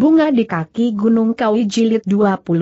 Bunga di kaki Gunung Kawi Jilid 29.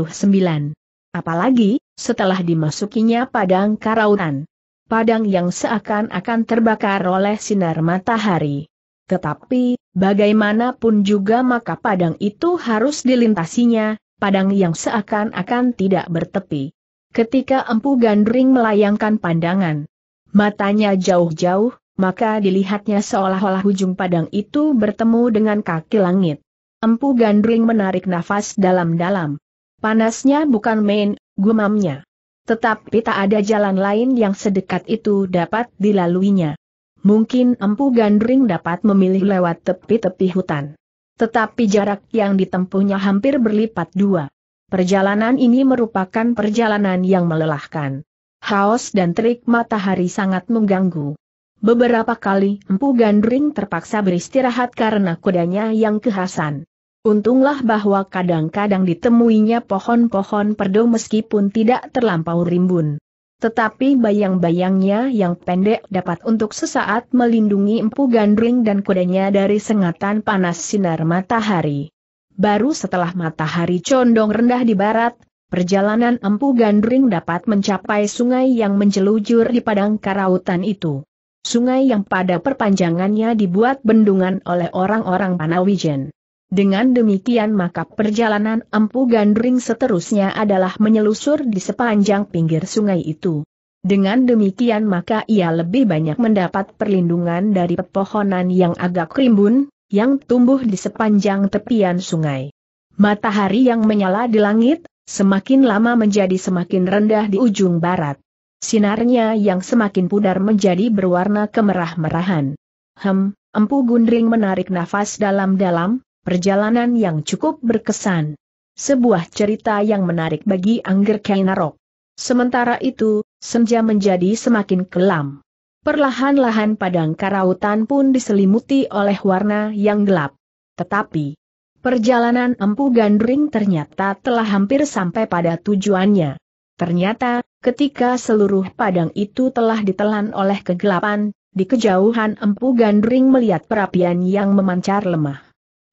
Apalagi, setelah dimasukinya padang karautan. Padang yang seakan-akan terbakar oleh sinar matahari. Tetapi, bagaimanapun juga maka padang itu harus dilintasinya, padang yang seakan-akan tidak bertepi. Ketika Empu Gandring melayangkan pandangan, matanya jauh-jauh, maka dilihatnya seolah-olah ujung padang itu bertemu dengan kaki langit. Empu Gandring menarik nafas dalam-dalam. Panasnya bukan main, gumamnya. Tetapi tak ada jalan lain yang sedekat itu dapat dilaluinya. Mungkin Empu Gandring dapat memilih lewat tepi-tepi hutan. Tetapi jarak yang ditempuhnya hampir berlipat dua. Perjalanan ini merupakan perjalanan yang melelahkan. Haos dan terik matahari sangat mengganggu. Beberapa kali Empu Gandring terpaksa beristirahat karena kudanya yang kehasan. Untunglah bahwa kadang-kadang ditemuinya pohon-pohon perdo meskipun tidak terlampau rimbun. Tetapi bayang-bayangnya yang pendek dapat untuk sesaat melindungi empu gandring dan kudanya dari sengatan panas sinar matahari. Baru setelah matahari condong rendah di barat, perjalanan empu gandring dapat mencapai sungai yang menjelujur di padang karautan itu. Sungai yang pada perpanjangannya dibuat bendungan oleh orang-orang Panawijen. Dengan demikian maka perjalanan Empu Gandring seterusnya adalah menyelusur di sepanjang pinggir sungai itu. Dengan demikian maka ia lebih banyak mendapat perlindungan dari pepohonan yang agak rimbun, yang tumbuh di sepanjang tepian sungai. Matahari yang menyala di langit, semakin lama menjadi semakin rendah di ujung barat. Sinarnya yang semakin pudar menjadi berwarna kemerah-merahan. Hem, Empu Gundring menarik nafas dalam-dalam, perjalanan yang cukup berkesan. Sebuah cerita yang menarik bagi Angger Kainarok. Sementara itu, senja menjadi semakin kelam. Perlahan-lahan padang karautan pun diselimuti oleh warna yang gelap. Tetapi, perjalanan Empu Gandring ternyata telah hampir sampai pada tujuannya. Ternyata, ketika seluruh padang itu telah ditelan oleh kegelapan, di kejauhan Empu Gandring melihat perapian yang memancar lemah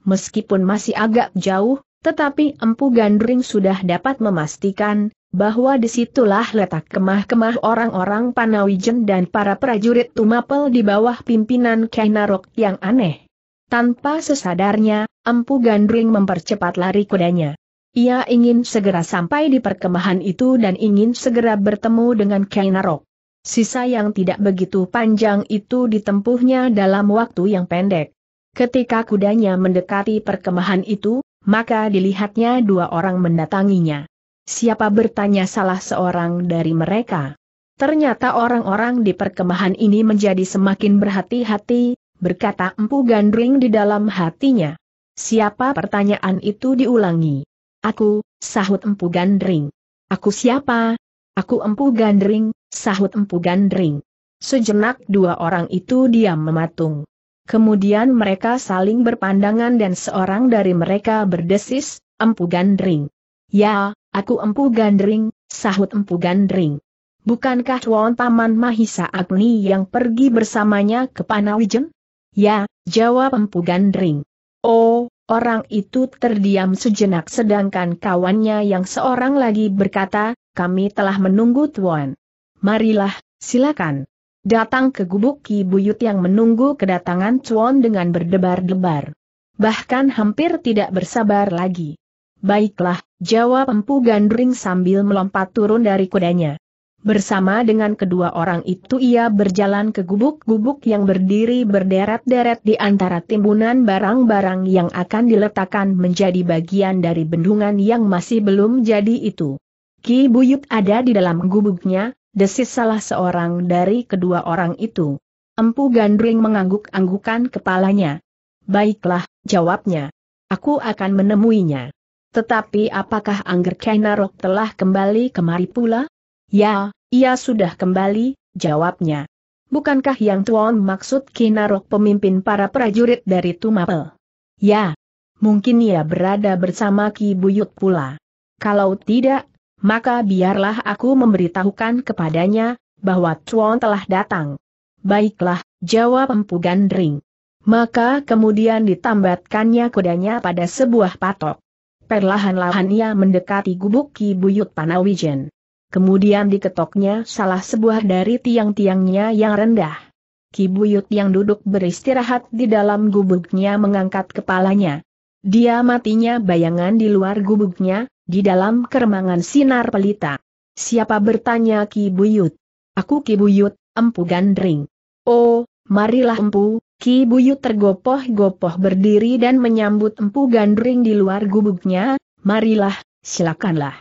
meskipun masih agak jauh, tetapi Empu Gandring sudah dapat memastikan bahwa disitulah letak kemah-kemah orang-orang Panawijen dan para prajurit Tumapel di bawah pimpinan Kainarok yang aneh. Tanpa sesadarnya, Empu Gandring mempercepat lari kudanya. Ia ingin segera sampai di perkemahan itu dan ingin segera bertemu dengan Kainarok. Sisa yang tidak begitu panjang itu ditempuhnya dalam waktu yang pendek. Ketika kudanya mendekati perkemahan itu, maka dilihatnya dua orang mendatanginya. Siapa bertanya salah seorang dari mereka? Ternyata orang-orang di perkemahan ini menjadi semakin berhati-hati, berkata Empu Gandring di dalam hatinya. Siapa pertanyaan itu diulangi? Aku, sahut Empu Gandring. Aku siapa? Aku Empu Gandring, sahut Empu Gandring. Sejenak dua orang itu diam mematung. Kemudian mereka saling berpandangan dan seorang dari mereka berdesis, Empu Gandring. Ya, aku Empu Gandring, sahut Empu Gandring. Bukankah Tuan Paman Mahisa Agni yang pergi bersamanya ke Panawijen? Ya, jawab Empu Gandring. Oh, orang itu terdiam sejenak sedangkan kawannya yang seorang lagi berkata, kami telah menunggu Tuan. Marilah, silakan datang ke gubuk Ki Buyut yang menunggu kedatangan Chuan dengan berdebar-debar. Bahkan hampir tidak bersabar lagi. Baiklah, jawab Empu Gandring sambil melompat turun dari kudanya. Bersama dengan kedua orang itu ia berjalan ke gubuk-gubuk yang berdiri berderet-deret di antara timbunan barang-barang yang akan diletakkan menjadi bagian dari bendungan yang masih belum jadi itu. Ki Buyut ada di dalam gubuknya, desis salah seorang dari kedua orang itu. Empu Gandring mengangguk-anggukan kepalanya. Baiklah, jawabnya. Aku akan menemuinya. Tetapi apakah Angger Kainarok telah kembali kemari pula? Ya, ia sudah kembali, jawabnya. Bukankah yang Tuan maksud Kinarok pemimpin para prajurit dari Tumapel? Ya, mungkin ia berada bersama Ki Buyut pula. Kalau tidak, maka biarlah aku memberitahukan kepadanya, bahwa Tuan telah datang. Baiklah, jawab Empu Gandring. Maka kemudian ditambatkannya kudanya pada sebuah patok. Perlahan-lahan ia mendekati gubuk Ki Buyut Panawijen. Kemudian diketoknya salah sebuah dari tiang-tiangnya yang rendah. Ki Buyut yang duduk beristirahat di dalam gubuknya mengangkat kepalanya. Dia matinya bayangan di luar gubuknya, di dalam keremangan sinar pelita. Siapa bertanya Ki Buyut? Aku Ki Buyut, Empu Gandring. Oh, marilah Empu, Ki Buyut tergopoh-gopoh berdiri dan menyambut Empu Gandring di luar gubuknya, marilah, silakanlah.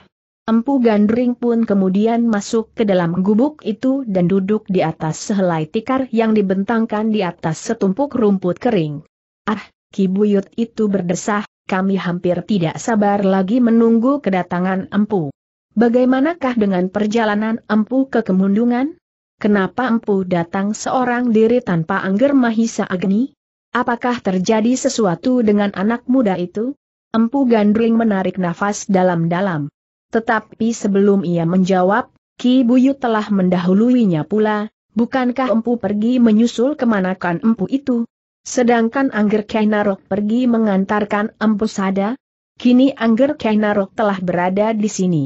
Empu Gandring pun kemudian masuk ke dalam gubuk itu dan duduk di atas sehelai tikar yang dibentangkan di atas setumpuk rumput kering. Ah, Ki Buyut itu berdesah, kami hampir tidak sabar lagi menunggu kedatangan empu. Bagaimanakah dengan perjalanan empu ke kemundungan? Kenapa empu datang seorang diri tanpa Angger Mahisa Agni? Apakah terjadi sesuatu dengan anak muda itu? Empu Gandring menarik nafas dalam-dalam. Tetapi sebelum ia menjawab, Ki Buyu telah mendahuluinya pula, bukankah empu pergi menyusul kemanakan empu itu? Sedangkan Angger Kainarok pergi mengantarkan Empu Sada, kini Angger Kainarok telah berada di sini.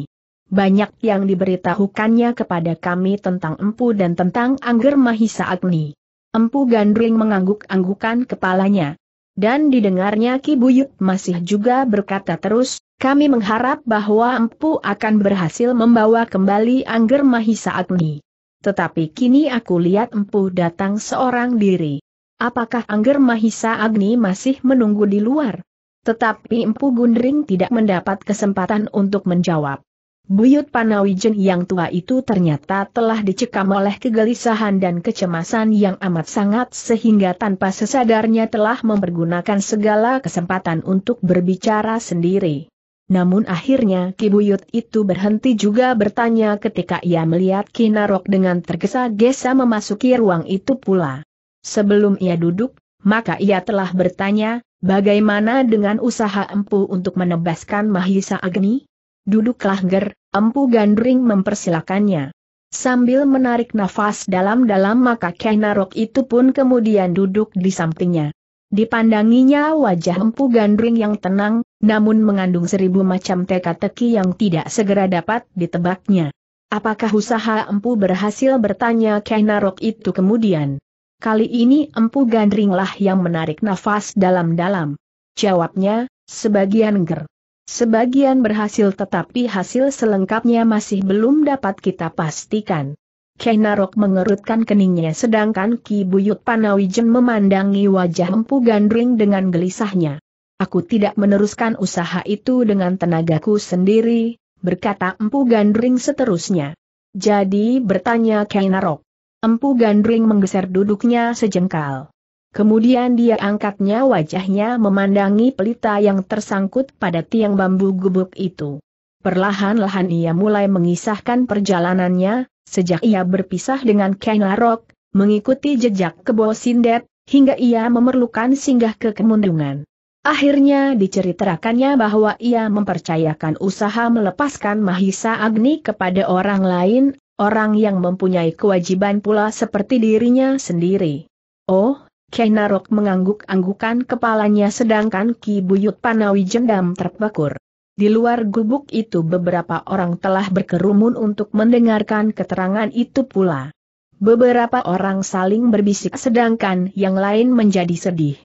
Banyak yang diberitahukannya kepada kami tentang Empu dan tentang Angger Mahisa Agni. Empu Gandring mengangguk-anggukan kepalanya. Dan didengarnya Ki Buyut masih juga berkata terus, kami mengharap bahwa Empu akan berhasil membawa kembali Angger Mahisa Agni. Tetapi kini aku lihat Empu datang seorang diri. Apakah Angger Mahisa Agni masih menunggu di luar? Tetapi Empu Gundring tidak mendapat kesempatan untuk menjawab. Buyut Panawijen yang tua itu ternyata telah dicekam oleh kegelisahan dan kecemasan yang amat sangat sehingga tanpa sesadarnya telah mempergunakan segala kesempatan untuk berbicara sendiri. Namun akhirnya Ki Buyut itu berhenti juga bertanya ketika ia melihat Kinarok dengan tergesa-gesa memasuki ruang itu pula. Sebelum ia duduk, maka ia telah bertanya, bagaimana dengan usaha empu untuk menebaskan Mahisa Agni? Duduklah ger, empu gandring mempersilakannya. Sambil menarik nafas dalam-dalam maka Kainarok itu pun kemudian duduk di sampingnya. Dipandanginya wajah empu gandring yang tenang, namun mengandung seribu macam teka-teki yang tidak segera dapat ditebaknya. Apakah usaha empu berhasil bertanya Kainarok itu kemudian? Kali ini Empu Gandringlah yang menarik nafas dalam-dalam. Jawabnya, sebagian ger. Sebagian berhasil tetapi hasil selengkapnya masih belum dapat kita pastikan. Kenarok mengerutkan keningnya sedangkan Ki Buyut Panawijen memandangi wajah Empu Gandring dengan gelisahnya. Aku tidak meneruskan usaha itu dengan tenagaku sendiri, berkata Empu Gandring seterusnya. Jadi bertanya Kenarok. Empu Gandring menggeser duduknya sejengkal. Kemudian dia angkatnya wajahnya memandangi pelita yang tersangkut pada tiang bambu gubuk itu. Perlahan-lahan ia mulai mengisahkan perjalanannya, sejak ia berpisah dengan Larok, mengikuti jejak kebo Sindet, hingga ia memerlukan singgah ke kemundungan. Akhirnya diceritakannya bahwa ia mempercayakan usaha melepaskan Mahisa Agni kepada orang lain orang yang mempunyai kewajiban pula seperti dirinya sendiri. Oh, Kenarok mengangguk-anggukan kepalanya sedangkan Ki Buyut Panawi jendam terpekur. Di luar gubuk itu beberapa orang telah berkerumun untuk mendengarkan keterangan itu pula. Beberapa orang saling berbisik sedangkan yang lain menjadi sedih.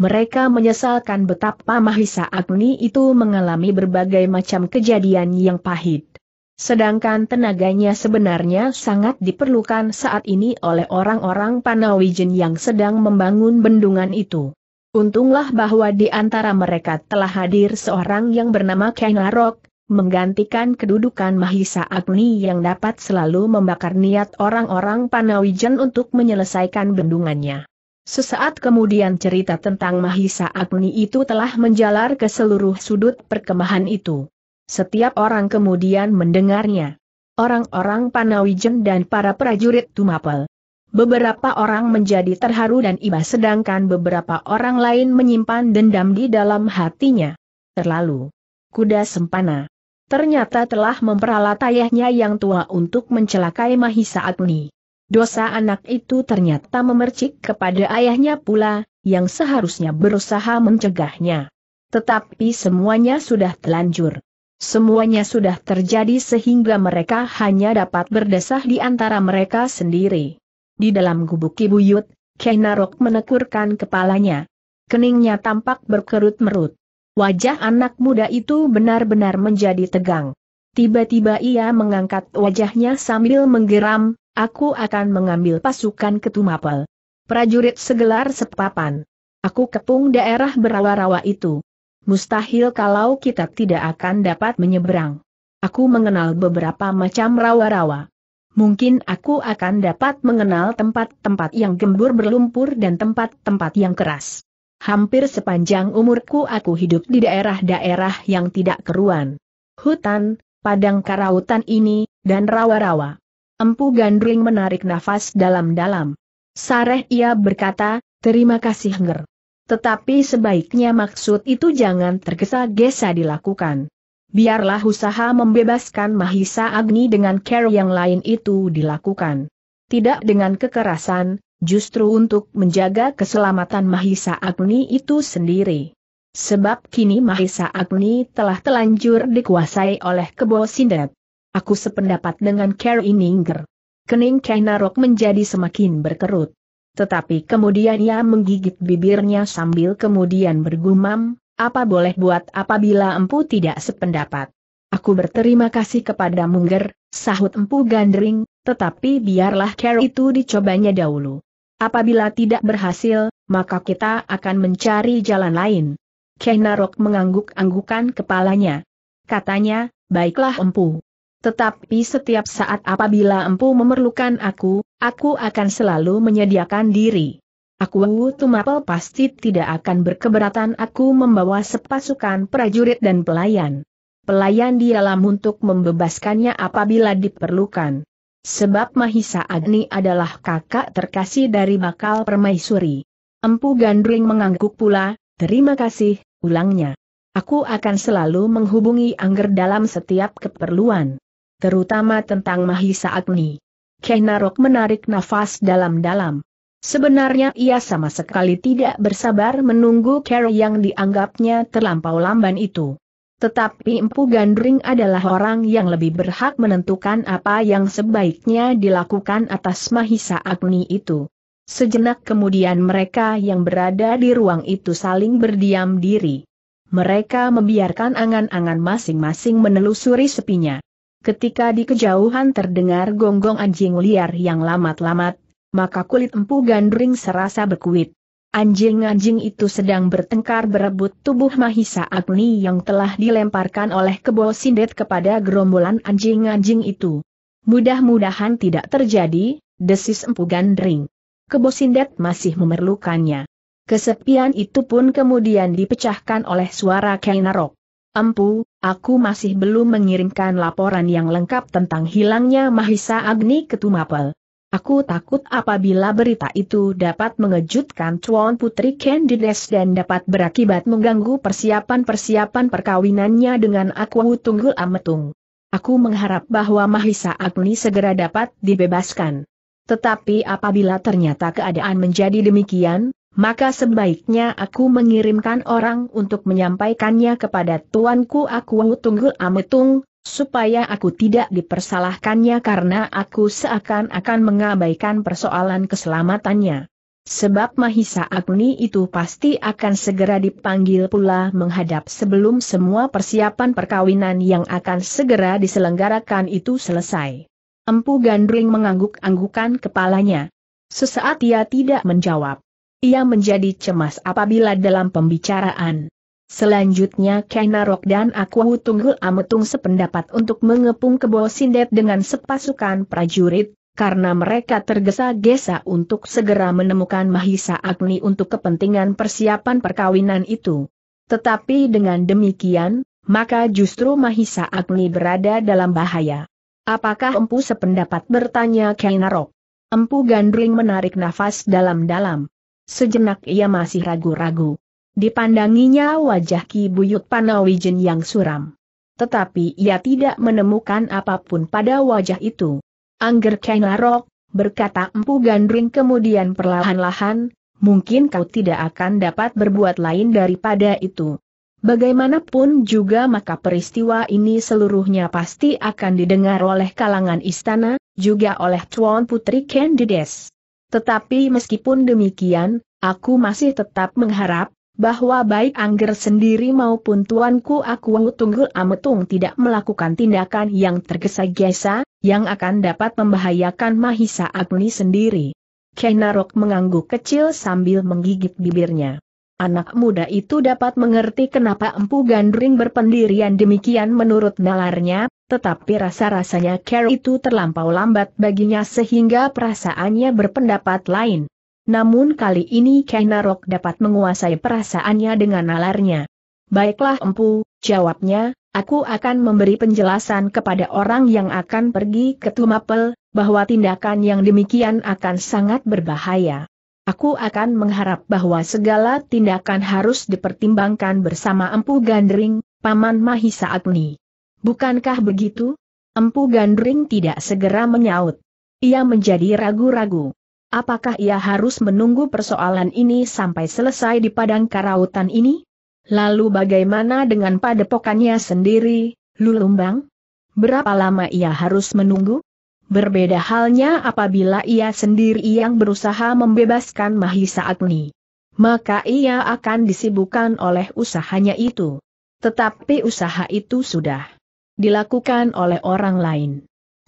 Mereka menyesalkan betapa Mahisa Agni itu mengalami berbagai macam kejadian yang pahit. Sedangkan tenaganya sebenarnya sangat diperlukan saat ini oleh orang-orang Panawijen yang sedang membangun bendungan itu. Untunglah bahwa di antara mereka telah hadir seorang yang bernama Kenarok, menggantikan kedudukan Mahisa Agni yang dapat selalu membakar niat orang-orang Panawijen untuk menyelesaikan bendungannya. Sesaat kemudian cerita tentang Mahisa Agni itu telah menjalar ke seluruh sudut perkemahan itu. Setiap orang kemudian mendengarnya. Orang-orang Panawijen dan para prajurit Tumapel. Beberapa orang menjadi terharu dan iba sedangkan beberapa orang lain menyimpan dendam di dalam hatinya. Terlalu. Kuda Sempana. Ternyata telah memperalat ayahnya yang tua untuk mencelakai Mahisa Agni. Dosa anak itu ternyata memercik kepada ayahnya pula, yang seharusnya berusaha mencegahnya. Tetapi semuanya sudah telanjur. Semuanya sudah terjadi sehingga mereka hanya dapat berdesah di antara mereka sendiri. Di dalam gubuk Kibuyut, Kenarok menekurkan kepalanya. Keningnya tampak berkerut merut. Wajah anak muda itu benar-benar menjadi tegang. Tiba-tiba ia mengangkat wajahnya sambil menggeram, aku akan mengambil pasukan ketumapel. Prajurit segelar sepapan. Aku kepung daerah berawa-rawa itu. Mustahil kalau kita tidak akan dapat menyeberang. Aku mengenal beberapa macam rawa-rawa. Mungkin aku akan dapat mengenal tempat-tempat yang gembur berlumpur dan tempat-tempat yang keras. Hampir sepanjang umurku aku hidup di daerah-daerah yang tidak keruan. Hutan, padang karautan ini, dan rawa-rawa. Empu Gandring menarik nafas dalam-dalam. Sareh ia berkata, terima kasih Nger. Tetapi sebaiknya maksud itu jangan tergesa-gesa dilakukan. Biarlah usaha membebaskan Mahisa Agni dengan care yang lain itu dilakukan. Tidak dengan kekerasan, justru untuk menjaga keselamatan Mahisa Agni itu sendiri. Sebab kini Mahisa Agni telah telanjur dikuasai oleh Kebo Sindet. Aku sependapat dengan Kerr Ininger. Kening Kainarok menjadi semakin berkerut. Tetapi kemudian ia menggigit bibirnya sambil kemudian bergumam, apa boleh buat apabila empu tidak sependapat. Aku berterima kasih kepada Mungger, sahut empu gandring, tetapi biarlah care itu dicobanya dahulu. Apabila tidak berhasil, maka kita akan mencari jalan lain. Kenarok mengangguk-anggukan kepalanya. Katanya, baiklah empu. Tetapi setiap saat apabila empu memerlukan aku, Aku akan selalu menyediakan diri. Aku Tumapel pasti tidak akan berkeberatan aku membawa sepasukan prajurit dan pelayan. Pelayan di dialah untuk membebaskannya apabila diperlukan. Sebab Mahisa Agni adalah kakak terkasih dari bakal permaisuri. Empu Gandring mengangguk pula, terima kasih, ulangnya. Aku akan selalu menghubungi Angger dalam setiap keperluan. Terutama tentang Mahisa Agni. Keh menarik nafas dalam-dalam. Sebenarnya ia sama sekali tidak bersabar menunggu Carol yang dianggapnya terlampau lamban itu. Tetapi Empu Gandring adalah orang yang lebih berhak menentukan apa yang sebaiknya dilakukan atas Mahisa Agni itu. Sejenak kemudian mereka yang berada di ruang itu saling berdiam diri. Mereka membiarkan angan-angan masing-masing menelusuri sepinya. Ketika di kejauhan terdengar gonggong anjing liar yang lamat-lamat, maka kulit empu gandring serasa berkuit. Anjing-anjing itu sedang bertengkar berebut tubuh Mahisa Agni yang telah dilemparkan oleh kebo sindet kepada gerombolan anjing-anjing itu. Mudah-mudahan tidak terjadi, desis empu gandring. Kebo sindet masih memerlukannya. Kesepian itu pun kemudian dipecahkan oleh suara Kainarok. Empu, aku masih belum mengirimkan laporan yang lengkap tentang hilangnya Mahisa Agni ke Tumapel. Aku takut apabila berita itu dapat mengejutkan Tuan Putri Candides dan dapat berakibat mengganggu persiapan-persiapan perkawinannya dengan aku Tunggul Ametung. Aku mengharap bahwa Mahisa Agni segera dapat dibebaskan. Tetapi apabila ternyata keadaan menjadi demikian, maka sebaiknya aku mengirimkan orang untuk menyampaikannya kepada tuanku aku Tunggul Ametung, supaya aku tidak dipersalahkannya karena aku seakan-akan mengabaikan persoalan keselamatannya. Sebab Mahisa Agni itu pasti akan segera dipanggil pula menghadap sebelum semua persiapan perkawinan yang akan segera diselenggarakan itu selesai. Empu Gandring mengangguk-anggukan kepalanya. Sesaat ia tidak menjawab ia menjadi cemas apabila dalam pembicaraan. Selanjutnya Kenarok dan Aku Tunggul Ametung sependapat untuk mengepung Kebo Sindet dengan sepasukan prajurit, karena mereka tergesa-gesa untuk segera menemukan Mahisa Agni untuk kepentingan persiapan perkawinan itu. Tetapi dengan demikian, maka justru Mahisa Agni berada dalam bahaya. Apakah empu sependapat bertanya Kenarok? Empu Gandring menarik nafas dalam-dalam. Sejenak ia masih ragu-ragu. Dipandanginya wajah Ki Buyut Panawijen yang suram. Tetapi ia tidak menemukan apapun pada wajah itu. Angger Kenarok, berkata Empu Gandring kemudian perlahan-lahan, mungkin kau tidak akan dapat berbuat lain daripada itu. Bagaimanapun juga maka peristiwa ini seluruhnya pasti akan didengar oleh kalangan istana, juga oleh Tuan Putri Candides. Tetapi meskipun demikian, aku masih tetap mengharap, bahwa baik Angger sendiri maupun tuanku aku Tunggul Ametung tidak melakukan tindakan yang tergesa-gesa, yang akan dapat membahayakan Mahisa Agni sendiri. Kenarok mengangguk kecil sambil menggigit bibirnya. Anak muda itu dapat mengerti kenapa Empu Gandring berpendirian demikian menurut nalarnya, tetapi rasa-rasanya Carol itu terlampau lambat baginya sehingga perasaannya berpendapat lain. Namun kali ini Kainarok dapat menguasai perasaannya dengan nalarnya. Baiklah Empu, jawabnya, aku akan memberi penjelasan kepada orang yang akan pergi ke Tumapel, bahwa tindakan yang demikian akan sangat berbahaya. Aku akan mengharap bahwa segala tindakan harus dipertimbangkan bersama Empu Gandring, Paman Mahisa Agni. Bukankah begitu? Empu Gandring tidak segera menyaut. Ia menjadi ragu-ragu. Apakah ia harus menunggu persoalan ini sampai selesai di padang karautan ini? Lalu bagaimana dengan padepokannya sendiri, Lulumbang? Berapa lama ia harus menunggu? Berbeda halnya apabila ia sendiri yang berusaha membebaskan Mahisa Agni. Maka ia akan disibukkan oleh usahanya itu. Tetapi usaha itu sudah dilakukan oleh orang lain.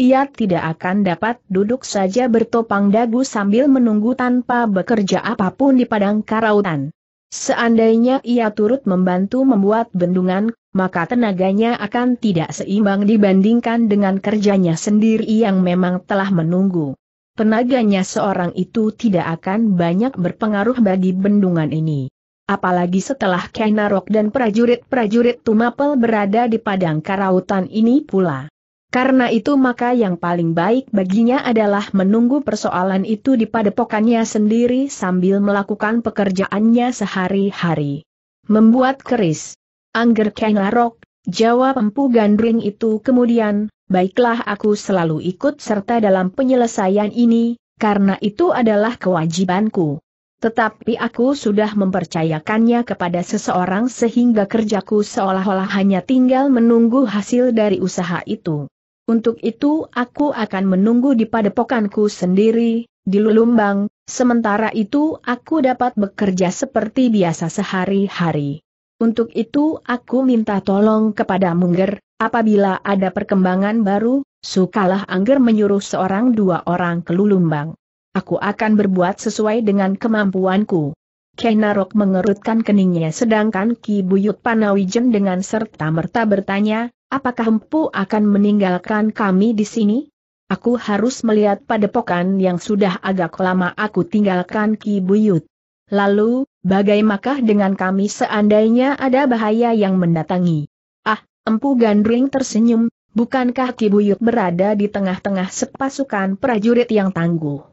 Ia tidak akan dapat duduk saja bertopang dagu sambil menunggu tanpa bekerja apapun di padang karautan. Seandainya ia turut membantu membuat bendungan, maka tenaganya akan tidak seimbang dibandingkan dengan kerjanya sendiri yang memang telah menunggu. Tenaganya seorang itu tidak akan banyak berpengaruh bagi bendungan ini. Apalagi setelah Kainarok dan prajurit-prajurit Tumapel berada di padang karautan ini pula. Karena itu maka yang paling baik baginya adalah menunggu persoalan itu di padepokannya sendiri sambil melakukan pekerjaannya sehari-hari. Membuat keris. Angger Kengarok, jawab empu gandring itu kemudian, baiklah aku selalu ikut serta dalam penyelesaian ini, karena itu adalah kewajibanku. Tetapi aku sudah mempercayakannya kepada seseorang sehingga kerjaku seolah-olah hanya tinggal menunggu hasil dari usaha itu. Untuk itu aku akan menunggu di padepokanku sendiri, di Lulumbang, sementara itu aku dapat bekerja seperti biasa sehari-hari. Untuk itu aku minta tolong kepada Mungger, apabila ada perkembangan baru, sukalah Angger menyuruh seorang dua orang ke Lulumbang. Aku akan berbuat sesuai dengan kemampuanku. Kenarok mengerutkan keningnya sedangkan Ki Buyut Panawijen dengan serta merta bertanya, Apakah Empu akan meninggalkan kami di sini? Aku harus melihat padepokan yang sudah agak lama aku tinggalkan Ki Buyut. Lalu, bagaimanakah dengan kami seandainya ada bahaya yang mendatangi? Ah, Empu Gandring tersenyum, bukankah Ki Buyut berada di tengah-tengah sepasukan prajurit yang tangguh?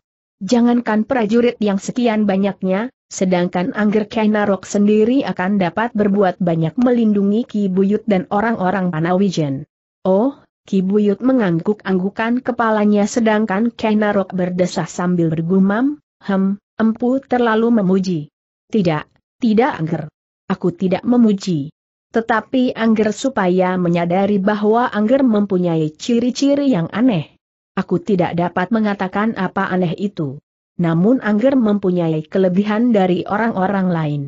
Jangankan prajurit yang sekian banyaknya, Sedangkan Angger Kainarok sendiri akan dapat berbuat banyak melindungi Ki Buyut dan orang-orang Panawijen. Oh, Ki Buyut mengangguk-anggukan kepalanya sedangkan Kainarok berdesah sambil bergumam, Hem, empu terlalu memuji. Tidak, tidak Angger. Aku tidak memuji. Tetapi Angger supaya menyadari bahwa Angger mempunyai ciri-ciri yang aneh. Aku tidak dapat mengatakan apa aneh itu namun Angger mempunyai kelebihan dari orang-orang lain.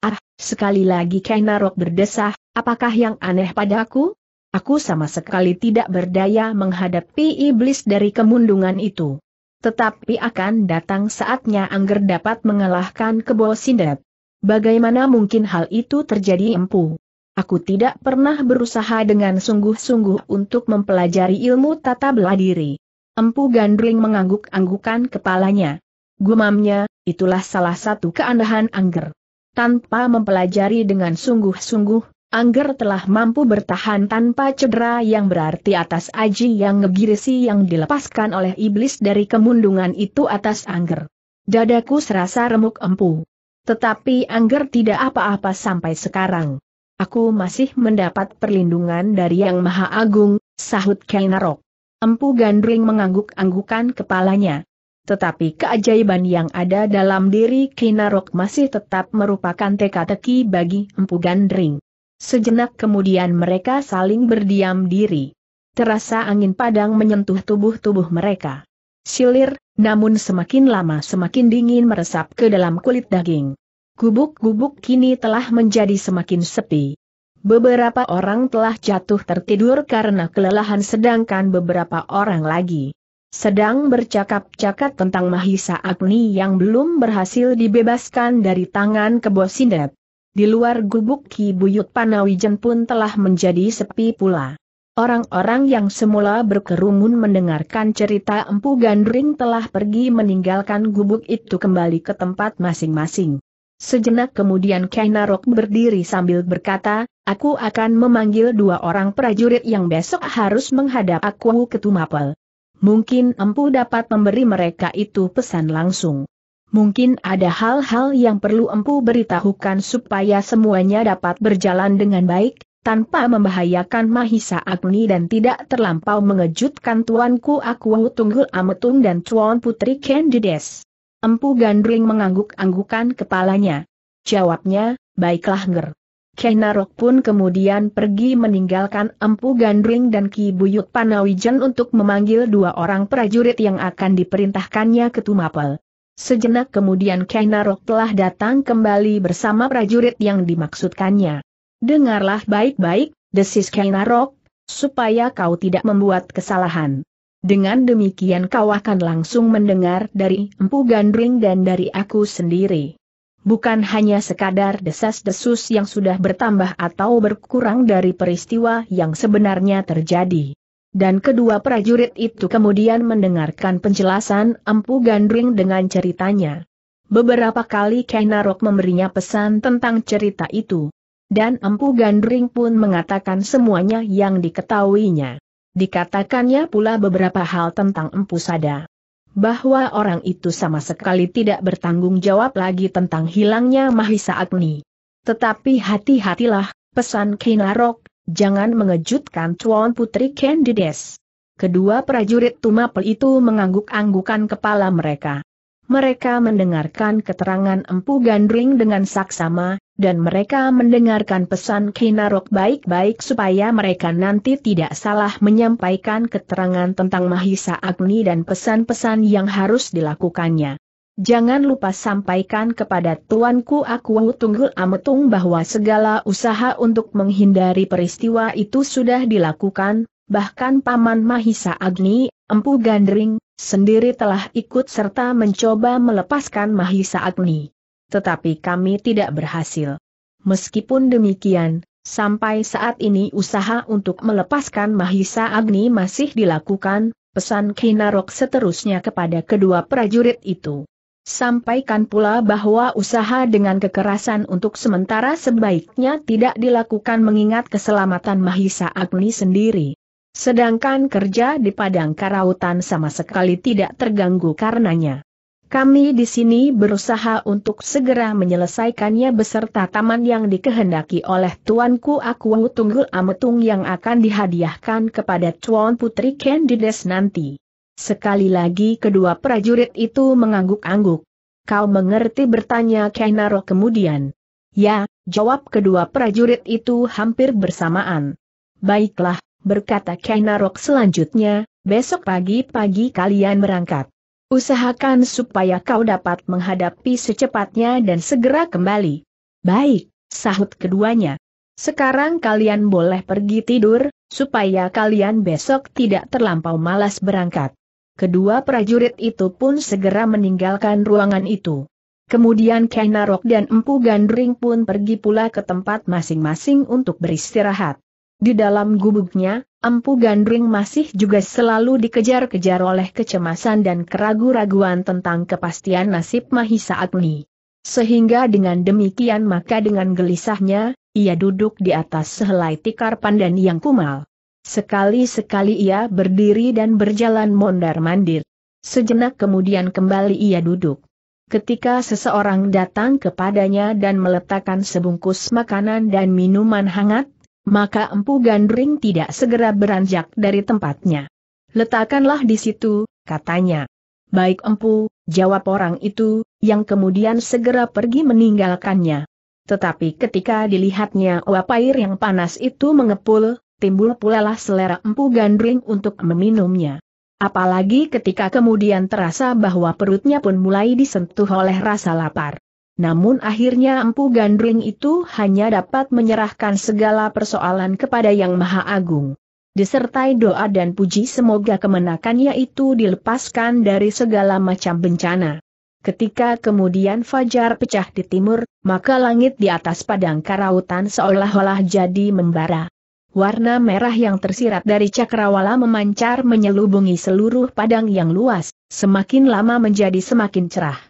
Ah, sekali lagi Kainarok berdesah, apakah yang aneh padaku? Aku sama sekali tidak berdaya menghadapi iblis dari kemundungan itu. Tetapi akan datang saatnya Angger dapat mengalahkan kebo sindet. Bagaimana mungkin hal itu terjadi empu? Aku tidak pernah berusaha dengan sungguh-sungguh untuk mempelajari ilmu tata bela diri. Empu Gandring mengangguk-anggukan kepalanya. Gumamnya, itulah salah satu keandahan Angger. Tanpa mempelajari dengan sungguh-sungguh, Angger telah mampu bertahan tanpa cedera yang berarti atas Aji yang ngegirisi yang dilepaskan oleh iblis dari kemundungan itu atas Angger. Dadaku serasa remuk empu. Tetapi Angger tidak apa-apa sampai sekarang. Aku masih mendapat perlindungan dari Yang Maha Agung, sahut Kainarok. Empu Gandring mengangguk-anggukan kepalanya. Tetapi keajaiban yang ada dalam diri Kinarok masih tetap merupakan teka-teki bagi Empu Gandring. Sejenak kemudian mereka saling berdiam diri. Terasa angin padang menyentuh tubuh-tubuh mereka. Silir, namun semakin lama semakin dingin meresap ke dalam kulit daging. Gubuk-gubuk kini telah menjadi semakin sepi. Beberapa orang telah jatuh tertidur karena kelelahan sedangkan beberapa orang lagi sedang bercakap-cakap tentang Mahisa Agni yang belum berhasil dibebaskan dari tangan kebo Sindet. Di luar gubuk Ki Buyut Panawijen pun telah menjadi sepi pula. Orang-orang yang semula berkerumun mendengarkan cerita Empu Gandring telah pergi meninggalkan gubuk itu kembali ke tempat masing-masing. Sejenak kemudian Kainarok berdiri sambil berkata, aku akan memanggil dua orang prajurit yang besok harus menghadap aku ke Tumapel. Mungkin Empu dapat memberi mereka itu pesan langsung. Mungkin ada hal-hal yang perlu Empu beritahukan supaya semuanya dapat berjalan dengan baik, tanpa membahayakan Mahisa Agni dan tidak terlampau mengejutkan tuanku aku Tunggul Ametung dan Tuan Putri Candides. Empu Gandring mengangguk-anggukan kepalanya. Jawabnya, baiklah Nger. Kenarok pun kemudian pergi meninggalkan Empu Gandring dan Ki Buyut Panawijen untuk memanggil dua orang prajurit yang akan diperintahkannya ke Tumapel. Sejenak kemudian Kenarok telah datang kembali bersama prajurit yang dimaksudkannya. Dengarlah baik-baik, desis Kenarok, supaya kau tidak membuat kesalahan. Dengan demikian kau akan langsung mendengar dari Empu Gandring dan dari aku sendiri bukan hanya sekadar desas-desus yang sudah bertambah atau berkurang dari peristiwa yang sebenarnya terjadi. Dan kedua prajurit itu kemudian mendengarkan penjelasan Empu Gandring dengan ceritanya. Beberapa kali Kainarok memberinya pesan tentang cerita itu. Dan Empu Gandring pun mengatakan semuanya yang diketahuinya. Dikatakannya pula beberapa hal tentang Empu Sada bahwa orang itu sama sekali tidak bertanggung jawab lagi tentang hilangnya Mahisa Agni. Tetapi hati-hatilah, pesan Kinarok, jangan mengejutkan Tuan Putri Candides. Kedua prajurit Tumapel itu mengangguk-anggukan kepala mereka. Mereka mendengarkan keterangan Empu Gandring dengan saksama, dan mereka mendengarkan pesan Kinarok baik-baik supaya mereka nanti tidak salah menyampaikan keterangan tentang Mahisa Agni dan pesan-pesan yang harus dilakukannya. Jangan lupa sampaikan kepada tuanku aku Tunggul Ametung bahwa segala usaha untuk menghindari peristiwa itu sudah dilakukan, bahkan Paman Mahisa Agni, Empu Gandring, sendiri telah ikut serta mencoba melepaskan Mahisa Agni tetapi kami tidak berhasil. Meskipun demikian, sampai saat ini usaha untuk melepaskan Mahisa Agni masih dilakukan, pesan Kinarok seterusnya kepada kedua prajurit itu. Sampaikan pula bahwa usaha dengan kekerasan untuk sementara sebaiknya tidak dilakukan mengingat keselamatan Mahisa Agni sendiri. Sedangkan kerja di padang karautan sama sekali tidak terganggu karenanya. Kami di sini berusaha untuk segera menyelesaikannya beserta taman yang dikehendaki oleh Tuanku Aku Tunggul Ametung yang akan dihadiahkan kepada Tuan Putri Candides nanti. Sekali lagi kedua prajurit itu mengangguk-angguk. Kau mengerti bertanya Kenaro kemudian. Ya, jawab kedua prajurit itu hampir bersamaan. Baiklah, berkata Kainarok selanjutnya, besok pagi-pagi kalian berangkat. Usahakan supaya kau dapat menghadapi secepatnya dan segera kembali. Baik, sahut keduanya. Sekarang kalian boleh pergi tidur, supaya kalian besok tidak terlampau malas berangkat. Kedua prajurit itu pun segera meninggalkan ruangan itu. Kemudian Kainarok dan Empu Gandring pun pergi pula ke tempat masing-masing untuk beristirahat. Di dalam gubuknya, Empu Gandring masih juga selalu dikejar-kejar oleh kecemasan dan keragu-raguan tentang kepastian nasib Mahisa Agni. Sehingga dengan demikian maka dengan gelisahnya, ia duduk di atas sehelai tikar pandan yang kumal. Sekali-sekali ia berdiri dan berjalan mondar-mandir. Sejenak kemudian kembali ia duduk. Ketika seseorang datang kepadanya dan meletakkan sebungkus makanan dan minuman hangat, maka Empu Gandring tidak segera beranjak dari tempatnya. Letakkanlah di situ, katanya. Baik Empu, jawab orang itu, yang kemudian segera pergi meninggalkannya. Tetapi ketika dilihatnya uap air yang panas itu mengepul, timbul pula lah selera Empu Gandring untuk meminumnya. Apalagi ketika kemudian terasa bahwa perutnya pun mulai disentuh oleh rasa lapar. Namun akhirnya Empu Gandring itu hanya dapat menyerahkan segala persoalan kepada Yang Maha Agung. Disertai doa dan puji semoga kemenakannya itu dilepaskan dari segala macam bencana. Ketika kemudian fajar pecah di timur, maka langit di atas padang karautan seolah-olah jadi membara. Warna merah yang tersirat dari cakrawala memancar menyelubungi seluruh padang yang luas, semakin lama menjadi semakin cerah.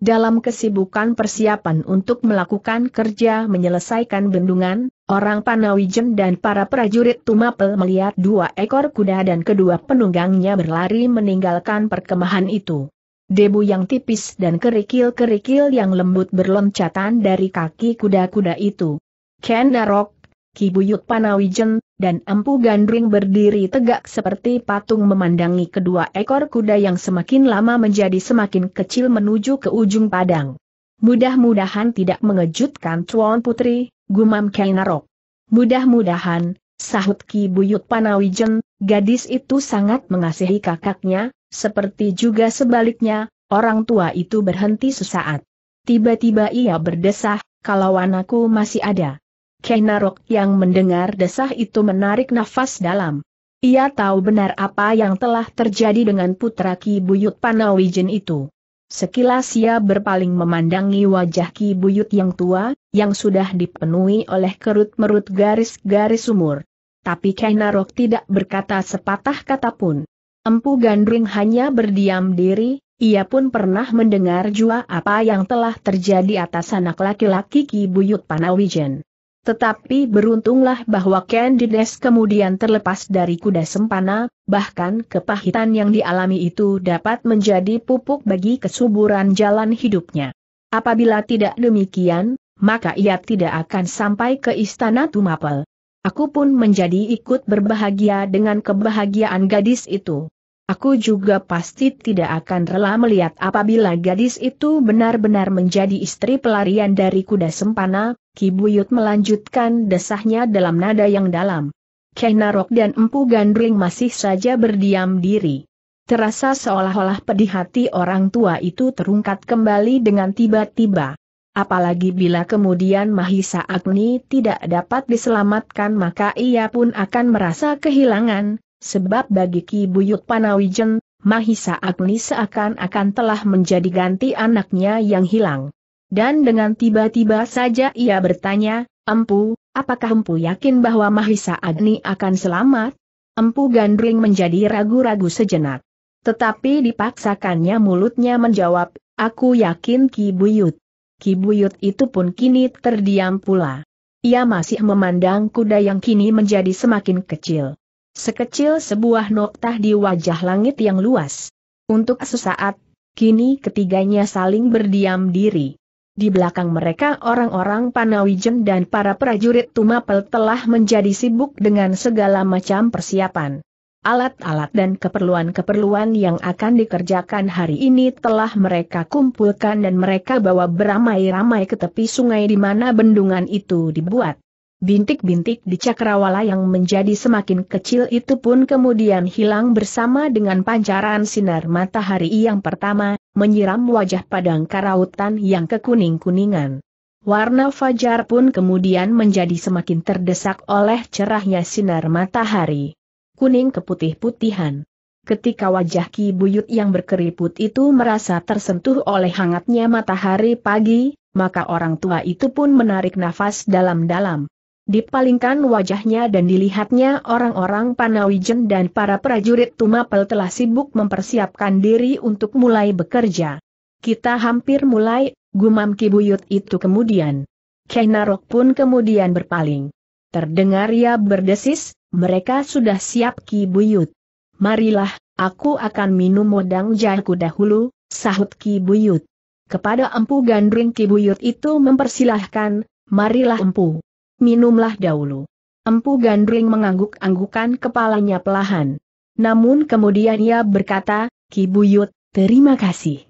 Dalam kesibukan persiapan untuk melakukan kerja menyelesaikan bendungan, orang Panawijen dan para prajurit Tumapel melihat dua ekor kuda dan kedua penunggangnya berlari meninggalkan perkemahan itu. Debu yang tipis dan kerikil-kerikil yang lembut berloncatan dari kaki kuda-kuda itu. Ken Narok, Kibuyut Panawijen, dan Empu Gandring berdiri tegak seperti patung memandangi kedua ekor kuda yang semakin lama menjadi semakin kecil menuju ke ujung padang. Mudah-mudahan tidak mengejutkan Tuan Putri, gumam Kainarok. Mudah-mudahan, sahut Ki Buyut Panawijen, gadis itu sangat mengasihi kakaknya, seperti juga sebaliknya, orang tua itu berhenti sesaat. Tiba-tiba ia berdesah, kalau anakku masih ada. Narok yang mendengar desah itu menarik nafas dalam. Ia tahu benar apa yang telah terjadi dengan putra Ki Buyut Panawijen itu. Sekilas ia berpaling memandangi wajah Ki Buyut yang tua, yang sudah dipenuhi oleh kerut-merut garis-garis umur. Tapi Narok tidak berkata sepatah kata pun. Empu Gandring hanya berdiam diri, ia pun pernah mendengar jua apa yang telah terjadi atas anak laki-laki Ki Buyut Panawijen. Tetapi beruntunglah bahwa Candides kemudian terlepas dari kuda sempana, bahkan kepahitan yang dialami itu dapat menjadi pupuk bagi kesuburan jalan hidupnya. Apabila tidak demikian, maka ia tidak akan sampai ke istana Tumapel. Aku pun menjadi ikut berbahagia dengan kebahagiaan gadis itu. Aku juga pasti tidak akan rela melihat apabila gadis itu benar-benar menjadi istri pelarian dari kuda sempana, Kibuyut melanjutkan desahnya dalam nada yang dalam. Kenarok dan Empu Gandring masih saja berdiam diri. Terasa seolah-olah pedih hati orang tua itu terungkat kembali dengan tiba-tiba. Apalagi bila kemudian Mahisa Agni tidak dapat diselamatkan maka ia pun akan merasa kehilangan, Sebab bagi Ki Buyut Panawijen, Mahisa Agni seakan-akan telah menjadi ganti anaknya yang hilang. Dan dengan tiba-tiba saja ia bertanya, Empu, apakah Empu yakin bahwa Mahisa Agni akan selamat? Empu Gandring menjadi ragu-ragu sejenak. Tetapi dipaksakannya mulutnya menjawab, aku yakin Ki Buyut. Ki Buyut itu pun kini terdiam pula. Ia masih memandang kuda yang kini menjadi semakin kecil. Sekecil sebuah noktah di wajah langit yang luas. Untuk sesaat, kini ketiganya saling berdiam diri. Di belakang mereka orang-orang Panawijen dan para prajurit Tumapel telah menjadi sibuk dengan segala macam persiapan. Alat-alat dan keperluan-keperluan yang akan dikerjakan hari ini telah mereka kumpulkan dan mereka bawa beramai-ramai ke tepi sungai di mana bendungan itu dibuat. Bintik-bintik di cakrawala yang menjadi semakin kecil itu pun kemudian hilang bersama dengan pancaran sinar matahari yang pertama, menyiram wajah padang karautan yang kekuning-kuningan. Warna fajar pun kemudian menjadi semakin terdesak oleh cerahnya sinar matahari. Kuning keputih-putihan. Ketika wajah Ki Buyut yang berkeriput itu merasa tersentuh oleh hangatnya matahari pagi, maka orang tua itu pun menarik nafas dalam-dalam dipalingkan wajahnya dan dilihatnya orang-orang Panawijen dan para prajurit Tumapel telah sibuk mempersiapkan diri untuk mulai bekerja. Kita hampir mulai, gumam Kibuyut itu kemudian. Kenarok pun kemudian berpaling. Terdengar ia berdesis, mereka sudah siap Kibuyut. Marilah, aku akan minum modang jahku dahulu, sahut Kibuyut. Kepada empu gandring Kibuyut itu mempersilahkan, marilah empu minumlah dahulu. Empu Gandring mengangguk-anggukan kepalanya pelahan. Namun kemudian ia berkata, Ki Buyut, terima kasih.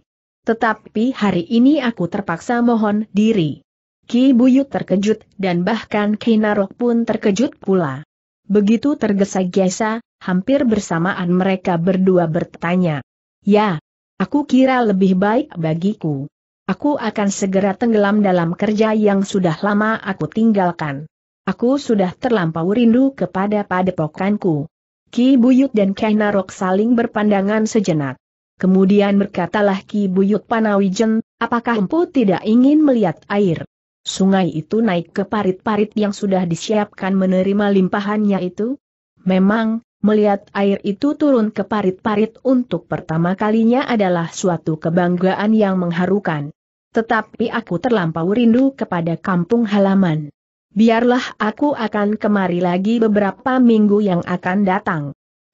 Tetapi hari ini aku terpaksa mohon diri. Ki Buyut terkejut dan bahkan Narok pun terkejut pula. Begitu tergesa-gesa, hampir bersamaan mereka berdua bertanya. Ya, aku kira lebih baik bagiku. Aku akan segera tenggelam dalam kerja yang sudah lama aku tinggalkan. Aku sudah terlampau rindu kepada padepokanku. Ki Buyut dan Kainarok saling berpandangan sejenak. Kemudian berkatalah Ki Buyut Panawijen, apakah empu tidak ingin melihat air? Sungai itu naik ke parit-parit yang sudah disiapkan menerima limpahannya itu? Memang, Melihat air itu turun ke parit-parit untuk pertama kalinya adalah suatu kebanggaan yang mengharukan. Tetapi aku terlampau rindu kepada kampung halaman. Biarlah aku akan kemari lagi beberapa minggu yang akan datang.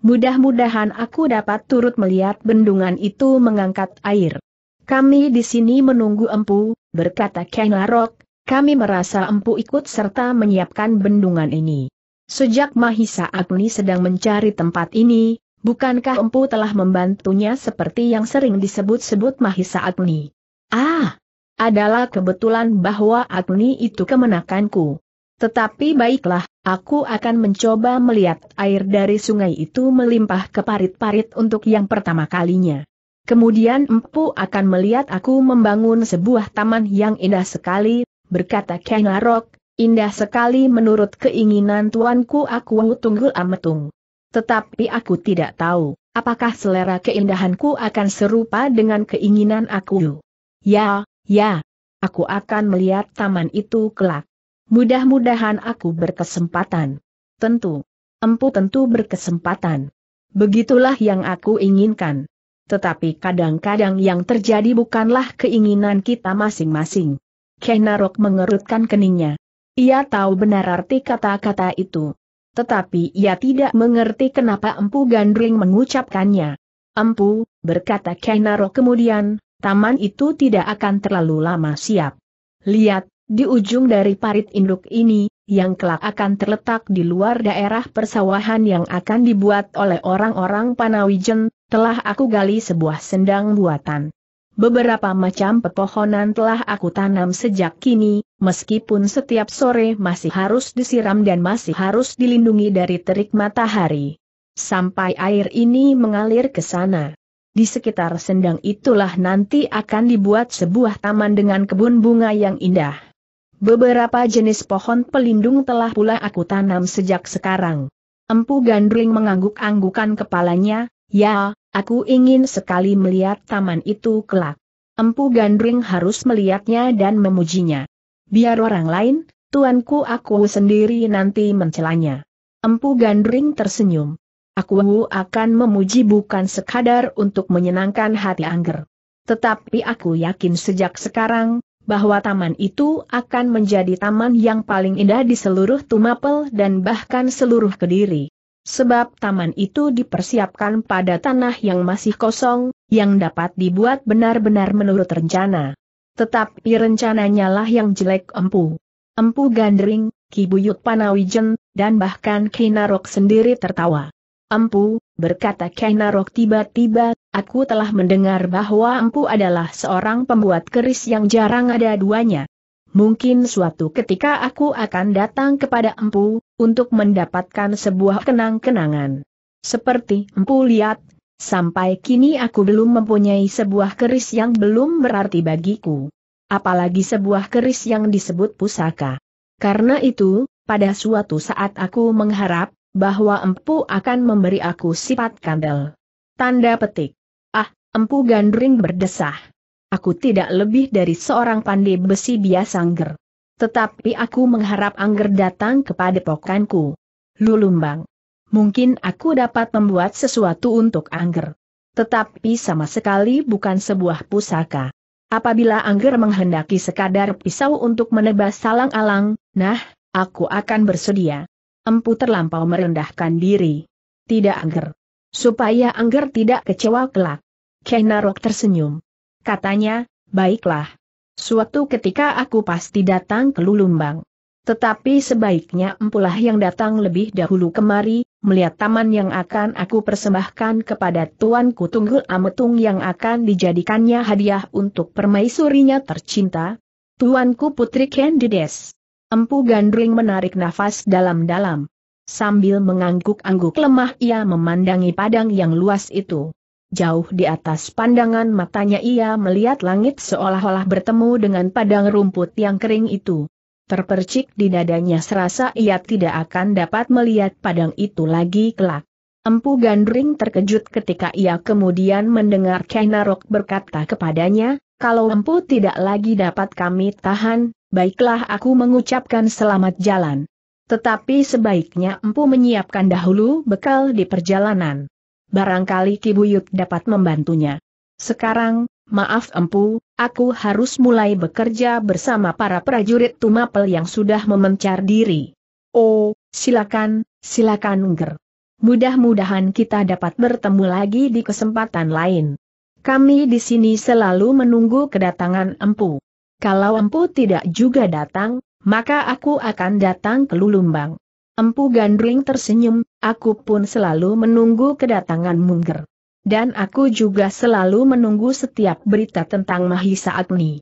Mudah-mudahan aku dapat turut melihat bendungan itu mengangkat air. Kami di sini menunggu empu, berkata Kenarok, kami merasa empu ikut serta menyiapkan bendungan ini. Sejak Mahisa Agni sedang mencari tempat ini, bukankah empu telah membantunya seperti yang sering disebut-sebut Mahisa Agni? Ah, adalah kebetulan bahwa Agni itu kemenakanku. Tetapi baiklah, aku akan mencoba melihat air dari sungai itu melimpah ke parit-parit untuk yang pertama kalinya. Kemudian Empu akan melihat aku membangun sebuah taman yang indah sekali, berkata Kenarok, indah sekali menurut keinginan tuanku aku tunggul ametung. Tetapi aku tidak tahu, apakah selera keindahanku akan serupa dengan keinginan aku. Ya, Ya, aku akan melihat taman itu kelak. Mudah-mudahan aku berkesempatan. Tentu. Empu tentu berkesempatan. Begitulah yang aku inginkan. Tetapi kadang-kadang yang terjadi bukanlah keinginan kita masing-masing. Kenarok mengerutkan keningnya. Ia tahu benar arti kata-kata itu. Tetapi ia tidak mengerti kenapa Empu Gandring mengucapkannya. Empu, berkata Kenarok kemudian, taman itu tidak akan terlalu lama siap. Lihat, di ujung dari parit induk ini, yang kelak akan terletak di luar daerah persawahan yang akan dibuat oleh orang-orang Panawijen, telah aku gali sebuah sendang buatan. Beberapa macam pepohonan telah aku tanam sejak kini, meskipun setiap sore masih harus disiram dan masih harus dilindungi dari terik matahari. Sampai air ini mengalir ke sana. Di sekitar sendang itulah nanti akan dibuat sebuah taman dengan kebun bunga yang indah. Beberapa jenis pohon pelindung telah pula aku tanam sejak sekarang. Empu Gandring mengangguk-anggukan kepalanya, ya, aku ingin sekali melihat taman itu kelak. Empu Gandring harus melihatnya dan memujinya. Biar orang lain, tuanku aku sendiri nanti mencelanya. Empu Gandring tersenyum. Aku akan memuji bukan sekadar untuk menyenangkan hati Angger. Tetapi aku yakin sejak sekarang, bahwa taman itu akan menjadi taman yang paling indah di seluruh Tumapel dan bahkan seluruh Kediri. Sebab taman itu dipersiapkan pada tanah yang masih kosong, yang dapat dibuat benar-benar menurut rencana. Tetapi rencananya lah yang jelek empu. Empu Gandring, Kibuyut Panawijen, dan bahkan Kinarok sendiri tertawa. Empu, berkata Kainarok tiba-tiba, aku telah mendengar bahwa Empu adalah seorang pembuat keris yang jarang ada duanya. Mungkin suatu ketika aku akan datang kepada Empu, untuk mendapatkan sebuah kenang-kenangan. Seperti Empu lihat, sampai kini aku belum mempunyai sebuah keris yang belum berarti bagiku. Apalagi sebuah keris yang disebut pusaka. Karena itu, pada suatu saat aku mengharap, bahwa empu akan memberi aku sifat kandel. Tanda petik. Ah, empu gandring berdesah. Aku tidak lebih dari seorang pandai besi biasa angger. Tetapi aku mengharap angger datang kepada pokanku. Lulumbang. Mungkin aku dapat membuat sesuatu untuk angger. Tetapi sama sekali bukan sebuah pusaka. Apabila Angger menghendaki sekadar pisau untuk menebas salang-alang, nah, aku akan bersedia. Empu terlampau merendahkan diri. Tidak angger. Supaya angger tidak kecewa kelak. Kenarok tersenyum. Katanya, baiklah. Suatu ketika aku pasti datang ke Lulumbang. Tetapi sebaiknya empulah yang datang lebih dahulu kemari, melihat taman yang akan aku persembahkan kepada Tuan Tunggul Ametung yang akan dijadikannya hadiah untuk permaisurinya tercinta, Tuanku Putri Candides. Empu Gandring menarik nafas dalam-dalam. Sambil mengangguk-angguk lemah ia memandangi padang yang luas itu. Jauh di atas pandangan matanya ia melihat langit seolah-olah bertemu dengan padang rumput yang kering itu. Terpercik di dadanya serasa ia tidak akan dapat melihat padang itu lagi kelak. Empu Gandring terkejut ketika ia kemudian mendengar Kenarok berkata kepadanya, kalau Empu tidak lagi dapat kami tahan, baiklah aku mengucapkan selamat jalan. Tetapi sebaiknya empu menyiapkan dahulu bekal di perjalanan. Barangkali Kibuyut dapat membantunya. Sekarang, maaf empu, aku harus mulai bekerja bersama para prajurit Tumapel yang sudah memencar diri. Oh, silakan, silakan Nger. Mudah-mudahan kita dapat bertemu lagi di kesempatan lain. Kami di sini selalu menunggu kedatangan empu. Kalau empu tidak juga datang, maka aku akan datang ke Lulumbang. Empu Gandring tersenyum, aku pun selalu menunggu kedatangan Mungger. Dan aku juga selalu menunggu setiap berita tentang Mahisa Agni.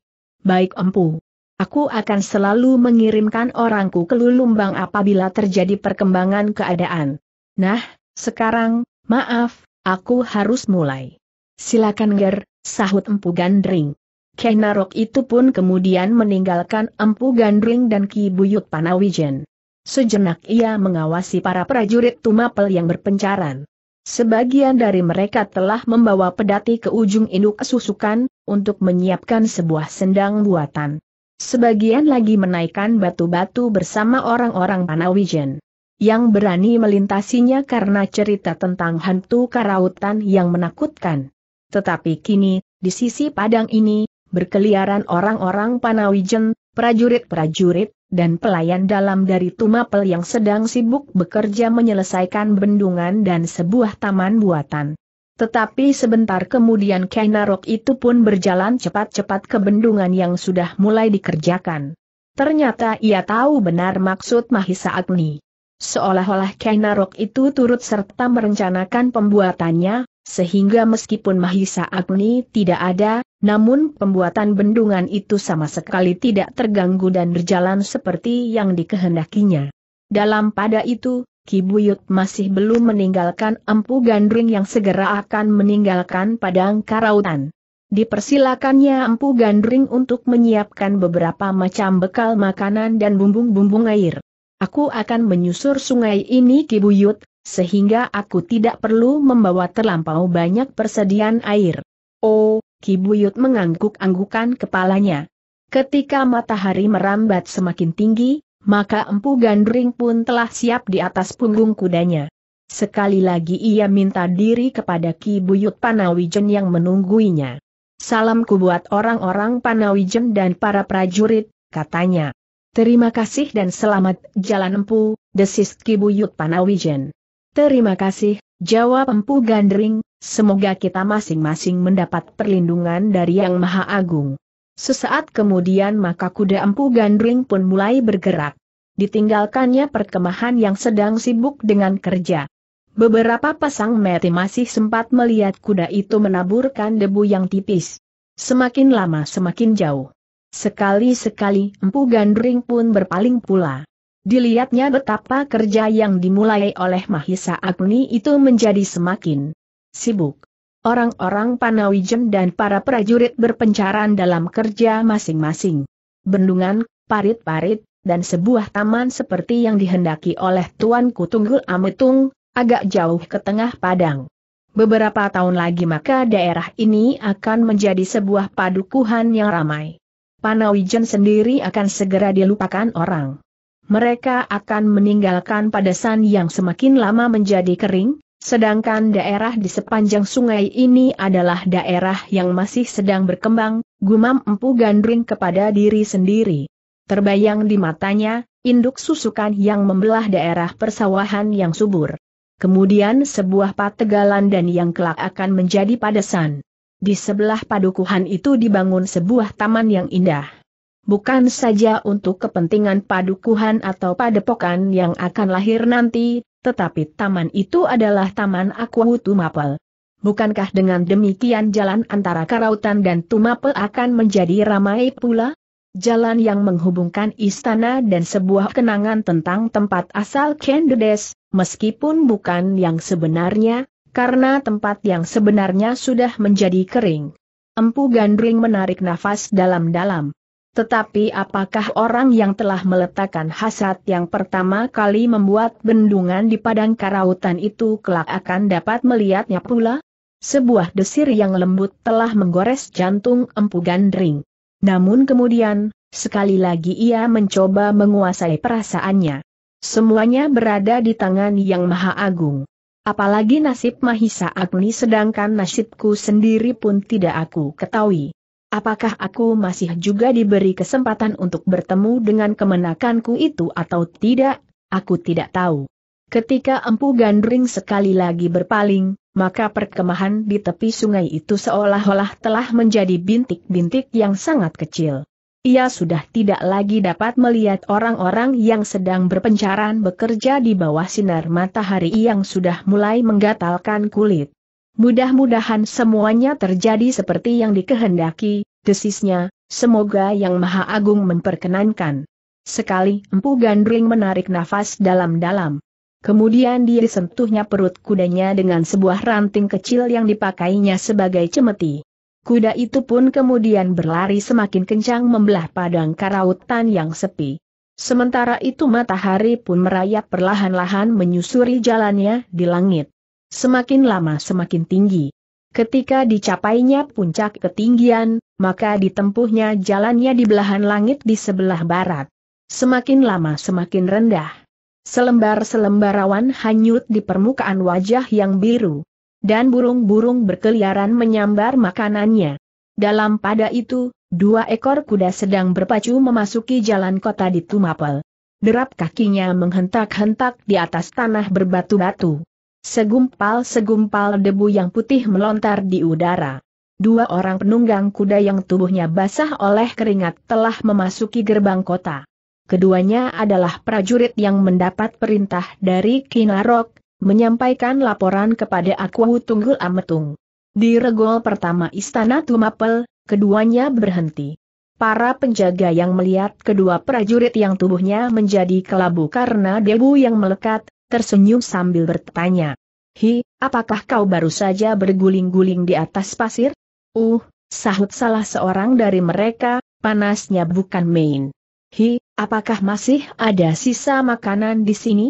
Baik empu. Aku akan selalu mengirimkan orangku ke Lulumbang apabila terjadi perkembangan keadaan. Nah, sekarang, maaf, aku harus mulai. Silakan Ger, sahut empu Gandring. Kenarok itu pun kemudian meninggalkan Empu Gandring dan Ki Buyut Panawijen. Sejenak ia mengawasi para prajurit Tumapel yang berpencaran. Sebagian dari mereka telah membawa pedati ke ujung induk susukan, untuk menyiapkan sebuah sendang buatan. Sebagian lagi menaikkan batu-batu bersama orang-orang Panawijen. Yang berani melintasinya karena cerita tentang hantu karautan yang menakutkan. Tetapi kini, di sisi padang ini, berkeliaran orang-orang Panawijen, prajurit-prajurit, dan pelayan dalam dari Tumapel yang sedang sibuk bekerja menyelesaikan bendungan dan sebuah taman buatan. Tetapi sebentar kemudian Kainarok itu pun berjalan cepat-cepat ke bendungan yang sudah mulai dikerjakan. Ternyata ia tahu benar maksud Mahisa Agni. Seolah-olah Kainarok itu turut serta merencanakan pembuatannya, sehingga meskipun Mahisa Agni tidak ada, namun pembuatan bendungan itu sama sekali tidak terganggu dan berjalan seperti yang dikehendakinya. Dalam pada itu, Kibuyut masih belum meninggalkan Empu Gandring yang segera akan meninggalkan Padang Karautan. Dipersilakannya Empu Gandring untuk menyiapkan beberapa macam bekal makanan dan bumbung-bumbung air. Aku akan menyusur sungai ini Kibuyut sehingga aku tidak perlu membawa terlampau banyak persediaan air. Oh, Kibuyut mengangguk-anggukan kepalanya. Ketika matahari merambat semakin tinggi, maka Empu Gandring pun telah siap di atas punggung kudanya. Sekali lagi ia minta diri kepada Ki Buyut Panawijen yang menungguinya. Salamku buat orang-orang Panawijen dan para prajurit, katanya. Terima kasih dan selamat jalan empu, desis Ki Buyut Panawijen. Terima kasih, jawab Empu Gandring, semoga kita masing-masing mendapat perlindungan dari Yang Maha Agung. Sesaat kemudian maka kuda Empu Gandring pun mulai bergerak. Ditinggalkannya perkemahan yang sedang sibuk dengan kerja. Beberapa pasang mati masih sempat melihat kuda itu menaburkan debu yang tipis. Semakin lama semakin jauh. Sekali-sekali Empu Gandring pun berpaling pula. Dilihatnya betapa kerja yang dimulai oleh Mahisa Agni itu menjadi semakin sibuk. Orang-orang Panawijem dan para prajurit berpencaran dalam kerja masing-masing. Bendungan, parit-parit, dan sebuah taman seperti yang dihendaki oleh Tuan Kutunggul Ametung, agak jauh ke tengah padang. Beberapa tahun lagi maka daerah ini akan menjadi sebuah padukuhan yang ramai. Panawijen sendiri akan segera dilupakan orang mereka akan meninggalkan padasan yang semakin lama menjadi kering, sedangkan daerah di sepanjang sungai ini adalah daerah yang masih sedang berkembang, gumam empu gandring kepada diri sendiri. Terbayang di matanya, induk susukan yang membelah daerah persawahan yang subur. Kemudian sebuah pategalan dan yang kelak akan menjadi padasan. Di sebelah padukuhan itu dibangun sebuah taman yang indah bukan saja untuk kepentingan padukuhan atau padepokan yang akan lahir nanti, tetapi taman itu adalah taman Aqua Tumapel. Bukankah dengan demikian jalan antara Karautan dan Tumapel akan menjadi ramai pula? Jalan yang menghubungkan istana dan sebuah kenangan tentang tempat asal Kendedes, meskipun bukan yang sebenarnya, karena tempat yang sebenarnya sudah menjadi kering. Empu Gandring menarik nafas dalam-dalam. Tetapi apakah orang yang telah meletakkan hasad yang pertama kali membuat bendungan di padang karautan itu kelak akan dapat melihatnya pula? Sebuah desir yang lembut telah menggores jantung empu gandring. Namun kemudian, sekali lagi ia mencoba menguasai perasaannya. Semuanya berada di tangan yang maha agung. Apalagi nasib Mahisa Agni sedangkan nasibku sendiri pun tidak aku ketahui apakah aku masih juga diberi kesempatan untuk bertemu dengan kemenakanku itu atau tidak, aku tidak tahu. Ketika Empu Gandring sekali lagi berpaling, maka perkemahan di tepi sungai itu seolah-olah telah menjadi bintik-bintik yang sangat kecil. Ia sudah tidak lagi dapat melihat orang-orang yang sedang berpencaran bekerja di bawah sinar matahari yang sudah mulai menggatalkan kulit. Mudah-mudahan semuanya terjadi seperti yang dikehendaki, desisnya, semoga Yang Maha Agung memperkenankan. Sekali Empu Gandring menarik nafas dalam-dalam. Kemudian dia disentuhnya perut kudanya dengan sebuah ranting kecil yang dipakainya sebagai cemeti. Kuda itu pun kemudian berlari semakin kencang membelah padang karautan yang sepi. Sementara itu matahari pun merayap perlahan-lahan menyusuri jalannya di langit semakin lama semakin tinggi. Ketika dicapainya puncak ketinggian, maka ditempuhnya jalannya di belahan langit di sebelah barat. Semakin lama semakin rendah. Selembar-selembar awan hanyut di permukaan wajah yang biru. Dan burung-burung berkeliaran menyambar makanannya. Dalam pada itu, dua ekor kuda sedang berpacu memasuki jalan kota di Tumapel. Derap kakinya menghentak-hentak di atas tanah berbatu-batu. Segumpal-segumpal debu yang putih melontar di udara. Dua orang penunggang kuda yang tubuhnya basah oleh keringat telah memasuki gerbang kota. Keduanya adalah prajurit yang mendapat perintah dari Kinarok, menyampaikan laporan kepada Aku Tunggul Ametung. Di regol pertama Istana Tumapel, keduanya berhenti. Para penjaga yang melihat kedua prajurit yang tubuhnya menjadi kelabu karena debu yang melekat, tersenyum sambil bertanya. Hi, apakah kau baru saja berguling-guling di atas pasir? Uh, sahut salah seorang dari mereka, panasnya bukan main. Hi, apakah masih ada sisa makanan di sini?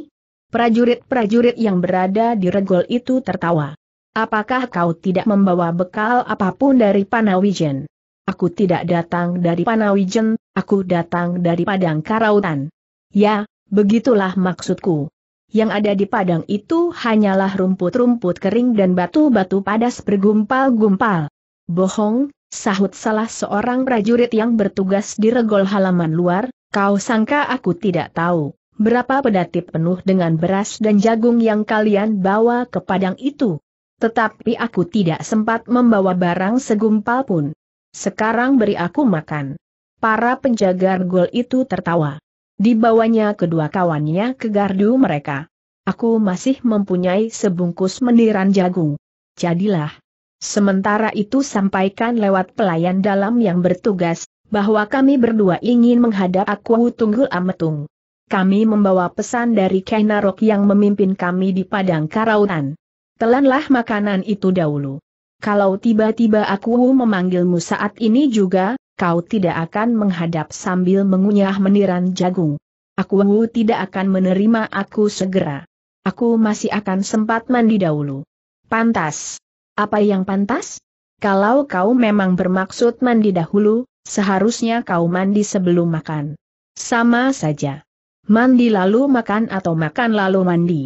Prajurit-prajurit yang berada di regol itu tertawa. Apakah kau tidak membawa bekal apapun dari Panawijen? Aku tidak datang dari Panawijen, aku datang dari Padang Karautan. Ya, begitulah maksudku yang ada di padang itu hanyalah rumput-rumput kering dan batu-batu padas bergumpal-gumpal. Bohong, sahut salah seorang prajurit yang bertugas di regol halaman luar, kau sangka aku tidak tahu, berapa pedati penuh dengan beras dan jagung yang kalian bawa ke padang itu. Tetapi aku tidak sempat membawa barang segumpal pun. Sekarang beri aku makan. Para penjaga regol itu tertawa. Dibawanya kedua kawannya ke gardu mereka. Aku masih mempunyai sebungkus meniran jagung. Jadilah. Sementara itu sampaikan lewat pelayan dalam yang bertugas, bahwa kami berdua ingin menghadap aku Tunggul Ametung. Kami membawa pesan dari Kainarok yang memimpin kami di Padang Karautan. Telanlah makanan itu dahulu kalau tiba-tiba aku memanggilmu saat ini juga, kau tidak akan menghadap sambil mengunyah meniran jagung. Aku tidak akan menerima aku segera. Aku masih akan sempat mandi dahulu. Pantas. Apa yang pantas? Kalau kau memang bermaksud mandi dahulu, seharusnya kau mandi sebelum makan. Sama saja. Mandi lalu makan atau makan lalu mandi.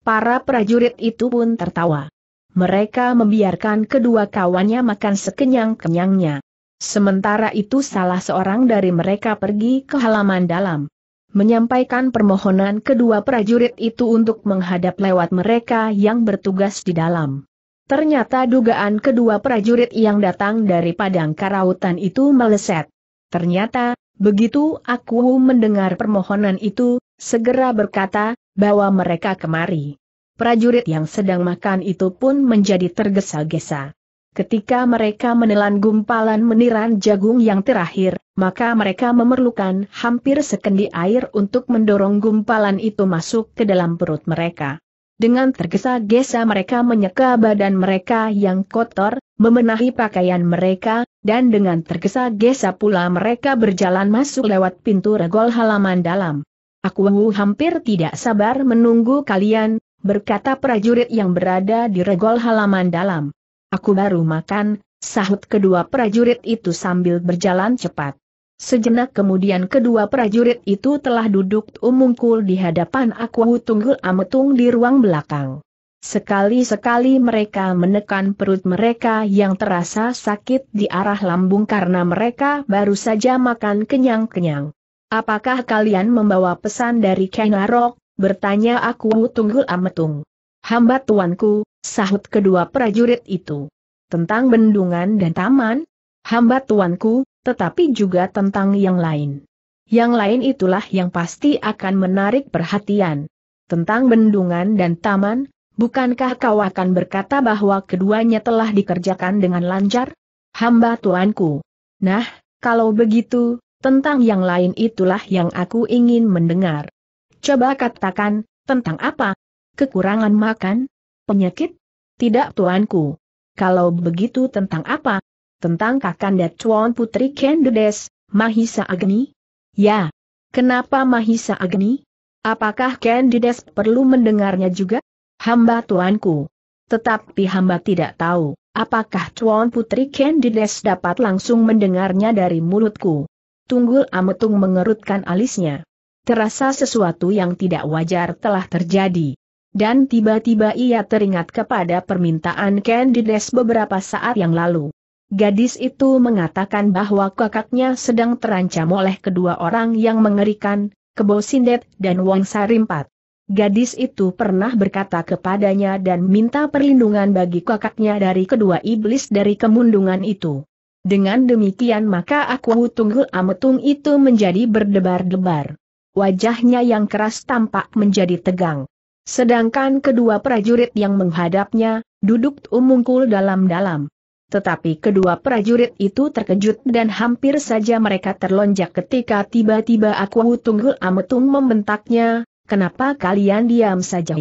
Para prajurit itu pun tertawa mereka membiarkan kedua kawannya makan sekenyang-kenyangnya. Sementara itu salah seorang dari mereka pergi ke halaman dalam. Menyampaikan permohonan kedua prajurit itu untuk menghadap lewat mereka yang bertugas di dalam. Ternyata dugaan kedua prajurit yang datang dari padang karautan itu meleset. Ternyata, begitu aku mendengar permohonan itu, segera berkata, bawa mereka kemari prajurit yang sedang makan itu pun menjadi tergesa-gesa. Ketika mereka menelan gumpalan meniran jagung yang terakhir, maka mereka memerlukan hampir sekendi air untuk mendorong gumpalan itu masuk ke dalam perut mereka. Dengan tergesa-gesa mereka menyeka badan mereka yang kotor, memenahi pakaian mereka, dan dengan tergesa-gesa pula mereka berjalan masuk lewat pintu regol halaman dalam. Aku hampir tidak sabar menunggu kalian, berkata prajurit yang berada di regol halaman dalam. Aku baru makan, sahut kedua prajurit itu sambil berjalan cepat. Sejenak kemudian kedua prajurit itu telah duduk umungkul di hadapan aku tunggul ametung di ruang belakang. Sekali-sekali mereka menekan perut mereka yang terasa sakit di arah lambung karena mereka baru saja makan kenyang-kenyang. Apakah kalian membawa pesan dari Kenarok? bertanya aku tunggul ametung. Hamba tuanku, sahut kedua prajurit itu. Tentang bendungan dan taman, hamba tuanku, tetapi juga tentang yang lain. Yang lain itulah yang pasti akan menarik perhatian. Tentang bendungan dan taman, bukankah kau akan berkata bahwa keduanya telah dikerjakan dengan lancar? Hamba tuanku. Nah, kalau begitu, tentang yang lain itulah yang aku ingin mendengar. Coba katakan, tentang apa? Kekurangan makan? Penyakit? Tidak tuanku. Kalau begitu tentang apa? Tentang Kakanda Chuan Putri Kendedes, Mahisa Agni? Ya. Kenapa Mahisa Agni? Apakah Kendedes perlu mendengarnya juga? Hamba tuanku. Tetapi hamba tidak tahu, apakah Chuan Putri Kendedes dapat langsung mendengarnya dari mulutku. Tunggul Ametung mengerutkan alisnya. Terasa sesuatu yang tidak wajar telah terjadi. Dan tiba-tiba ia teringat kepada permintaan Candides beberapa saat yang lalu. Gadis itu mengatakan bahwa kakaknya sedang terancam oleh kedua orang yang mengerikan, Kebo Sindet dan Wong Sarimpat. Gadis itu pernah berkata kepadanya dan minta perlindungan bagi kakaknya dari kedua iblis dari kemundungan itu. Dengan demikian maka aku tunggu ametung itu menjadi berdebar-debar wajahnya yang keras tampak menjadi tegang. Sedangkan kedua prajurit yang menghadapnya, duduk umungkul dalam-dalam. Tetapi kedua prajurit itu terkejut dan hampir saja mereka terlonjak ketika tiba-tiba aku tunggul ametung membentaknya, kenapa kalian diam saja?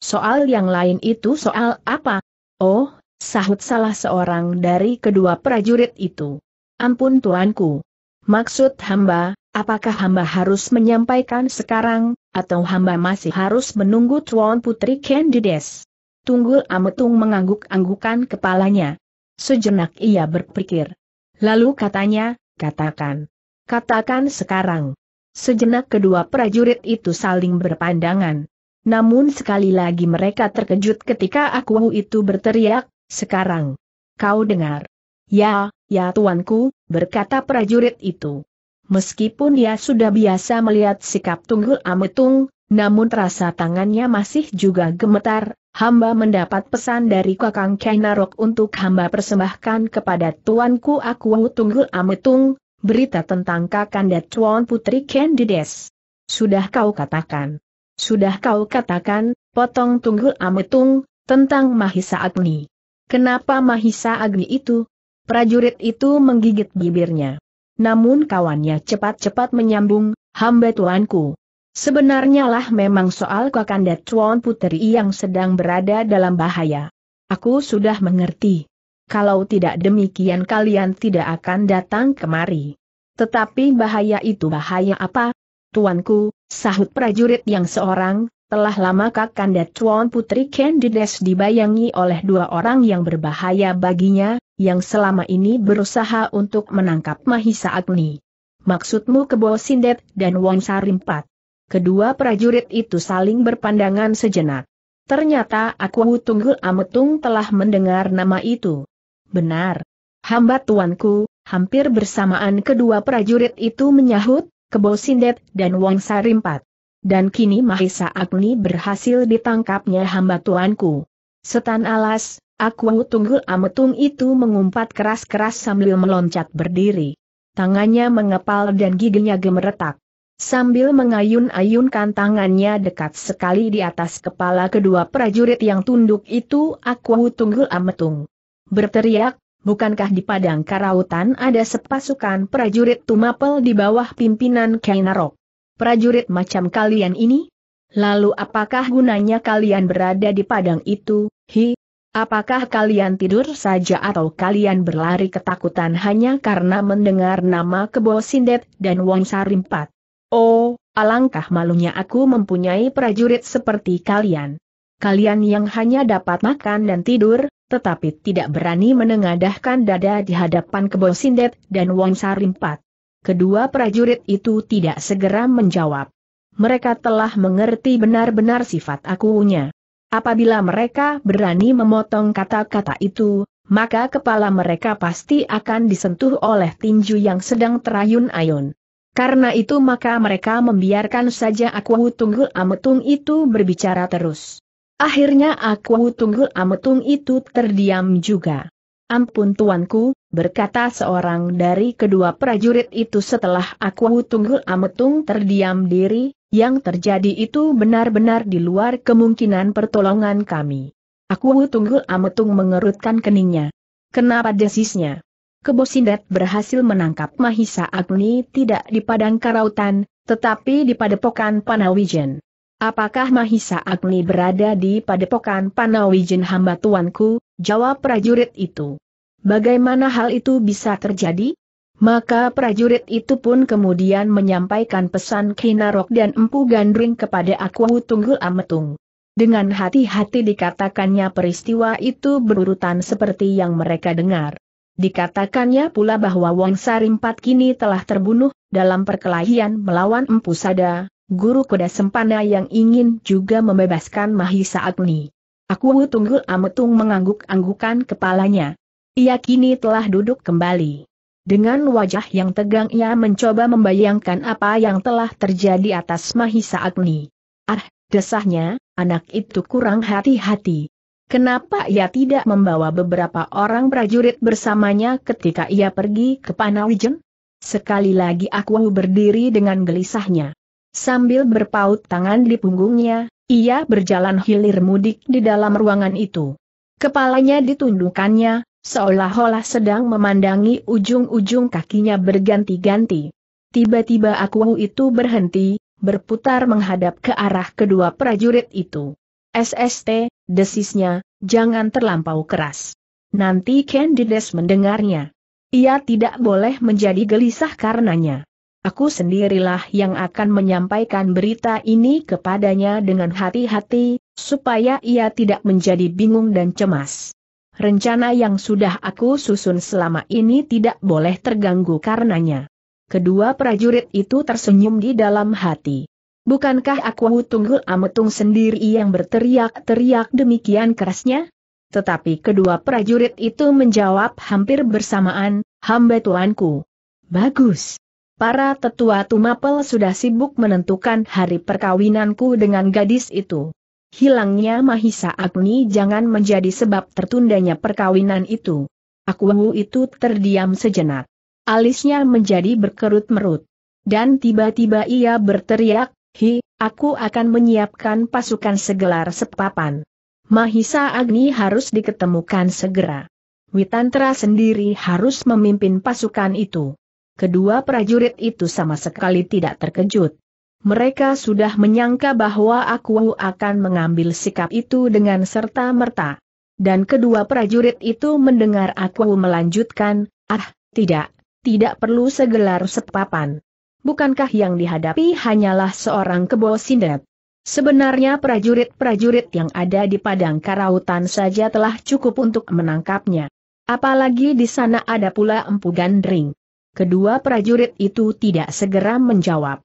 Soal yang lain itu soal apa? Oh, sahut salah seorang dari kedua prajurit itu. Ampun tuanku. Maksud hamba, Apakah hamba harus menyampaikan sekarang, atau hamba masih harus menunggu Tuan Putri Candides? Tunggul Ametung mengangguk-anggukan kepalanya. Sejenak ia berpikir. Lalu katanya, katakan. Katakan sekarang. Sejenak kedua prajurit itu saling berpandangan. Namun sekali lagi mereka terkejut ketika aku itu berteriak, sekarang. Kau dengar. Ya, ya tuanku, berkata prajurit itu. Meskipun dia sudah biasa melihat sikap Tunggul Ametung, namun rasa tangannya masih juga gemetar, hamba mendapat pesan dari Kakang Kainarok untuk hamba persembahkan kepada Tuanku Aku Tunggul Ametung, berita tentang Kakanda Tuan Putri Candides. Sudah kau katakan. Sudah kau katakan, potong Tunggul Ametung, tentang Mahisa Agni. Kenapa Mahisa Agni itu? Prajurit itu menggigit bibirnya namun kawannya cepat-cepat menyambung, hamba tuanku. Sebenarnya lah memang soal Kakanda Tuan Puteri yang sedang berada dalam bahaya. Aku sudah mengerti. Kalau tidak demikian kalian tidak akan datang kemari. Tetapi bahaya itu bahaya apa? Tuanku, sahut prajurit yang seorang, telah lama Kakanda Tuan Putri Candides dibayangi oleh dua orang yang berbahaya baginya, yang selama ini berusaha untuk menangkap Mahisa Agni. Maksudmu Kebo Sindet dan Wong Sarimpat. Kedua prajurit itu saling berpandangan sejenak. Ternyata aku Tunggul Ametung telah mendengar nama itu. Benar. Hamba tuanku, hampir bersamaan kedua prajurit itu menyahut, Kebo Sindet dan Wong Sarimpat. Dan kini Mahesa Agni berhasil ditangkapnya hamba tuanku. Setan alas, aku tunggul ametung itu mengumpat keras-keras sambil meloncat berdiri. Tangannya mengepal dan giginya gemeretak. Sambil mengayun-ayunkan tangannya dekat sekali di atas kepala kedua prajurit yang tunduk itu aku tunggul ametung. Berteriak, bukankah di padang karautan ada sepasukan prajurit tumapel di bawah pimpinan Kainarok? prajurit macam kalian ini? Lalu apakah gunanya kalian berada di padang itu, hi? Apakah kalian tidur saja atau kalian berlari ketakutan hanya karena mendengar nama Kebo Sindet dan Wong Sarimpat? Oh, alangkah malunya aku mempunyai prajurit seperti kalian. Kalian yang hanya dapat makan dan tidur, tetapi tidak berani menengadahkan dada di hadapan Kebo Sindet dan Wong Sarimpat. Kedua prajurit itu tidak segera menjawab. Mereka telah mengerti benar-benar sifat akunya. Apabila mereka berani memotong kata-kata itu, maka kepala mereka pasti akan disentuh oleh tinju yang sedang terayun-ayun. Karena itu maka mereka membiarkan saja Aku Tunggul Ametung itu berbicara terus. Akhirnya Aku Tunggul Ametung itu terdiam juga. Ampun tuanku, berkata seorang dari kedua prajurit itu setelah aku tunggul ametung terdiam diri, yang terjadi itu benar-benar di luar kemungkinan pertolongan kami. Aku tunggul ametung mengerutkan keningnya. Kenapa desisnya? Kebosindet berhasil menangkap Mahisa Agni tidak di Padang Karautan, tetapi di Padepokan Panawijen. Apakah Mahisa Agni berada di Padepokan Panawijen hamba tuanku, jawab prajurit itu. Bagaimana hal itu bisa terjadi? Maka prajurit itu pun kemudian menyampaikan pesan Kinarok dan Empu Gandring kepada Aku Tunggul Ametung. Dengan hati-hati dikatakannya peristiwa itu berurutan seperti yang mereka dengar. Dikatakannya pula bahwa Wong Sarimpat kini telah terbunuh, dalam perkelahian melawan Empu Sada, guru kuda sempana yang ingin juga membebaskan Mahisa Agni. Aku tunggul Ametung ah, mengangguk-anggukan kepalanya. Ia kini telah duduk kembali. Dengan wajah yang tegang ia mencoba membayangkan apa yang telah terjadi atas Mahisa Agni. Ah, desahnya, anak itu kurang hati-hati. Kenapa ia tidak membawa beberapa orang prajurit bersamanya ketika ia pergi ke Panawijen? Sekali lagi aku berdiri dengan gelisahnya. Sambil berpaut tangan di punggungnya, ia berjalan hilir mudik di dalam ruangan itu. Kepalanya ditundukkannya, seolah-olah sedang memandangi ujung-ujung kakinya berganti-ganti. Tiba-tiba aku itu berhenti, berputar menghadap ke arah kedua prajurit itu. SST, desisnya, jangan terlampau keras. Nanti Candides mendengarnya. Ia tidak boleh menjadi gelisah karenanya. Aku sendirilah yang akan menyampaikan berita ini kepadanya dengan hati-hati, supaya ia tidak menjadi bingung dan cemas. Rencana yang sudah aku susun selama ini tidak boleh terganggu karenanya. Kedua prajurit itu tersenyum di dalam hati. Bukankah aku tunggul ametung sendiri yang berteriak-teriak demikian kerasnya? Tetapi kedua prajurit itu menjawab hampir bersamaan, hamba tuanku. Bagus, para tetua Tumapel sudah sibuk menentukan hari perkawinanku dengan gadis itu. Hilangnya Mahisa Agni jangan menjadi sebab tertundanya perkawinan itu. Aku itu terdiam sejenak. Alisnya menjadi berkerut-merut. Dan tiba-tiba ia berteriak, Hi, aku akan menyiapkan pasukan segelar sepapan. Mahisa Agni harus diketemukan segera. Witantra sendiri harus memimpin pasukan itu. Kedua prajurit itu sama sekali tidak terkejut. Mereka sudah menyangka bahwa aku akan mengambil sikap itu dengan serta-merta. Dan kedua prajurit itu mendengar aku melanjutkan, ah, tidak, tidak perlu segelar sepapan. Bukankah yang dihadapi hanyalah seorang kebo sindet? Sebenarnya prajurit-prajurit yang ada di padang karautan saja telah cukup untuk menangkapnya. Apalagi di sana ada pula empu gandring. Kedua prajurit itu tidak segera menjawab.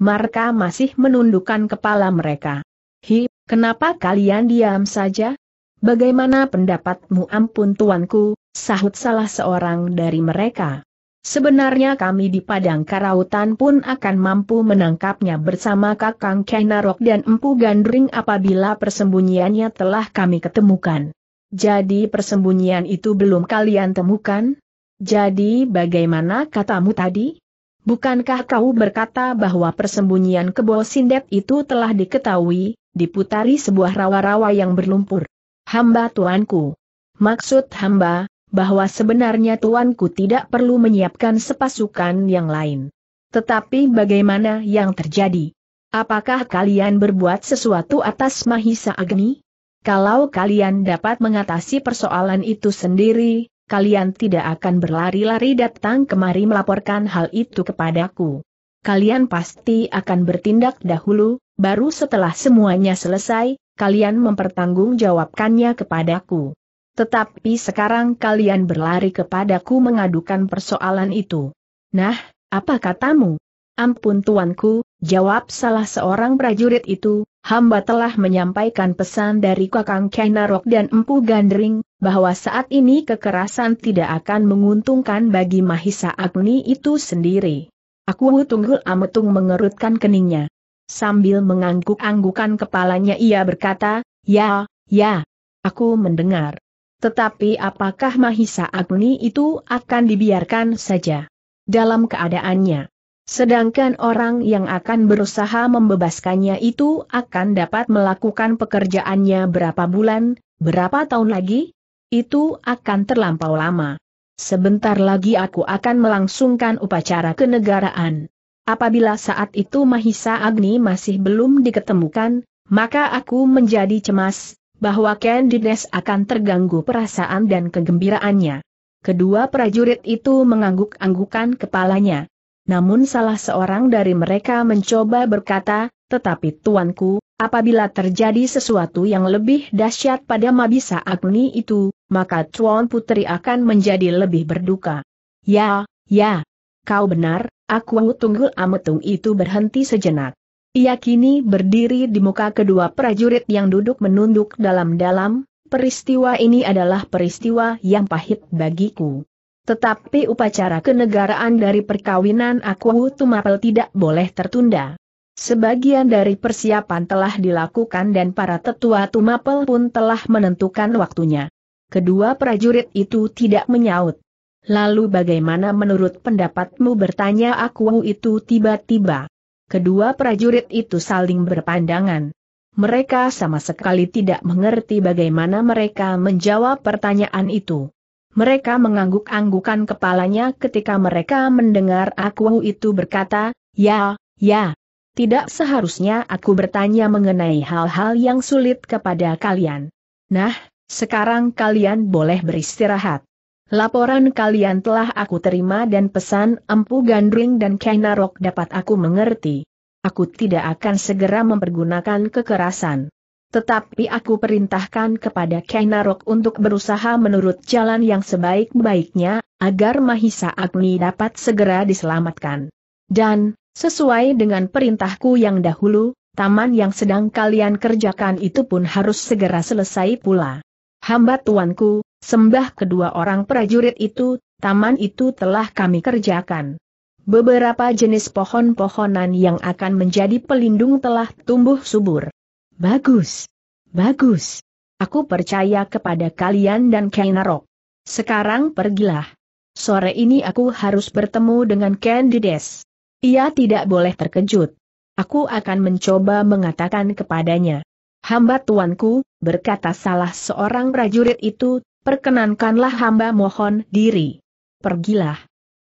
Marka masih menundukkan kepala mereka. Hi, kenapa kalian diam saja? Bagaimana pendapatmu ampun tuanku, sahut salah seorang dari mereka. Sebenarnya kami di Padang Karautan pun akan mampu menangkapnya bersama Kakang Kainarok dan Empu Gandring apabila persembunyiannya telah kami ketemukan. Jadi persembunyian itu belum kalian temukan? Jadi bagaimana katamu tadi? Bukankah kau berkata bahwa persembunyian kebo sindet itu telah diketahui, diputari sebuah rawa-rawa yang berlumpur? Hamba tuanku. Maksud hamba, bahwa sebenarnya tuanku tidak perlu menyiapkan sepasukan yang lain. Tetapi bagaimana yang terjadi? Apakah kalian berbuat sesuatu atas Mahisa Agni? Kalau kalian dapat mengatasi persoalan itu sendiri, kalian tidak akan berlari-lari datang kemari melaporkan hal itu kepadaku. Kalian pasti akan bertindak dahulu, baru setelah semuanya selesai, kalian mempertanggungjawabkannya kepadaku. Tetapi sekarang kalian berlari kepadaku mengadukan persoalan itu. Nah, apa katamu? Ampun tuanku, jawab salah seorang prajurit itu, hamba telah menyampaikan pesan dari Kakang Kainarok dan Empu Gandring, bahwa saat ini kekerasan tidak akan menguntungkan bagi Mahisa Agni itu sendiri. Aku tunggul ametung mengerutkan keningnya. Sambil mengangguk-anggukan kepalanya ia berkata, ya, ya, aku mendengar. Tetapi apakah Mahisa Agni itu akan dibiarkan saja? Dalam keadaannya, Sedangkan orang yang akan berusaha membebaskannya itu akan dapat melakukan pekerjaannya berapa bulan, berapa tahun lagi? Itu akan terlampau lama. Sebentar lagi aku akan melangsungkan upacara kenegaraan. Apabila saat itu Mahisa Agni masih belum diketemukan, maka aku menjadi cemas, bahwa Candides akan terganggu perasaan dan kegembiraannya. Kedua prajurit itu mengangguk-anggukan kepalanya namun salah seorang dari mereka mencoba berkata, tetapi tuanku, apabila terjadi sesuatu yang lebih dahsyat pada Mabisa Agni itu, maka Tuan Putri akan menjadi lebih berduka. Ya, ya. Kau benar, aku tunggu ametung itu berhenti sejenak. Ia kini berdiri di muka kedua prajurit yang duduk menunduk dalam-dalam, peristiwa ini adalah peristiwa yang pahit bagiku. Tetapi upacara kenegaraan dari perkawinan aku Tumapel tidak boleh tertunda. Sebagian dari persiapan telah dilakukan dan para tetua Tumapel pun telah menentukan waktunya. Kedua prajurit itu tidak menyaut. Lalu bagaimana menurut pendapatmu bertanya aku itu tiba-tiba. Kedua prajurit itu saling berpandangan. Mereka sama sekali tidak mengerti bagaimana mereka menjawab pertanyaan itu. Mereka mengangguk-anggukan kepalanya ketika mereka mendengar aku itu berkata, ya, ya. Tidak seharusnya aku bertanya mengenai hal-hal yang sulit kepada kalian. Nah, sekarang kalian boleh beristirahat. Laporan kalian telah aku terima dan pesan Empu Gandring dan Kainarok dapat aku mengerti. Aku tidak akan segera mempergunakan kekerasan. Tetapi aku perintahkan kepada Kainarok untuk berusaha menurut jalan yang sebaik-baiknya, agar Mahisa Agni dapat segera diselamatkan. Dan, sesuai dengan perintahku yang dahulu, taman yang sedang kalian kerjakan itu pun harus segera selesai pula. Hamba tuanku, sembah kedua orang prajurit itu, taman itu telah kami kerjakan. Beberapa jenis pohon-pohonan yang akan menjadi pelindung telah tumbuh subur. Bagus. Bagus. Aku percaya kepada kalian dan Kainarok. Sekarang pergilah. Sore ini aku harus bertemu dengan Candides. Ia tidak boleh terkejut. Aku akan mencoba mengatakan kepadanya. Hamba tuanku, berkata salah seorang prajurit itu, perkenankanlah hamba mohon diri. Pergilah.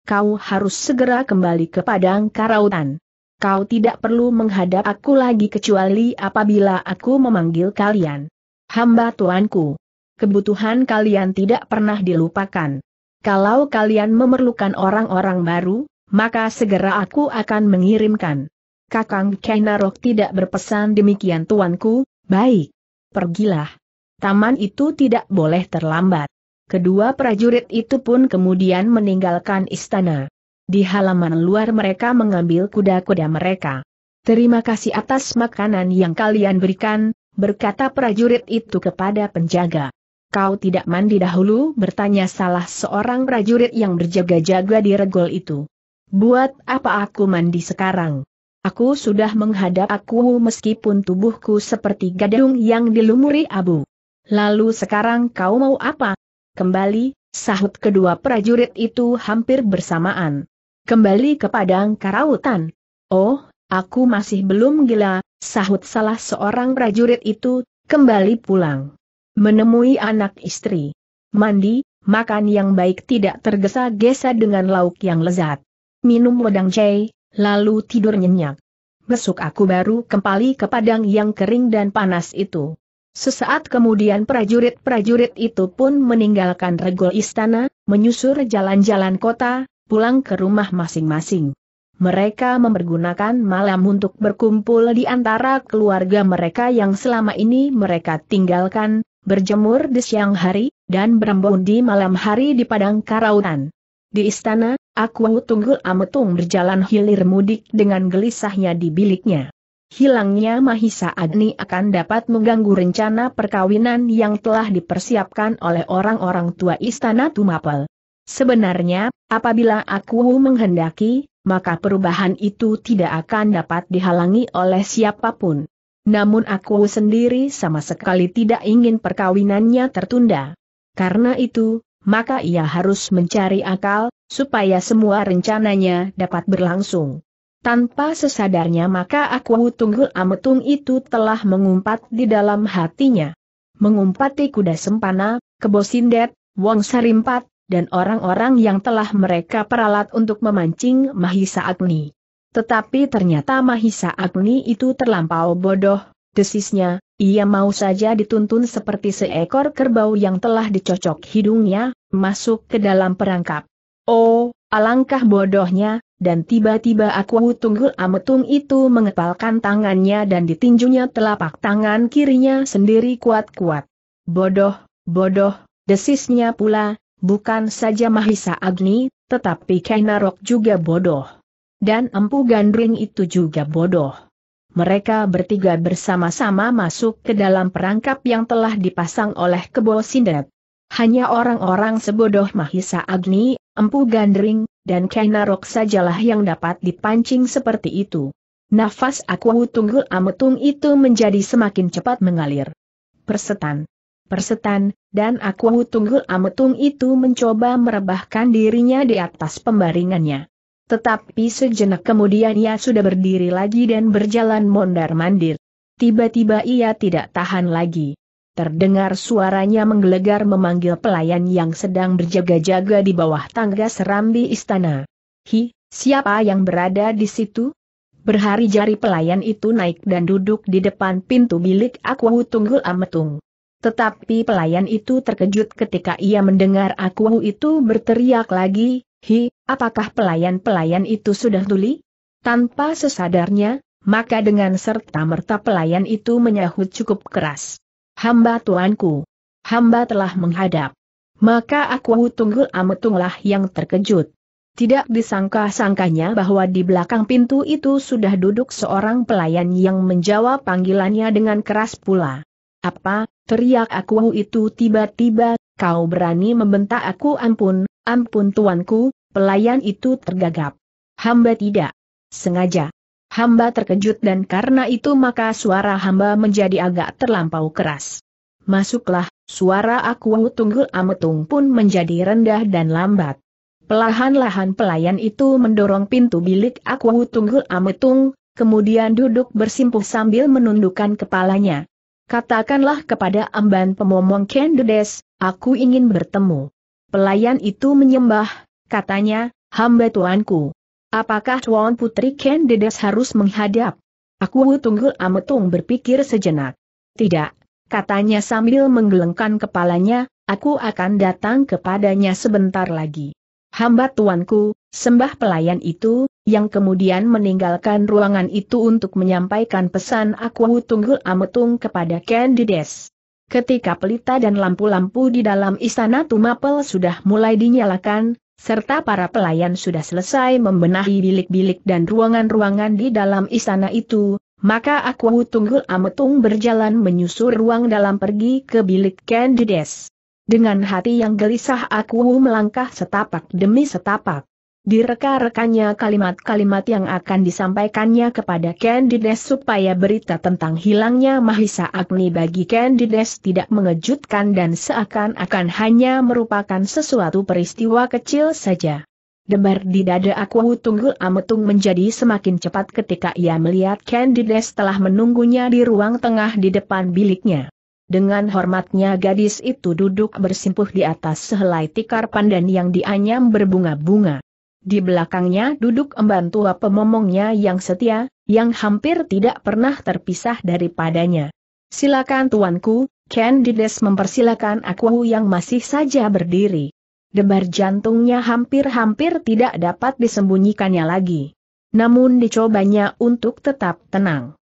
Kau harus segera kembali ke padang karautan kau tidak perlu menghadap aku lagi kecuali apabila aku memanggil kalian. Hamba tuanku, kebutuhan kalian tidak pernah dilupakan. Kalau kalian memerlukan orang-orang baru, maka segera aku akan mengirimkan. Kakang Kainarok tidak berpesan demikian tuanku, baik. Pergilah. Taman itu tidak boleh terlambat. Kedua prajurit itu pun kemudian meninggalkan istana. Di halaman luar mereka mengambil kuda-kuda mereka. Terima kasih atas makanan yang kalian berikan, berkata prajurit itu kepada penjaga. Kau tidak mandi dahulu bertanya salah seorang prajurit yang berjaga-jaga di regol itu. Buat apa aku mandi sekarang? Aku sudah menghadap aku meskipun tubuhku seperti gadung yang dilumuri abu. Lalu sekarang kau mau apa? Kembali, sahut kedua prajurit itu hampir bersamaan. Kembali ke padang karautan. Oh, aku masih belum gila, sahut salah seorang prajurit itu, kembali pulang. Menemui anak istri. Mandi, makan yang baik tidak tergesa-gesa dengan lauk yang lezat. Minum wedang cai, lalu tidur nyenyak. Besok aku baru kembali ke padang yang kering dan panas itu. Sesaat kemudian prajurit-prajurit itu pun meninggalkan regol istana, menyusur jalan-jalan kota, pulang ke rumah masing-masing. Mereka mempergunakan malam untuk berkumpul di antara keluarga mereka yang selama ini mereka tinggalkan, berjemur di siang hari, dan berembun di malam hari di padang karautan. Di istana, Aku Tunggul Ametung berjalan hilir mudik dengan gelisahnya di biliknya. Hilangnya Mahisa Agni akan dapat mengganggu rencana perkawinan yang telah dipersiapkan oleh orang-orang tua istana Tumapel. Sebenarnya, apabila aku menghendaki, maka perubahan itu tidak akan dapat dihalangi oleh siapapun. Namun aku sendiri sama sekali tidak ingin perkawinannya tertunda. Karena itu, maka ia harus mencari akal, supaya semua rencananya dapat berlangsung. Tanpa sesadarnya maka aku tunggul ametung itu telah mengumpat di dalam hatinya. Mengumpati kuda sempana, kebosindet, wong sarimpat, dan orang-orang yang telah mereka peralat untuk memancing Mahisa Agni. Tetapi ternyata Mahisa Agni itu terlampau bodoh, desisnya, ia mau saja dituntun seperti seekor kerbau yang telah dicocok hidungnya, masuk ke dalam perangkap. Oh, alangkah bodohnya, dan tiba-tiba aku tunggul ametung itu mengepalkan tangannya dan ditinjunya telapak tangan kirinya sendiri kuat-kuat. Bodoh, bodoh, desisnya pula, Bukan saja Mahisa Agni, tetapi Kainarok juga bodoh. Dan Empu Gandring itu juga bodoh. Mereka bertiga bersama-sama masuk ke dalam perangkap yang telah dipasang oleh Kebo Sindet. Hanya orang-orang sebodoh Mahisa Agni, Empu Gandring, dan Kainarok sajalah yang dapat dipancing seperti itu. Nafas aku tunggul ametung itu menjadi semakin cepat mengalir. Persetan persetan, dan aku tunggul ametung itu mencoba merebahkan dirinya di atas pembaringannya. Tetapi sejenak kemudian ia sudah berdiri lagi dan berjalan mondar-mandir. Tiba-tiba ia tidak tahan lagi. Terdengar suaranya menggelegar memanggil pelayan yang sedang berjaga-jaga di bawah tangga serambi istana. Hi, siapa yang berada di situ? Berhari jari pelayan itu naik dan duduk di depan pintu bilik aku tunggul ametung. Tetapi pelayan itu terkejut ketika ia mendengar aku itu berteriak lagi, Hi, apakah pelayan-pelayan itu sudah tuli? Tanpa sesadarnya, maka dengan serta-merta pelayan itu menyahut cukup keras. Hamba tuanku, hamba telah menghadap. Maka aku tunggul ametunglah yang terkejut. Tidak disangka-sangkanya bahwa di belakang pintu itu sudah duduk seorang pelayan yang menjawab panggilannya dengan keras pula. Apa, Teriak aku itu tiba-tiba, kau berani membentak aku ampun, ampun tuanku, pelayan itu tergagap. Hamba tidak. Sengaja. Hamba terkejut dan karena itu maka suara hamba menjadi agak terlampau keras. Masuklah, suara aku tunggul ametung pun menjadi rendah dan lambat. Pelahan-lahan pelayan itu mendorong pintu bilik aku tunggul ametung, kemudian duduk bersimpuh sambil menundukkan kepalanya. Katakanlah kepada amban pemomong Kendedes, aku ingin bertemu. Pelayan itu menyembah, katanya, hamba tuanku. Apakah tuan putri Kendedes harus menghadap? Aku tunggul ametung berpikir sejenak. Tidak, katanya sambil menggelengkan kepalanya, aku akan datang kepadanya sebentar lagi. Hamba tuanku, sembah pelayan itu, yang kemudian meninggalkan ruangan itu untuk menyampaikan pesan aku tunggul ametung kepada Candides. Ketika pelita dan lampu-lampu di dalam istana Tumapel sudah mulai dinyalakan, serta para pelayan sudah selesai membenahi bilik-bilik dan ruangan-ruangan di dalam istana itu, maka aku tunggul ametung berjalan menyusur ruang dalam pergi ke bilik Candides. Dengan hati yang gelisah aku melangkah setapak demi setapak. direka rekannya kalimat-kalimat yang akan disampaikannya kepada Candides supaya berita tentang hilangnya Mahisa Agni bagi Candides tidak mengejutkan dan seakan-akan hanya merupakan sesuatu peristiwa kecil saja. Debar di dada aku tunggul ametung menjadi semakin cepat ketika ia melihat Candides telah menunggunya di ruang tengah di depan biliknya. Dengan hormatnya gadis itu duduk bersimpuh di atas sehelai tikar pandan yang dianyam berbunga-bunga. Di belakangnya duduk emban tua pemomongnya yang setia, yang hampir tidak pernah terpisah daripadanya. Silakan tuanku, Candides mempersilakan aku yang masih saja berdiri. Debar jantungnya hampir-hampir tidak dapat disembunyikannya lagi. Namun dicobanya untuk tetap tenang.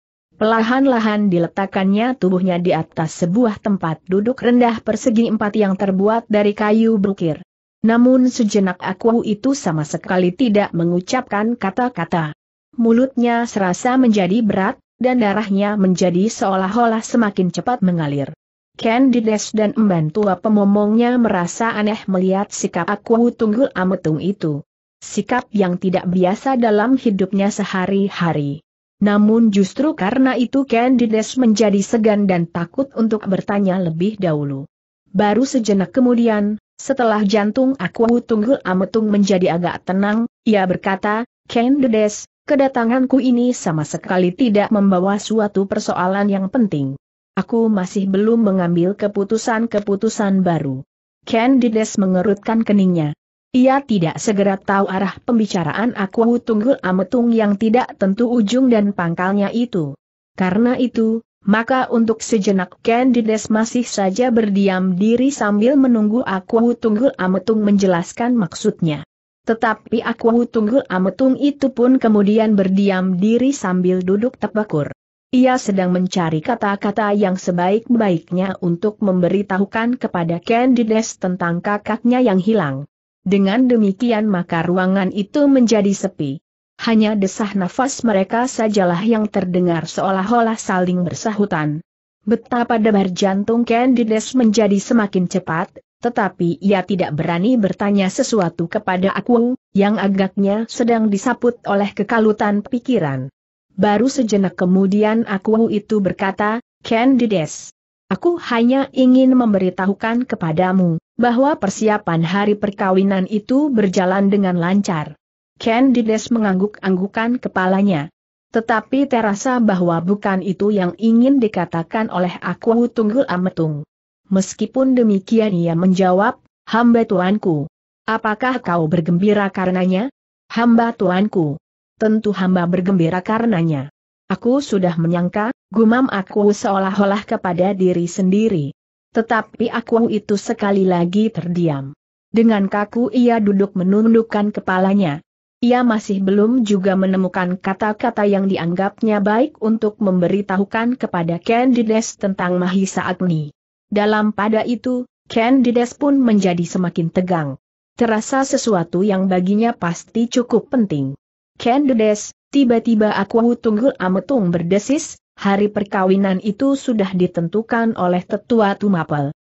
Pelahan-lahan diletakkannya tubuhnya di atas sebuah tempat duduk rendah persegi empat yang terbuat dari kayu berukir. Namun sejenak aku itu sama sekali tidak mengucapkan kata-kata. Mulutnya serasa menjadi berat, dan darahnya menjadi seolah-olah semakin cepat mengalir. Candides dan emban tua pemomongnya merasa aneh melihat sikap aku tunggul ametung itu. Sikap yang tidak biasa dalam hidupnya sehari-hari. Namun justru karena itu Candides menjadi segan dan takut untuk bertanya lebih dahulu. Baru sejenak kemudian, setelah jantung aku tunggul ametung menjadi agak tenang, ia berkata, Candides, kedatanganku ini sama sekali tidak membawa suatu persoalan yang penting. Aku masih belum mengambil keputusan-keputusan baru. Candides mengerutkan keningnya. Ia tidak segera tahu arah pembicaraan aku tunggul ametung yang tidak tentu ujung dan pangkalnya itu. Karena itu, maka untuk sejenak Candides masih saja berdiam diri sambil menunggu aku tunggul ametung menjelaskan maksudnya. Tetapi aku tunggul ametung itu pun kemudian berdiam diri sambil duduk tepakur. Ia sedang mencari kata-kata yang sebaik-baiknya untuk memberitahukan kepada Candides tentang kakaknya yang hilang. Dengan demikian maka ruangan itu menjadi sepi. Hanya desah nafas mereka sajalah yang terdengar seolah-olah saling bersahutan. Betapa debar jantung Candides menjadi semakin cepat, tetapi ia tidak berani bertanya sesuatu kepada aku, yang agaknya sedang disaput oleh kekalutan pikiran. Baru sejenak kemudian aku itu berkata, Candides, aku hanya ingin memberitahukan kepadamu, bahwa persiapan hari perkawinan itu berjalan dengan lancar. Candides mengangguk-anggukan kepalanya. Tetapi terasa bahwa bukan itu yang ingin dikatakan oleh aku Tunggul Ametung. Meskipun demikian ia menjawab, hamba tuanku. Apakah kau bergembira karenanya? Hamba tuanku. Tentu hamba bergembira karenanya. Aku sudah menyangka, gumam aku seolah-olah kepada diri sendiri. Tetapi aku itu sekali lagi terdiam. Dengan kaku ia duduk menundukkan kepalanya. Ia masih belum juga menemukan kata-kata yang dianggapnya baik untuk memberitahukan kepada Candides tentang Mahisa Agni. Dalam pada itu, Candides pun menjadi semakin tegang. Terasa sesuatu yang baginya pasti cukup penting. Candides, tiba-tiba aku tunggu ametung berdesis, hari perkawinan itu sudah ditentukan oleh tetua Tumapel.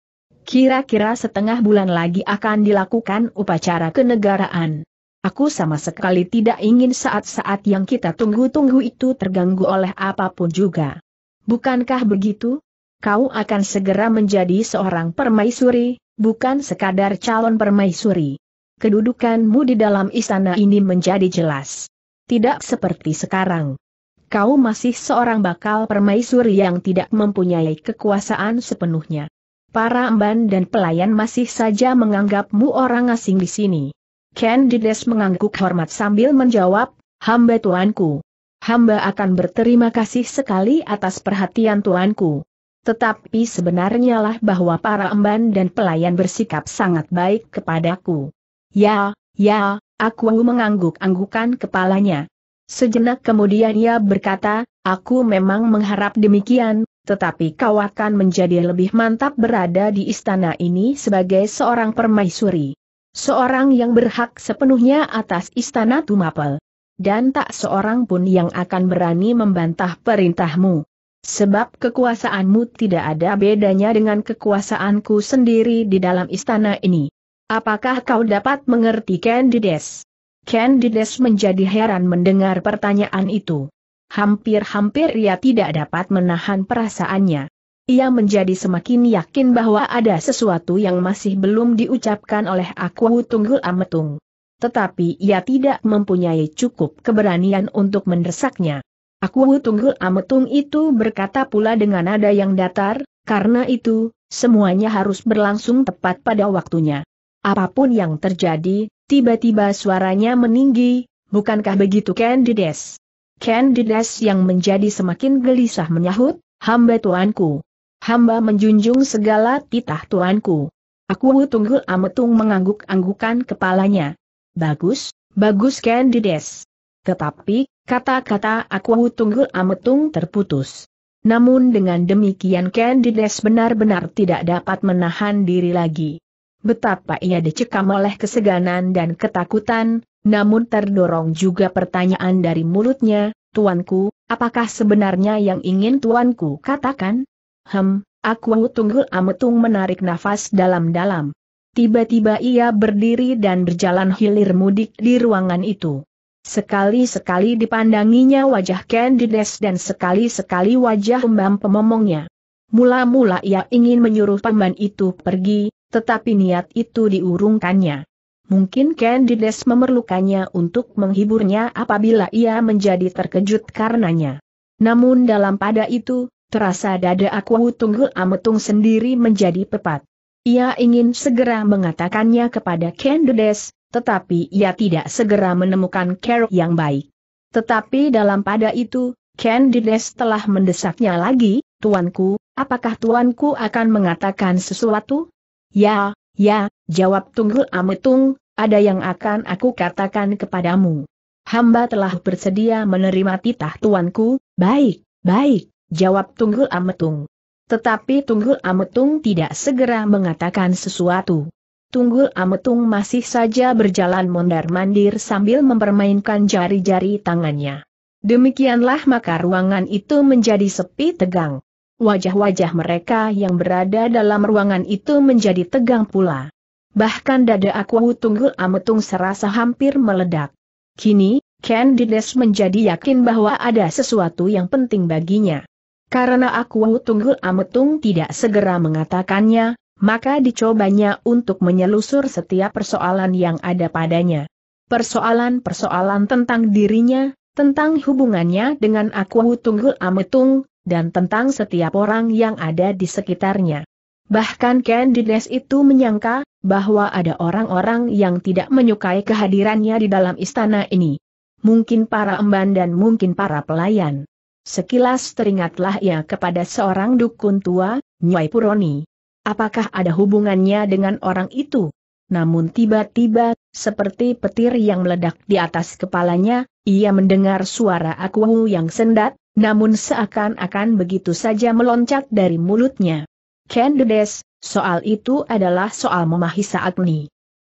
Kira-kira setengah bulan lagi akan dilakukan upacara kenegaraan. Aku sama sekali tidak ingin saat-saat yang kita tunggu-tunggu itu terganggu oleh apapun juga. Bukankah begitu? Kau akan segera menjadi seorang permaisuri, bukan sekadar calon permaisuri. Kedudukanmu di dalam istana ini menjadi jelas. Tidak seperti sekarang kau masih seorang bakal permaisuri yang tidak mempunyai kekuasaan sepenuhnya. Para emban dan pelayan masih saja menganggapmu orang asing di sini. Candides mengangguk hormat sambil menjawab, hamba tuanku. Hamba akan berterima kasih sekali atas perhatian tuanku. Tetapi sebenarnya lah bahwa para emban dan pelayan bersikap sangat baik kepadaku. Ya, ya, aku mengangguk-anggukan kepalanya. Sejenak kemudian ia berkata, aku memang mengharap demikian, tetapi kau akan menjadi lebih mantap berada di istana ini sebagai seorang permaisuri. Seorang yang berhak sepenuhnya atas istana Tumapel. Dan tak seorang pun yang akan berani membantah perintahmu. Sebab kekuasaanmu tidak ada bedanya dengan kekuasaanku sendiri di dalam istana ini. Apakah kau dapat mengerti Candides? Candides menjadi heran mendengar pertanyaan itu. Hampir-hampir ia tidak dapat menahan perasaannya. Ia menjadi semakin yakin bahwa ada sesuatu yang masih belum diucapkan oleh Aku Tunggul Ametung. Tetapi ia tidak mempunyai cukup keberanian untuk mendesaknya. Aku Tunggul Ametung itu berkata pula dengan nada yang datar, karena itu, semuanya harus berlangsung tepat pada waktunya. Apapun yang terjadi, Tiba-tiba suaranya meninggi, bukankah begitu Candides? Candides yang menjadi semakin gelisah menyahut, hamba tuanku. Hamba menjunjung segala titah tuanku. Aku tunggul ametung mengangguk-anggukan kepalanya. Bagus, bagus Candides. Tetapi, kata-kata aku tunggul ametung terputus. Namun dengan demikian Candides benar-benar tidak dapat menahan diri lagi betapa ia dicekam oleh keseganan dan ketakutan, namun terdorong juga pertanyaan dari mulutnya, Tuanku, apakah sebenarnya yang ingin Tuanku katakan? Hem, aku tunggul ametung menarik nafas dalam-dalam. Tiba-tiba ia berdiri dan berjalan hilir mudik di ruangan itu. Sekali-sekali dipandanginya wajah Candides dan sekali-sekali wajah pembam pemomongnya. Mula-mula ia ingin menyuruh pemban itu pergi, tetapi niat itu diurungkannya. Mungkin Candides memerlukannya untuk menghiburnya apabila ia menjadi terkejut karenanya. Namun dalam pada itu, terasa dada aku tunggul ametung sendiri menjadi pepat. Ia ingin segera mengatakannya kepada Candides, tetapi ia tidak segera menemukan care yang baik. Tetapi dalam pada itu, Candides telah mendesaknya lagi, Tuanku, apakah Tuanku akan mengatakan sesuatu? Ya, ya, jawab Tunggul Ametung, ada yang akan aku katakan kepadamu. Hamba telah bersedia menerima titah tuanku, baik, baik, jawab Tunggul Ametung. Tetapi Tunggul Ametung tidak segera mengatakan sesuatu. Tunggul Ametung masih saja berjalan mondar-mandir sambil mempermainkan jari-jari tangannya. Demikianlah maka ruangan itu menjadi sepi tegang. Wajah-wajah mereka yang berada dalam ruangan itu menjadi tegang pula. Bahkan dada aku tunggul ametung serasa hampir meledak. Kini, Candides menjadi yakin bahwa ada sesuatu yang penting baginya. Karena aku tunggul ametung tidak segera mengatakannya, maka dicobanya untuk menyelusur setiap persoalan yang ada padanya. Persoalan-persoalan tentang dirinya, tentang hubungannya dengan aku Tunggul Ametung, dan tentang setiap orang yang ada di sekitarnya. Bahkan Candides itu menyangka, bahwa ada orang-orang yang tidak menyukai kehadirannya di dalam istana ini. Mungkin para emban dan mungkin para pelayan. Sekilas teringatlah ia kepada seorang dukun tua, Nyai Puroni. Apakah ada hubungannya dengan orang itu? Namun tiba-tiba, seperti petir yang meledak di atas kepalanya, ia mendengar suara aku yang sendat, namun seakan-akan begitu saja meloncat dari mulutnya. Ken Dedes, soal itu adalah soal memahisa saat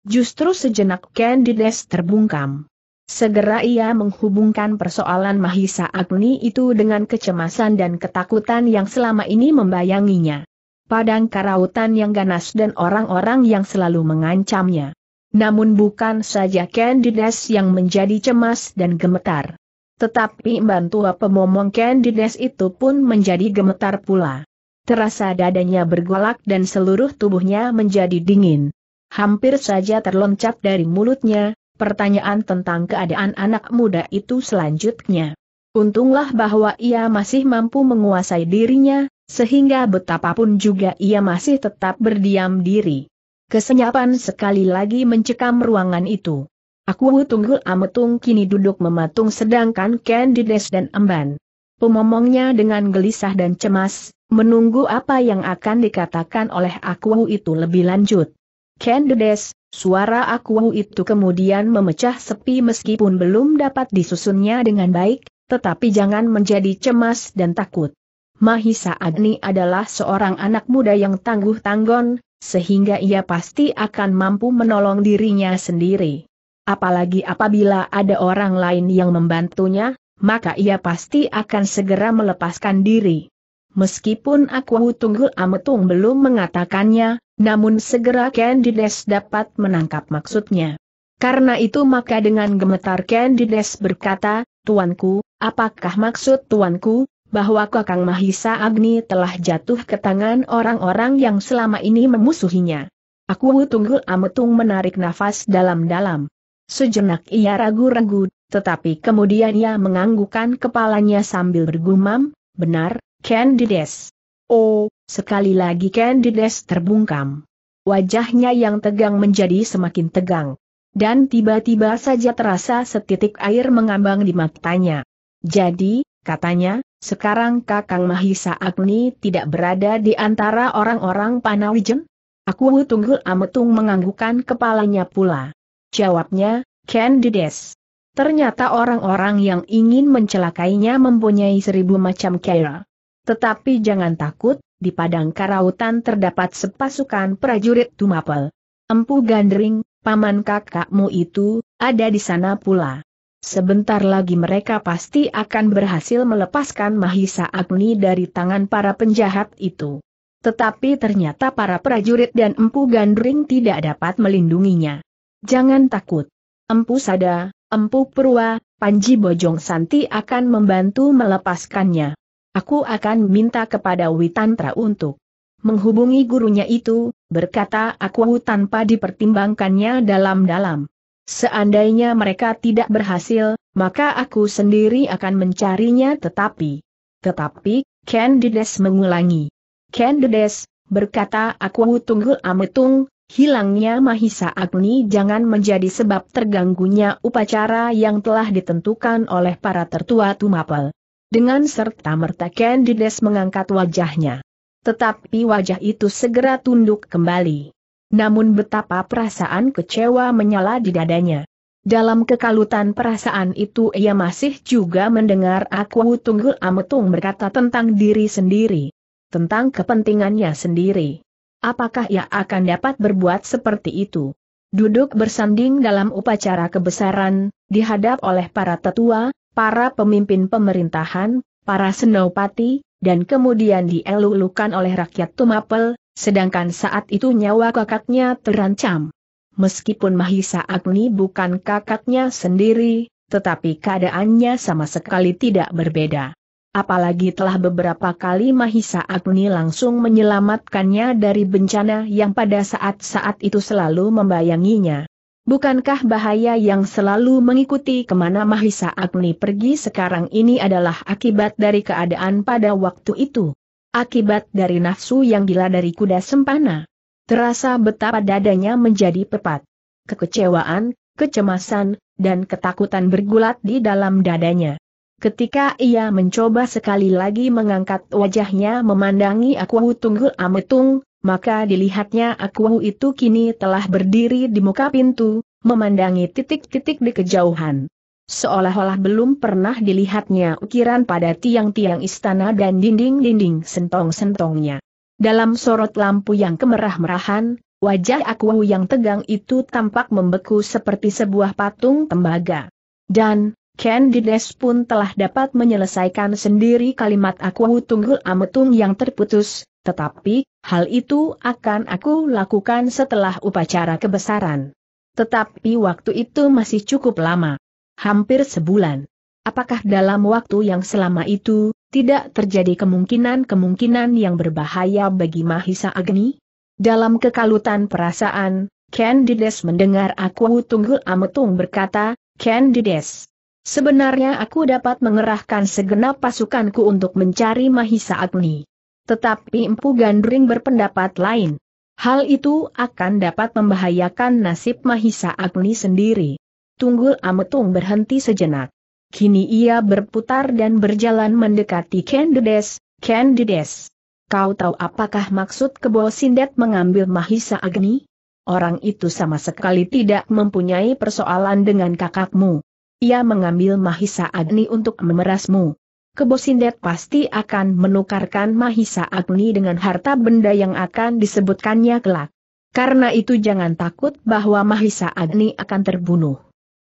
Justru sejenak Ken Dedes terbungkam. Segera ia menghubungkan persoalan Mahisa Agni itu dengan kecemasan dan ketakutan yang selama ini membayanginya. Padang karautan yang ganas dan orang-orang yang selalu mengancamnya. Namun bukan saja Candides yang menjadi cemas dan gemetar. Tetapi bantua pemomong Candides itu pun menjadi gemetar pula. Terasa dadanya bergolak dan seluruh tubuhnya menjadi dingin. Hampir saja terloncat dari mulutnya, pertanyaan tentang keadaan anak muda itu selanjutnya. Untunglah bahwa ia masih mampu menguasai dirinya, sehingga betapapun juga ia masih tetap berdiam diri. Kesenyapan sekali lagi mencekam ruangan itu. Aku tunggul Ametung kini duduk mematung sedangkan Candides dan Emban. Pemomongnya dengan gelisah dan cemas, menunggu apa yang akan dikatakan oleh Aku itu lebih lanjut. Candides, suara Aku itu kemudian memecah sepi meskipun belum dapat disusunnya dengan baik, tetapi jangan menjadi cemas dan takut. Mahisa Agni adalah seorang anak muda yang tangguh tanggon, sehingga ia pasti akan mampu menolong dirinya sendiri. Apalagi apabila ada orang lain yang membantunya, maka ia pasti akan segera melepaskan diri. Meskipun aku tunggu ametung belum mengatakannya, namun segera Candides dapat menangkap maksudnya. Karena itu maka dengan gemetar Candides berkata, Tuanku, apakah maksud Tuanku, bahwa Kakang Mahisa Agni telah jatuh ke tangan orang-orang yang selama ini memusuhinya? Aku tunggu ametung menarik nafas dalam-dalam. Sejenak ia ragu-ragu, tetapi kemudian ia menganggukkan kepalanya sambil bergumam, benar, Candides. Oh, sekali lagi Candides terbungkam. Wajahnya yang tegang menjadi semakin tegang. Dan tiba-tiba saja terasa setitik air mengambang di matanya. Jadi, katanya, sekarang Kakang Mahisa Agni tidak berada di antara orang-orang Panawijen? Aku tunggul ametung menganggukkan kepalanya pula. Jawabnya, Candides. Ternyata orang-orang yang ingin mencelakainya mempunyai seribu macam cara. Tetapi jangan takut, di padang karautan terdapat sepasukan prajurit Tumapel. Empu Gandring, paman kakakmu itu, ada di sana pula. Sebentar lagi mereka pasti akan berhasil melepaskan Mahisa Agni dari tangan para penjahat itu. Tetapi ternyata para prajurit dan Empu Gandring tidak dapat melindunginya. Jangan takut. Empu Sada, Empu Purwa, Panji Bojong Santi akan membantu melepaskannya. Aku akan minta kepada Witantra untuk menghubungi gurunya itu, berkata aku tanpa dipertimbangkannya dalam-dalam. Seandainya mereka tidak berhasil, maka aku sendiri akan mencarinya tetapi. Tetapi, Candides mengulangi. Candides, berkata aku tunggu ametung, Hilangnya Mahisa Agni jangan menjadi sebab terganggunya upacara yang telah ditentukan oleh para tertua Tumapel. Dengan serta merta Candides mengangkat wajahnya. Tetapi wajah itu segera tunduk kembali. Namun betapa perasaan kecewa menyala di dadanya. Dalam kekalutan perasaan itu ia masih juga mendengar Aku Tunggul Ametung berkata tentang diri sendiri. Tentang kepentingannya sendiri apakah ia akan dapat berbuat seperti itu? Duduk bersanding dalam upacara kebesaran, dihadap oleh para tetua, para pemimpin pemerintahan, para senopati, dan kemudian dielulukan oleh rakyat Tumapel, sedangkan saat itu nyawa kakaknya terancam. Meskipun Mahisa Agni bukan kakaknya sendiri, tetapi keadaannya sama sekali tidak berbeda. Apalagi telah beberapa kali Mahisa Agni langsung menyelamatkannya dari bencana yang pada saat-saat itu selalu membayanginya. Bukankah bahaya yang selalu mengikuti kemana Mahisa Agni pergi sekarang ini adalah akibat dari keadaan pada waktu itu? Akibat dari nafsu yang gila dari kuda sempana? Terasa betapa dadanya menjadi pepat. Kekecewaan, kecemasan, dan ketakutan bergulat di dalam dadanya. Ketika ia mencoba sekali lagi mengangkat wajahnya memandangi Akuwu Tunggul Ametung, maka dilihatnya Akuwu itu kini telah berdiri di muka pintu, memandangi titik-titik di kejauhan. Seolah-olah belum pernah dilihatnya ukiran pada tiang-tiang istana dan dinding-dinding sentong-sentongnya. Dalam sorot lampu yang kemerah-merahan, wajah Akuwu yang tegang itu tampak membeku seperti sebuah patung tembaga. Dan, Candides pun telah dapat menyelesaikan sendiri kalimat aku tunggul ametung yang terputus, tetapi, hal itu akan aku lakukan setelah upacara kebesaran. Tetapi waktu itu masih cukup lama. Hampir sebulan. Apakah dalam waktu yang selama itu, tidak terjadi kemungkinan-kemungkinan yang berbahaya bagi Mahisa Agni? Dalam kekalutan perasaan, Candides mendengar aku tunggul ametung berkata, Candides, Sebenarnya aku dapat mengerahkan segenap pasukanku untuk mencari Mahisa Agni. Tetapi Empu Gandring berpendapat lain. Hal itu akan dapat membahayakan nasib Mahisa Agni sendiri. Tunggul Ametung berhenti sejenak. Kini ia berputar dan berjalan mendekati Candides, Candides. Kau tahu apakah maksud Kebo Sindet mengambil Mahisa Agni? Orang itu sama sekali tidak mempunyai persoalan dengan kakakmu. Ia mengambil Mahisa Agni untuk memerasmu. Kebosindet pasti akan menukarkan Mahisa Agni dengan harta benda yang akan disebutkannya kelak. Karena itu jangan takut bahwa Mahisa Agni akan terbunuh.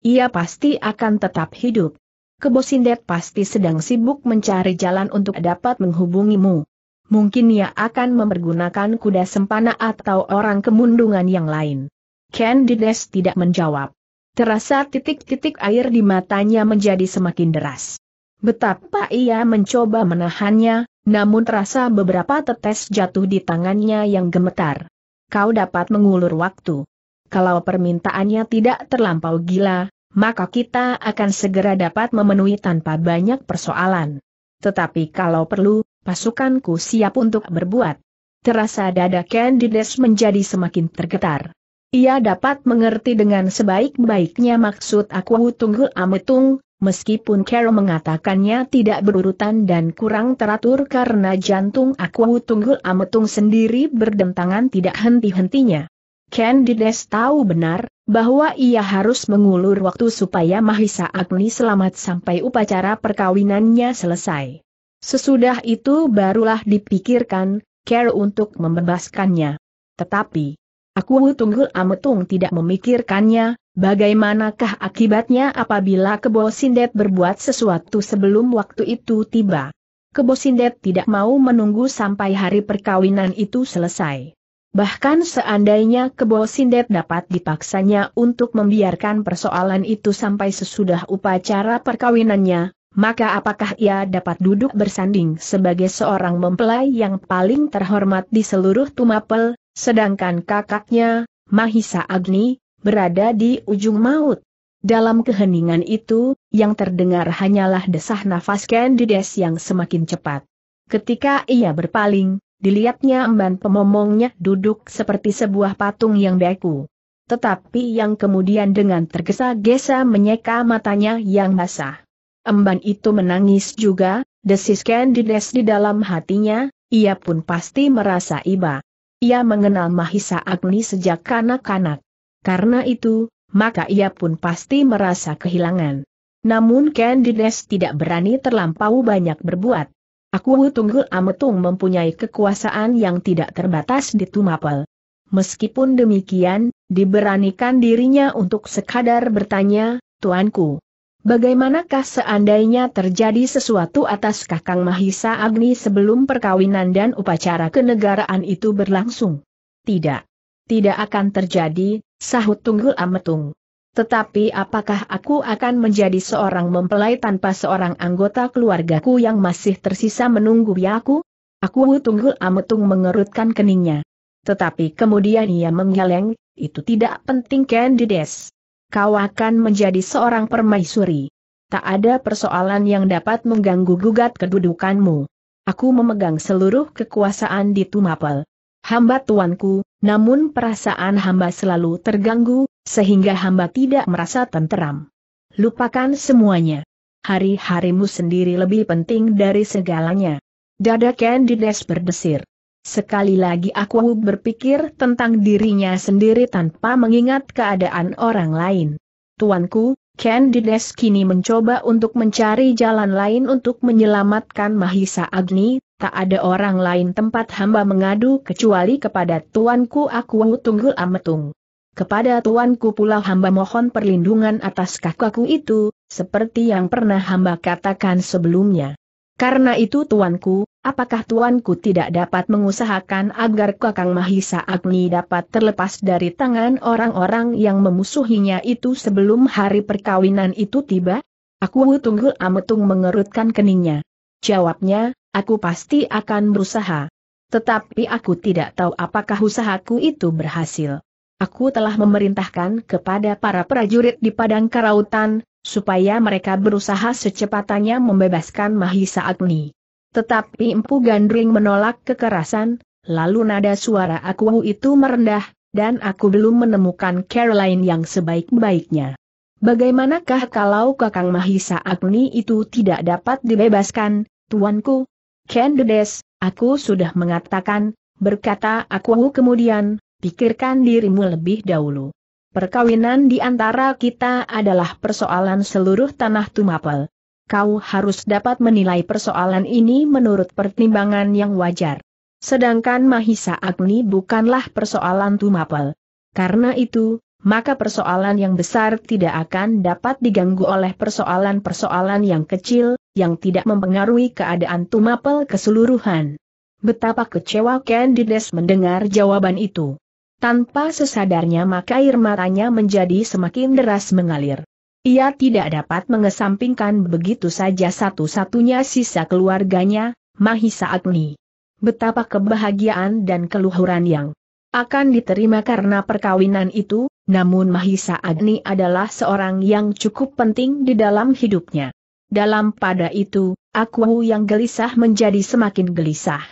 Ia pasti akan tetap hidup. Kebosindet pasti sedang sibuk mencari jalan untuk dapat menghubungimu. Mungkin ia akan mempergunakan kuda sempana atau orang kemundungan yang lain. Candides tidak menjawab. Terasa titik-titik air di matanya menjadi semakin deras. Betapa ia mencoba menahannya, namun terasa beberapa tetes jatuh di tangannya yang gemetar. Kau dapat mengulur waktu. Kalau permintaannya tidak terlampau gila, maka kita akan segera dapat memenuhi tanpa banyak persoalan. Tetapi kalau perlu, pasukanku siap untuk berbuat. Terasa dada Candides menjadi semakin tergetar. Ia dapat mengerti dengan sebaik-baiknya maksud aku Tunggul Ametung, meskipun Carol mengatakannya tidak berurutan dan kurang teratur karena jantung aku Tunggul Ametung sendiri berdentangan tidak henti-hentinya. Candides tahu benar, bahwa ia harus mengulur waktu supaya Mahisa Agni selamat sampai upacara perkawinannya selesai. Sesudah itu barulah dipikirkan, Carol untuk membebaskannya. Tetapi, Aku tunggul Ametung tidak memikirkannya, bagaimanakah akibatnya apabila Kebo Sindet berbuat sesuatu sebelum waktu itu tiba. Kebo Sindet tidak mau menunggu sampai hari perkawinan itu selesai. Bahkan seandainya Kebo Sindet dapat dipaksanya untuk membiarkan persoalan itu sampai sesudah upacara perkawinannya, maka apakah ia dapat duduk bersanding sebagai seorang mempelai yang paling terhormat di seluruh Tumapel, Sedangkan kakaknya, Mahisa Agni, berada di ujung maut. Dalam keheningan itu, yang terdengar hanyalah desah nafas Candides yang semakin cepat. Ketika ia berpaling, dilihatnya emban pemomongnya duduk seperti sebuah patung yang beku. Tetapi yang kemudian dengan tergesa-gesa menyeka matanya yang basah. Emban itu menangis juga, desis Candides di dalam hatinya, ia pun pasti merasa iba. Ia mengenal Mahisa Agni sejak kanak-kanak. Karena itu, maka ia pun pasti merasa kehilangan. Namun Candides tidak berani terlampau banyak berbuat. Aku Tunggul Ametung mempunyai kekuasaan yang tidak terbatas di Tumapel. Meskipun demikian, diberanikan dirinya untuk sekadar bertanya, Tuanku, Bagaimanakah seandainya terjadi sesuatu atas Kakang Mahisa Agni sebelum perkawinan dan upacara kenegaraan itu berlangsung? Tidak. Tidak akan terjadi, sahut Tunggul Ametung. Tetapi apakah aku akan menjadi seorang mempelai tanpa seorang anggota keluargaku yang masih tersisa menunggu ya aku? Aku Tunggul Ametung mengerutkan keningnya. Tetapi kemudian ia menggeleng, itu tidak penting Candides kau akan menjadi seorang permaisuri. Tak ada persoalan yang dapat mengganggu-gugat kedudukanmu. Aku memegang seluruh kekuasaan di Tumapel. Hamba tuanku, namun perasaan hamba selalu terganggu, sehingga hamba tidak merasa tenteram. Lupakan semuanya. Hari-harimu sendiri lebih penting dari segalanya. Dada Candides berdesir. Sekali lagi aku berpikir tentang dirinya sendiri tanpa mengingat keadaan orang lain. Tuanku, Candides kini mencoba untuk mencari jalan lain untuk menyelamatkan Mahisa Agni, tak ada orang lain tempat hamba mengadu kecuali kepada Tuanku Aku Tunggul Ametung. Kepada Tuanku pula hamba mohon perlindungan atas kakakku itu, seperti yang pernah hamba katakan sebelumnya. Karena itu Tuanku, apakah tuanku tidak dapat mengusahakan agar Kakang Mahisa Agni dapat terlepas dari tangan orang-orang yang memusuhinya itu sebelum hari perkawinan itu tiba? Aku tunggu ametung mengerutkan keningnya. Jawabnya, aku pasti akan berusaha. Tetapi aku tidak tahu apakah usahaku itu berhasil. Aku telah memerintahkan kepada para prajurit di Padang Karautan, supaya mereka berusaha secepatnya membebaskan Mahisa Agni. Tetapi Empu Gandring menolak kekerasan, lalu nada suara aku itu merendah, dan aku belum menemukan Caroline yang sebaik-baiknya. Bagaimanakah kalau Kakang Mahisa Agni itu tidak dapat dibebaskan, tuanku? Kendedes, aku sudah mengatakan, berkata aku kemudian, pikirkan dirimu lebih dahulu. Perkawinan di antara kita adalah persoalan seluruh tanah Tumapel kau harus dapat menilai persoalan ini menurut pertimbangan yang wajar. Sedangkan Mahisa Agni bukanlah persoalan tumapel. Karena itu, maka persoalan yang besar tidak akan dapat diganggu oleh persoalan-persoalan yang kecil, yang tidak mempengaruhi keadaan Tumapel keseluruhan. Betapa kecewa Candides mendengar jawaban itu. Tanpa sesadarnya maka air matanya menjadi semakin deras mengalir. Ia tidak dapat mengesampingkan begitu saja satu-satunya sisa keluarganya, Mahisa Agni. Betapa kebahagiaan dan keluhuran yang akan diterima karena perkawinan itu, namun Mahisa Agni adalah seorang yang cukup penting di dalam hidupnya. Dalam pada itu, aku yang gelisah menjadi semakin gelisah.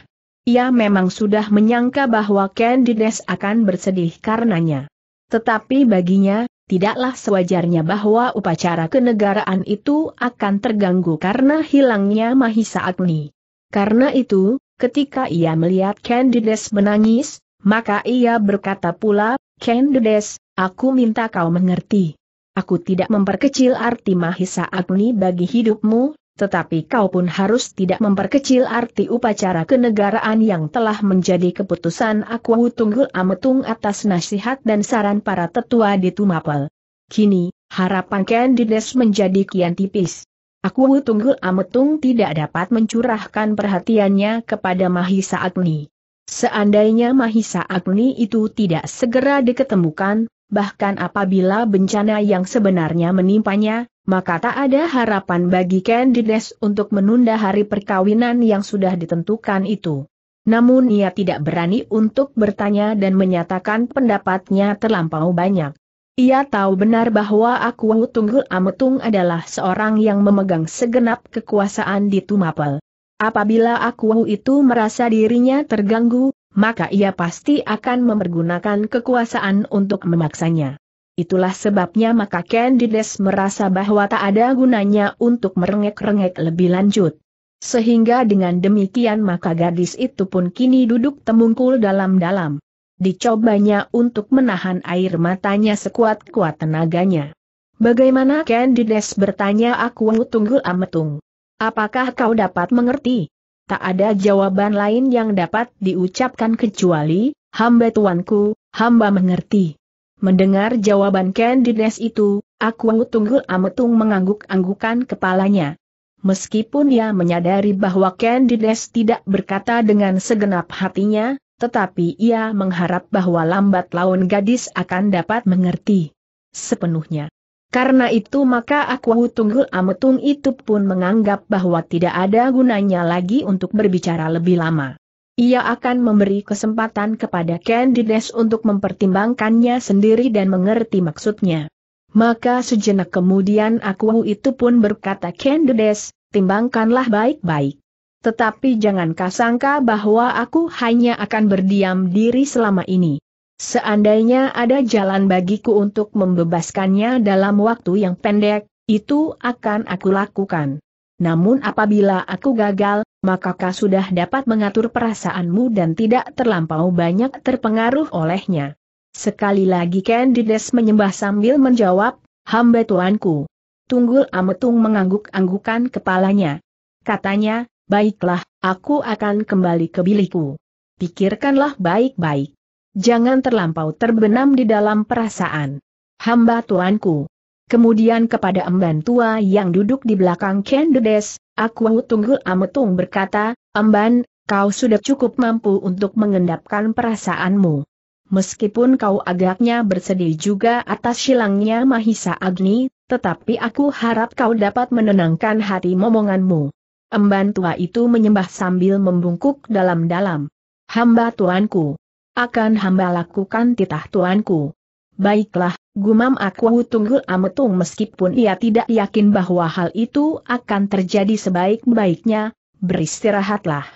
Ia memang sudah menyangka bahwa Candides akan bersedih karenanya. Tetapi baginya, tidaklah sewajarnya bahwa upacara kenegaraan itu akan terganggu karena hilangnya Mahisa Agni. Karena itu, ketika ia melihat Candides menangis, maka ia berkata pula, Candides, aku minta kau mengerti. Aku tidak memperkecil arti Mahisa Agni bagi hidupmu, tetapi kau pun harus tidak memperkecil arti upacara kenegaraan yang telah menjadi keputusan aku tunggul ametung atas nasihat dan saran para tetua di Tumapel. Kini, harapan Candides menjadi kian tipis. Aku tunggul ametung tidak dapat mencurahkan perhatiannya kepada Mahisa Agni. Seandainya Mahisa Agni itu tidak segera diketemukan, bahkan apabila bencana yang sebenarnya menimpanya, maka tak ada harapan bagi Candides untuk menunda hari perkawinan yang sudah ditentukan itu. Namun ia tidak berani untuk bertanya dan menyatakan pendapatnya terlampau banyak. Ia tahu benar bahwa Aku Tunggul Ametung adalah seorang yang memegang segenap kekuasaan di Tumapel. Apabila Aku itu merasa dirinya terganggu, maka ia pasti akan memergunakan kekuasaan untuk memaksanya. Itulah sebabnya maka Candides merasa bahwa tak ada gunanya untuk merengek-rengek lebih lanjut. Sehingga dengan demikian maka gadis itu pun kini duduk temungkul dalam-dalam. Dicobanya untuk menahan air matanya sekuat-kuat tenaganya. Bagaimana Candides bertanya aku tunggu ametung. Apakah kau dapat mengerti? Tak ada jawaban lain yang dapat diucapkan kecuali, hamba tuanku, hamba mengerti. Mendengar jawaban Candides itu, Aku Tunggul Ametung mengangguk-anggukan kepalanya. Meskipun ia menyadari bahwa Candides tidak berkata dengan segenap hatinya, tetapi ia mengharap bahwa lambat laun gadis akan dapat mengerti sepenuhnya. Karena itu maka aku Tunggul Ametung itu pun menganggap bahwa tidak ada gunanya lagi untuk berbicara lebih lama. Ia akan memberi kesempatan kepada Candides untuk mempertimbangkannya sendiri dan mengerti maksudnya. Maka sejenak kemudian aku itu pun berkata Candides, timbangkanlah baik-baik. Tetapi jangan kasangka bahwa aku hanya akan berdiam diri selama ini. Seandainya ada jalan bagiku untuk membebaskannya dalam waktu yang pendek, itu akan aku lakukan. Namun apabila aku gagal, maka kau sudah dapat mengatur perasaanmu dan tidak terlampau banyak terpengaruh olehnya. Sekali lagi Candides menyembah sambil menjawab, hamba tuanku. Tunggul Ametung mengangguk-anggukan kepalanya. Katanya, baiklah, aku akan kembali ke bilikku. Pikirkanlah baik-baik jangan terlampau terbenam di dalam perasaan. Hamba tuanku. Kemudian kepada emban tua yang duduk di belakang Kendedes, aku tunggul ametung berkata, Emban, kau sudah cukup mampu untuk mengendapkan perasaanmu. Meskipun kau agaknya bersedih juga atas silangnya Mahisa Agni, tetapi aku harap kau dapat menenangkan hati momonganmu. Emban tua itu menyembah sambil membungkuk dalam-dalam. Hamba tuanku akan hamba lakukan titah tuanku. Baiklah, gumam aku tunggu ametung meskipun ia tidak yakin bahwa hal itu akan terjadi sebaik-baiknya, beristirahatlah.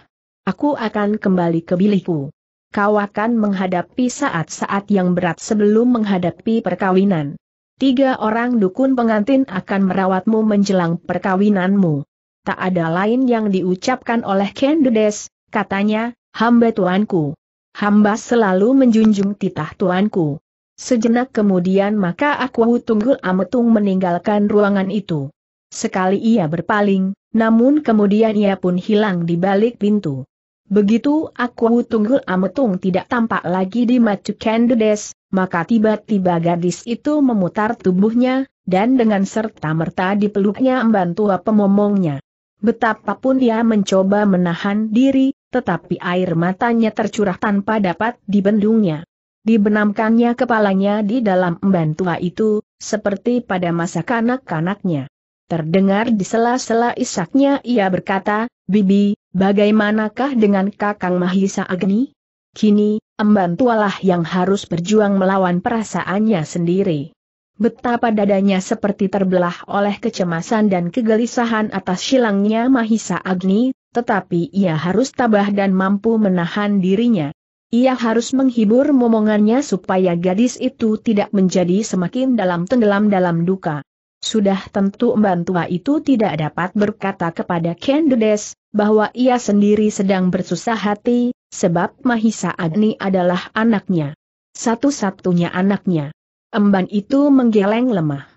Aku akan kembali ke bilikku. Kau akan menghadapi saat-saat yang berat sebelum menghadapi perkawinan. Tiga orang dukun pengantin akan merawatmu menjelang perkawinanmu. Tak ada lain yang diucapkan oleh Kendudes, katanya, hamba tuanku hamba selalu menjunjung titah tuanku. Sejenak kemudian maka aku tunggul ametung meninggalkan ruangan itu. Sekali ia berpaling, namun kemudian ia pun hilang di balik pintu. Begitu aku tunggul ametung tidak tampak lagi di Macu Kendedes, maka tiba-tiba gadis itu memutar tubuhnya, dan dengan serta-merta dipeluknya embantua pemomongnya. Betapapun ia mencoba menahan diri, tetapi air matanya tercurah tanpa dapat dibendungnya. Dibenamkannya kepalanya di dalam emban tua itu, seperti pada masa kanak-kanaknya. Terdengar di sela-sela isaknya ia berkata, Bibi, bagaimanakah dengan kakang Mahisa Agni? Kini, emban tualah yang harus berjuang melawan perasaannya sendiri. Betapa dadanya seperti terbelah oleh kecemasan dan kegelisahan atas silangnya Mahisa Agni, tetapi ia harus tabah dan mampu menahan dirinya. Ia harus menghibur momongannya supaya gadis itu tidak menjadi semakin dalam tenggelam dalam duka. Sudah tentu emban tua itu tidak dapat berkata kepada Candides, bahwa ia sendiri sedang bersusah hati, sebab Mahisa Agni adalah anaknya. Satu-satunya anaknya. Emban itu menggeleng lemah.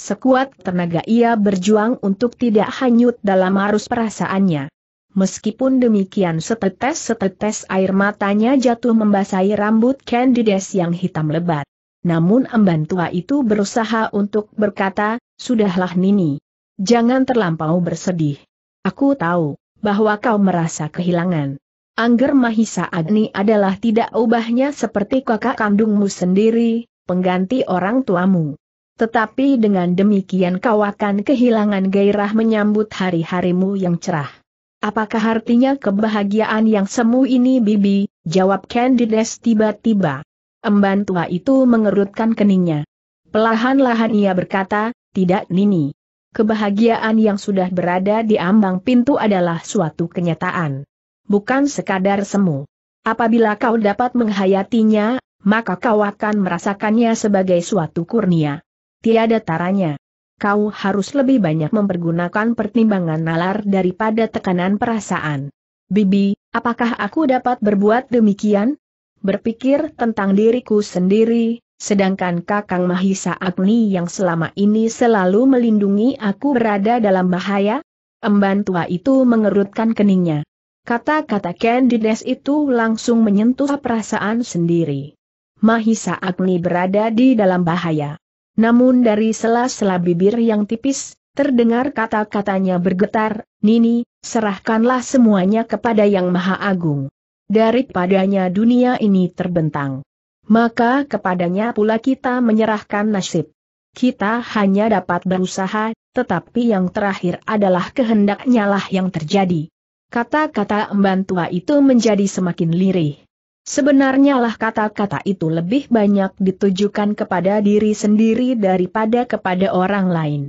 Sekuat tenaga ia berjuang untuk tidak hanyut dalam arus perasaannya. Meskipun demikian setetes-setetes air matanya jatuh membasahi rambut Candides yang hitam lebat. Namun emban tua itu berusaha untuk berkata, Sudahlah Nini. Jangan terlampau bersedih. Aku tahu, bahwa kau merasa kehilangan. Angger Mahisa Agni adalah tidak ubahnya seperti kakak kandungmu sendiri, pengganti orang tuamu. Tetapi dengan demikian kau akan kehilangan gairah menyambut hari-harimu yang cerah. Apakah artinya kebahagiaan yang semu ini Bibi? Jawab Candides tiba-tiba. Emban tua itu mengerutkan keningnya. Pelahan-lahan ia berkata, tidak Nini. Kebahagiaan yang sudah berada di ambang pintu adalah suatu kenyataan. Bukan sekadar semu. Apabila kau dapat menghayatinya, maka kau akan merasakannya sebagai suatu kurnia. Tiada taranya kau harus lebih banyak mempergunakan pertimbangan nalar daripada tekanan perasaan. Bibi, apakah aku dapat berbuat demikian? Berpikir tentang diriku sendiri, sedangkan Kakang Mahisa Agni yang selama ini selalu melindungi aku berada dalam bahaya? Emban tua itu mengerutkan keningnya. Kata-kata Candides itu langsung menyentuh perasaan sendiri. Mahisa Agni berada di dalam bahaya. Namun dari sela-sela bibir yang tipis, terdengar kata-katanya bergetar, Nini, serahkanlah semuanya kepada Yang Maha Agung. Daripadanya dunia ini terbentang. Maka kepadanya pula kita menyerahkan nasib. Kita hanya dapat berusaha, tetapi yang terakhir adalah kehendaknya lah yang terjadi. Kata-kata emban tua itu menjadi semakin lirih. Sebenarnya lah kata-kata itu lebih banyak ditujukan kepada diri sendiri daripada kepada orang lain.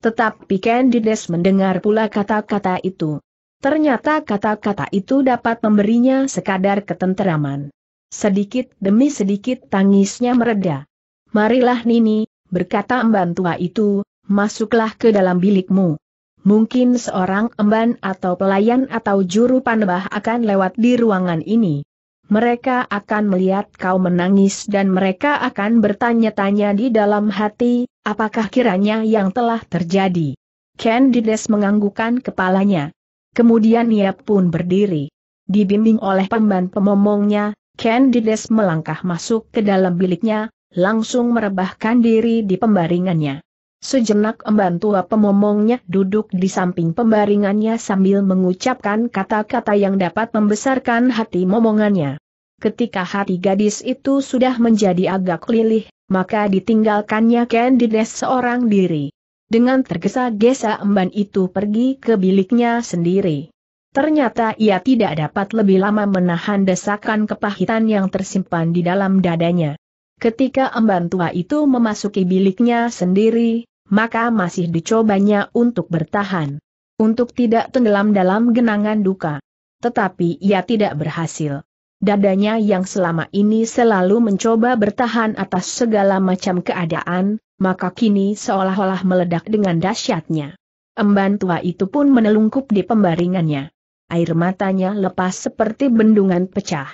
Tetapi Candides mendengar pula kata-kata itu. Ternyata kata-kata itu dapat memberinya sekadar ketenteraman. Sedikit demi sedikit tangisnya mereda. Marilah Nini, berkata emban tua itu, masuklah ke dalam bilikmu. Mungkin seorang emban atau pelayan atau juru panebah akan lewat di ruangan ini. Mereka akan melihat kau menangis dan mereka akan bertanya-tanya di dalam hati, apakah kiranya yang telah terjadi. Candides menganggukkan kepalanya. Kemudian ia pun berdiri. Dibimbing oleh pemban pemomongnya, Candides melangkah masuk ke dalam biliknya, langsung merebahkan diri di pembaringannya. Sejenak emban tua pemomongnya duduk di samping pembaringannya sambil mengucapkan kata-kata yang dapat membesarkan hati momongannya. Ketika hati gadis itu sudah menjadi agak lilih, maka ditinggalkannya Candides seorang diri. Dengan tergesa-gesa emban itu pergi ke biliknya sendiri. Ternyata ia tidak dapat lebih lama menahan desakan kepahitan yang tersimpan di dalam dadanya. Ketika emban tua itu memasuki biliknya sendiri, maka masih dicobanya untuk bertahan. Untuk tidak tenggelam dalam genangan duka. Tetapi ia tidak berhasil. Dadanya yang selama ini selalu mencoba bertahan atas segala macam keadaan, maka kini seolah-olah meledak dengan dahsyatnya. Emban tua itu pun menelungkup di pembaringannya. Air matanya lepas seperti bendungan pecah.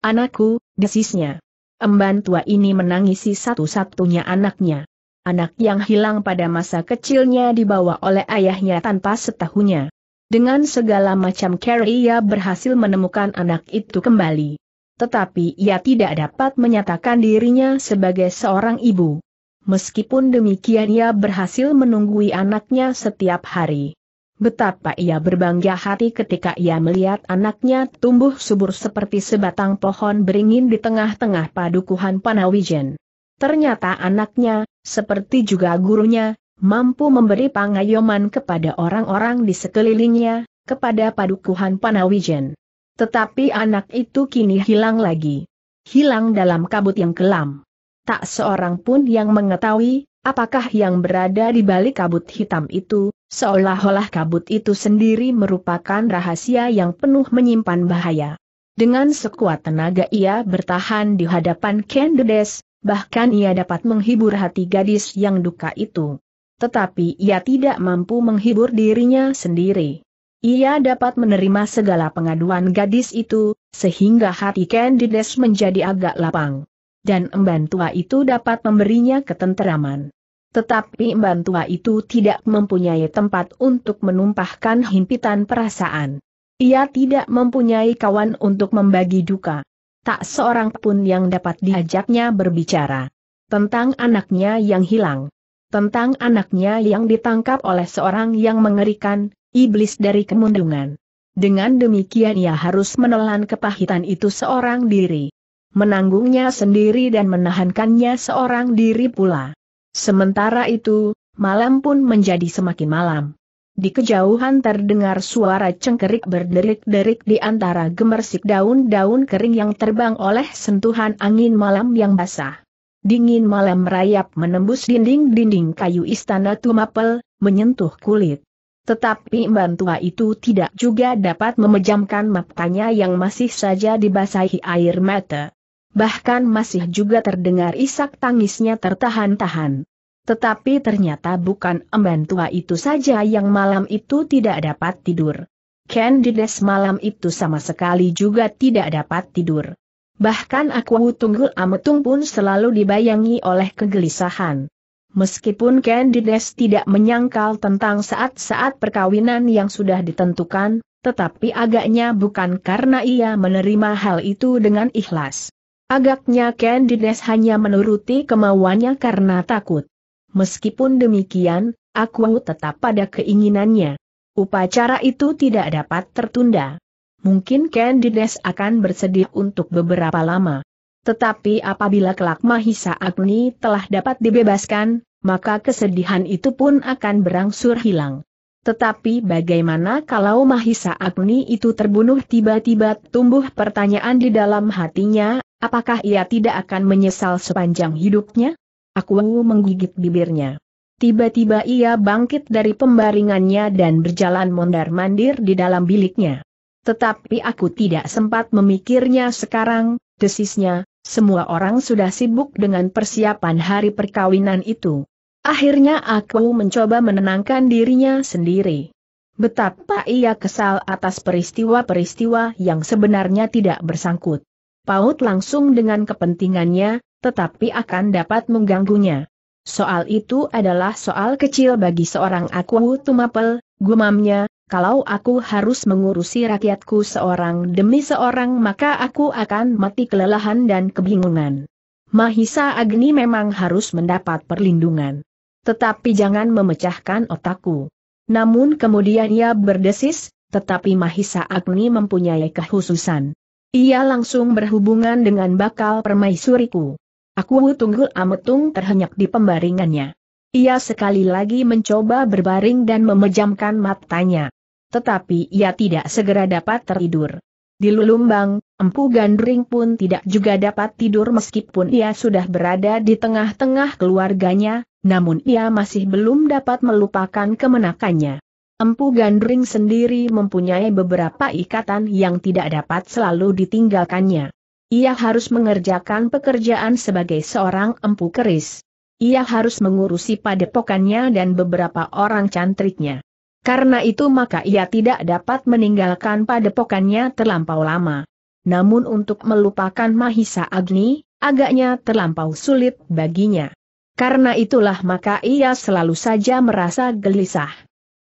Anakku, desisnya. Emban tua ini menangisi satu-satunya anaknya anak yang hilang pada masa kecilnya dibawa oleh ayahnya tanpa setahunya. Dengan segala macam care ia berhasil menemukan anak itu kembali. Tetapi ia tidak dapat menyatakan dirinya sebagai seorang ibu. Meskipun demikian ia berhasil menunggui anaknya setiap hari. Betapa ia berbangga hati ketika ia melihat anaknya tumbuh subur seperti sebatang pohon beringin di tengah-tengah padukuhan Panawijen. Ternyata anaknya, seperti juga gurunya, mampu memberi pangayoman kepada orang-orang di sekelilingnya, kepada padukuhan Panawijen. Tetapi anak itu kini hilang lagi. Hilang dalam kabut yang kelam. Tak seorang pun yang mengetahui, apakah yang berada di balik kabut hitam itu, seolah-olah kabut itu sendiri merupakan rahasia yang penuh menyimpan bahaya. Dengan sekuat tenaga ia bertahan di hadapan Kendedes, bahkan ia dapat menghibur hati gadis yang duka itu. Tetapi ia tidak mampu menghibur dirinya sendiri. Ia dapat menerima segala pengaduan gadis itu, sehingga hati Candides menjadi agak lapang. Dan emban tua itu dapat memberinya ketenteraman. Tetapi emban tua itu tidak mempunyai tempat untuk menumpahkan himpitan perasaan. Ia tidak mempunyai kawan untuk membagi duka tak seorang pun yang dapat diajaknya berbicara. Tentang anaknya yang hilang. Tentang anaknya yang ditangkap oleh seorang yang mengerikan, iblis dari kemundungan. Dengan demikian ia harus menelan kepahitan itu seorang diri. Menanggungnya sendiri dan menahankannya seorang diri pula. Sementara itu, malam pun menjadi semakin malam. Di kejauhan terdengar suara cengkerik berderik-derik di antara gemersik daun-daun kering yang terbang oleh sentuhan angin malam yang basah. Dingin malam merayap menembus dinding-dinding kayu istana Tumapel, menyentuh kulit. Tetapi Mban Tua itu tidak juga dapat memejamkan matanya yang masih saja dibasahi air mata. Bahkan masih juga terdengar isak tangisnya tertahan-tahan. Tetapi ternyata bukan emban tua itu saja yang malam itu tidak dapat tidur. Candides malam itu sama sekali juga tidak dapat tidur. Bahkan aku Tunggul Ametung pun selalu dibayangi oleh kegelisahan. Meskipun Candides tidak menyangkal tentang saat-saat perkawinan yang sudah ditentukan, tetapi agaknya bukan karena ia menerima hal itu dengan ikhlas. Agaknya Candides hanya menuruti kemauannya karena takut. Meskipun demikian, aku tetap pada keinginannya. Upacara itu tidak dapat tertunda. Mungkin Candides akan bersedih untuk beberapa lama. Tetapi apabila kelak Mahisa Agni telah dapat dibebaskan, maka kesedihan itu pun akan berangsur hilang. Tetapi bagaimana kalau Mahisa Agni itu terbunuh tiba-tiba tumbuh pertanyaan di dalam hatinya, apakah ia tidak akan menyesal sepanjang hidupnya? Aku Wu menggigit bibirnya. Tiba-tiba ia bangkit dari pembaringannya dan berjalan mondar-mandir di dalam biliknya. Tetapi aku tidak sempat memikirnya sekarang, desisnya, semua orang sudah sibuk dengan persiapan hari perkawinan itu. Akhirnya aku mencoba menenangkan dirinya sendiri. Betapa ia kesal atas peristiwa-peristiwa yang sebenarnya tidak bersangkut. Paut langsung dengan kepentingannya, tetapi akan dapat mengganggunya. Soal itu adalah soal kecil bagi seorang aku tumapel, gumamnya, kalau aku harus mengurusi rakyatku seorang demi seorang maka aku akan mati kelelahan dan kebingungan. Mahisa Agni memang harus mendapat perlindungan. Tetapi jangan memecahkan otakku. Namun kemudian ia berdesis, tetapi Mahisa Agni mempunyai kehususan. Ia langsung berhubungan dengan bakal permaisuriku. Aku Tunggul Ametung terhenyak di pembaringannya. Ia sekali lagi mencoba berbaring dan memejamkan matanya. Tetapi ia tidak segera dapat tertidur. Di Lulumbang, Empu Gandring pun tidak juga dapat tidur meskipun ia sudah berada di tengah-tengah keluarganya, namun ia masih belum dapat melupakan kemenakannya. Empu Gandring sendiri mempunyai beberapa ikatan yang tidak dapat selalu ditinggalkannya. Ia harus mengerjakan pekerjaan sebagai seorang empu keris. Ia harus mengurusi padepokannya dan beberapa orang cantriknya. Karena itu maka ia tidak dapat meninggalkan padepokannya terlampau lama. Namun untuk melupakan Mahisa Agni, agaknya terlampau sulit baginya. Karena itulah maka ia selalu saja merasa gelisah.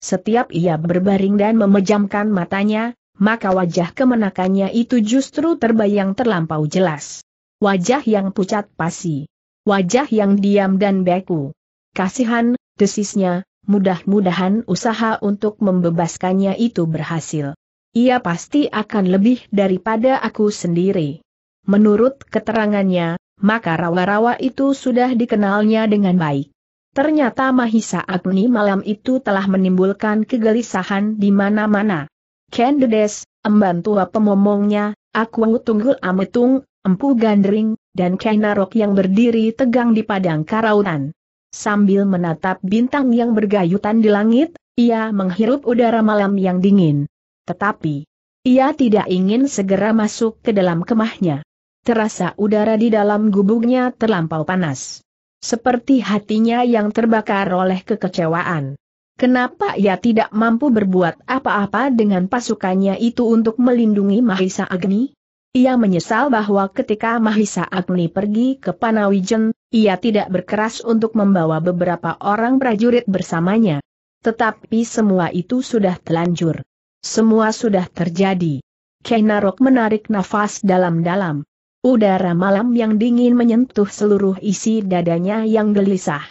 Setiap ia berbaring dan memejamkan matanya, maka wajah kemenakannya itu justru terbayang terlampau jelas. Wajah yang pucat pasi. Wajah yang diam dan beku. Kasihan, desisnya, mudah-mudahan usaha untuk membebaskannya itu berhasil. Ia pasti akan lebih daripada aku sendiri. Menurut keterangannya, maka rawa-rawa itu sudah dikenalnya dengan baik. Ternyata Mahisa Agni malam itu telah menimbulkan kegelisahan di mana-mana. Kendedes, emban tua pemomongnya, aku tunggul ametung, empu gandring, dan Kainarok yang berdiri tegang di padang karautan. Sambil menatap bintang yang bergayutan di langit, ia menghirup udara malam yang dingin. Tetapi, ia tidak ingin segera masuk ke dalam kemahnya. Terasa udara di dalam gubuknya terlampau panas. Seperti hatinya yang terbakar oleh kekecewaan. Kenapa ia tidak mampu berbuat apa-apa dengan pasukannya itu untuk melindungi Mahisa Agni? Ia menyesal bahwa ketika Mahisa Agni pergi ke Panawijen, ia tidak berkeras untuk membawa beberapa orang prajurit bersamanya. Tetapi semua itu sudah telanjur. Semua sudah terjadi. Kenarok menarik nafas dalam-dalam. Udara malam yang dingin menyentuh seluruh isi dadanya yang gelisah.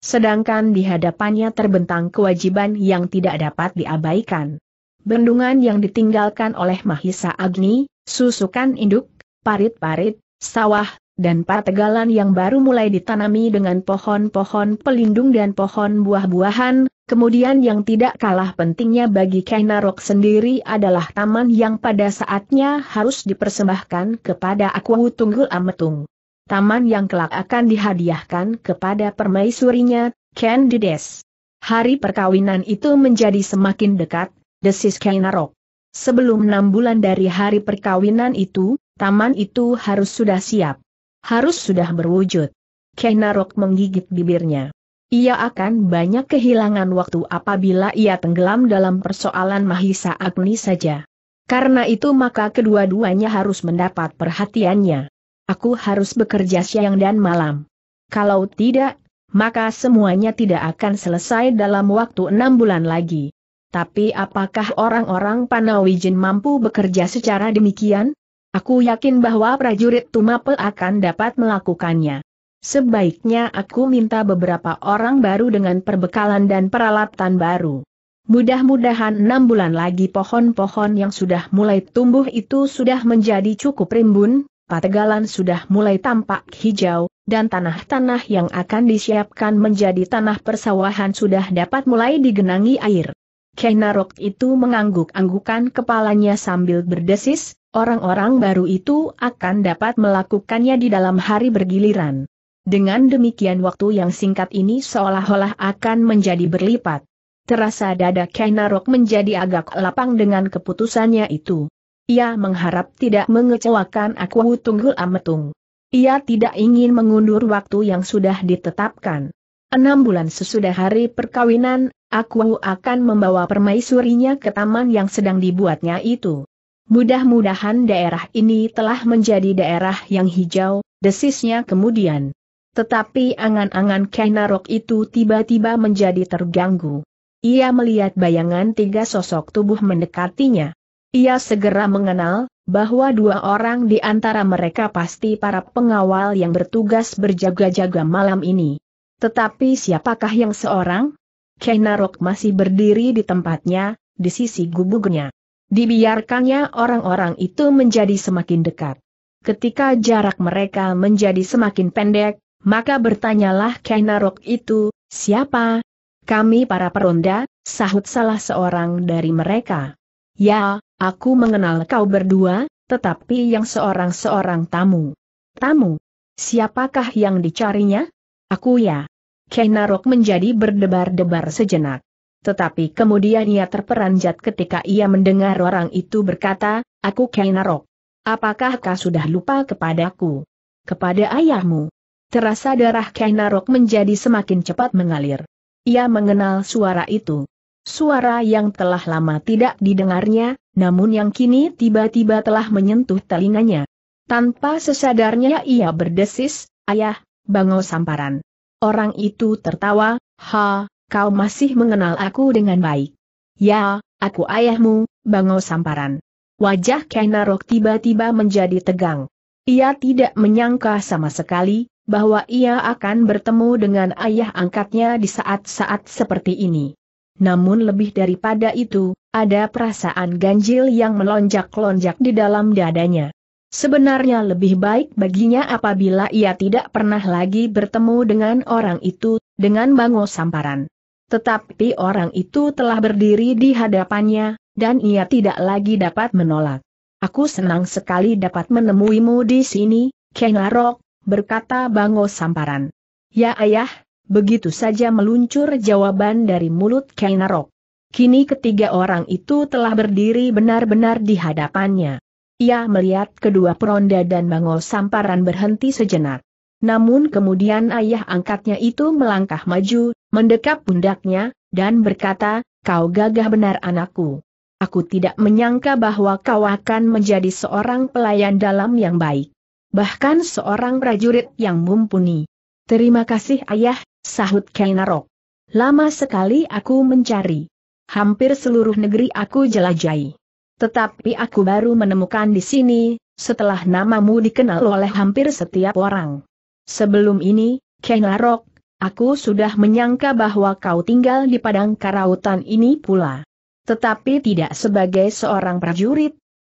Sedangkan di hadapannya terbentang kewajiban yang tidak dapat diabaikan. Bendungan yang ditinggalkan oleh Mahisa Agni, susukan induk, parit-parit, sawah, dan pategalan yang baru mulai ditanami dengan pohon-pohon pelindung dan pohon buah-buahan, kemudian yang tidak kalah pentingnya bagi Kainarok sendiri adalah taman yang pada saatnya harus dipersembahkan kepada Aku Tunggul Ametung taman yang kelak akan dihadiahkan kepada permaisurinya, Candides. Hari perkawinan itu menjadi semakin dekat, desis Kainarok. Sebelum enam bulan dari hari perkawinan itu, taman itu harus sudah siap. Harus sudah berwujud. Kainarok menggigit bibirnya. Ia akan banyak kehilangan waktu apabila ia tenggelam dalam persoalan Mahisa Agni saja. Karena itu maka kedua-duanya harus mendapat perhatiannya. Aku harus bekerja siang dan malam. Kalau tidak, maka semuanya tidak akan selesai dalam waktu enam bulan lagi. Tapi apakah orang-orang Panawijin mampu bekerja secara demikian? Aku yakin bahwa prajurit Tumapel akan dapat melakukannya. Sebaiknya aku minta beberapa orang baru dengan perbekalan dan peralatan baru. Mudah-mudahan enam bulan lagi pohon-pohon yang sudah mulai tumbuh itu sudah menjadi cukup rimbun, pategalan sudah mulai tampak hijau, dan tanah-tanah yang akan disiapkan menjadi tanah persawahan sudah dapat mulai digenangi air. Kenarok itu mengangguk-anggukan kepalanya sambil berdesis, orang-orang baru itu akan dapat melakukannya di dalam hari bergiliran. Dengan demikian waktu yang singkat ini seolah-olah akan menjadi berlipat. Terasa dada Kenarok menjadi agak lapang dengan keputusannya itu. Ia mengharap tidak mengecewakan aku Tunggul Ametung. Ia tidak ingin mengundur waktu yang sudah ditetapkan. Enam bulan sesudah hari perkawinan, aku akan membawa permaisurinya ke taman yang sedang dibuatnya itu. Mudah-mudahan daerah ini telah menjadi daerah yang hijau, desisnya kemudian. Tetapi angan-angan Kainarok itu tiba-tiba menjadi terganggu. Ia melihat bayangan tiga sosok tubuh mendekatinya. Ia segera mengenal, bahwa dua orang di antara mereka pasti para pengawal yang bertugas berjaga-jaga malam ini. Tetapi siapakah yang seorang? Kenarok masih berdiri di tempatnya, di sisi gubugnya. Dibiarkannya orang-orang itu menjadi semakin dekat. Ketika jarak mereka menjadi semakin pendek, maka bertanyalah Kenarok itu, siapa? Kami para peronda, sahut salah seorang dari mereka. Ya, Aku mengenal kau berdua, tetapi yang seorang-seorang tamu. Tamu? Siapakah yang dicarinya? Aku ya. Kenarok menjadi berdebar-debar sejenak. Tetapi kemudian ia terperanjat ketika ia mendengar orang itu berkata, Aku Kenarok. Apakah kau sudah lupa kepadaku? Kepada ayahmu. Terasa darah Kenarok menjadi semakin cepat mengalir. Ia mengenal suara itu. Suara yang telah lama tidak didengarnya, namun yang kini tiba-tiba telah menyentuh telinganya. Tanpa sesadarnya ia berdesis, ayah, Bangau samparan. Orang itu tertawa, ha, kau masih mengenal aku dengan baik. Ya, aku ayahmu, Bangau samparan. Wajah Kainarok tiba-tiba menjadi tegang. Ia tidak menyangka sama sekali, bahwa ia akan bertemu dengan ayah angkatnya di saat-saat seperti ini namun lebih daripada itu, ada perasaan ganjil yang melonjak-lonjak di dalam dadanya. Sebenarnya lebih baik baginya apabila ia tidak pernah lagi bertemu dengan orang itu, dengan Bango Samparan. Tetapi orang itu telah berdiri di hadapannya, dan ia tidak lagi dapat menolak. Aku senang sekali dapat menemuimu di sini, Kenarok, berkata Bango Samparan. Ya ayah, Begitu saja meluncur jawaban dari mulut Kainarok. Kini ketiga orang itu telah berdiri benar-benar di hadapannya. Ia melihat kedua peronda dan Mangol Samparan berhenti sejenak. Namun kemudian ayah angkatnya itu melangkah maju, mendekap pundaknya, dan berkata, kau gagah benar anakku. Aku tidak menyangka bahwa kau akan menjadi seorang pelayan dalam yang baik. Bahkan seorang prajurit yang mumpuni. Terima kasih ayah, Sahut Kainarok. Lama sekali aku mencari. Hampir seluruh negeri aku jelajahi. Tetapi aku baru menemukan di sini, setelah namamu dikenal oleh hampir setiap orang. Sebelum ini, Kainarok, aku sudah menyangka bahwa kau tinggal di padang karautan ini pula. Tetapi tidak sebagai seorang prajurit.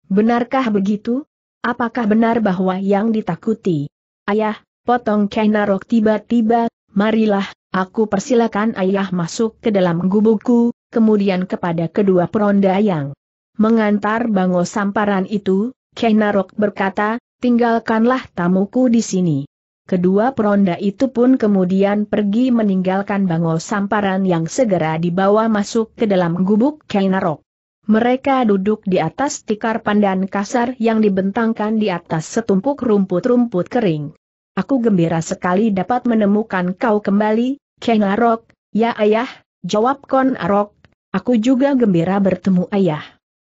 Benarkah begitu? Apakah benar bahwa yang ditakuti? Ayah, potong Kainarok tiba-tiba marilah, aku persilakan ayah masuk ke dalam gubukku, kemudian kepada kedua peronda yang mengantar bango samparan itu, Kenarok berkata, tinggalkanlah tamuku di sini. Kedua peronda itu pun kemudian pergi meninggalkan Bango Samparan yang segera dibawa masuk ke dalam gubuk Kainarok. Mereka duduk di atas tikar pandan kasar yang dibentangkan di atas setumpuk rumput-rumput kering. Aku gembira sekali dapat menemukan kau kembali, Keng Arok, ya ayah, jawab Kon Arok, aku juga gembira bertemu ayah.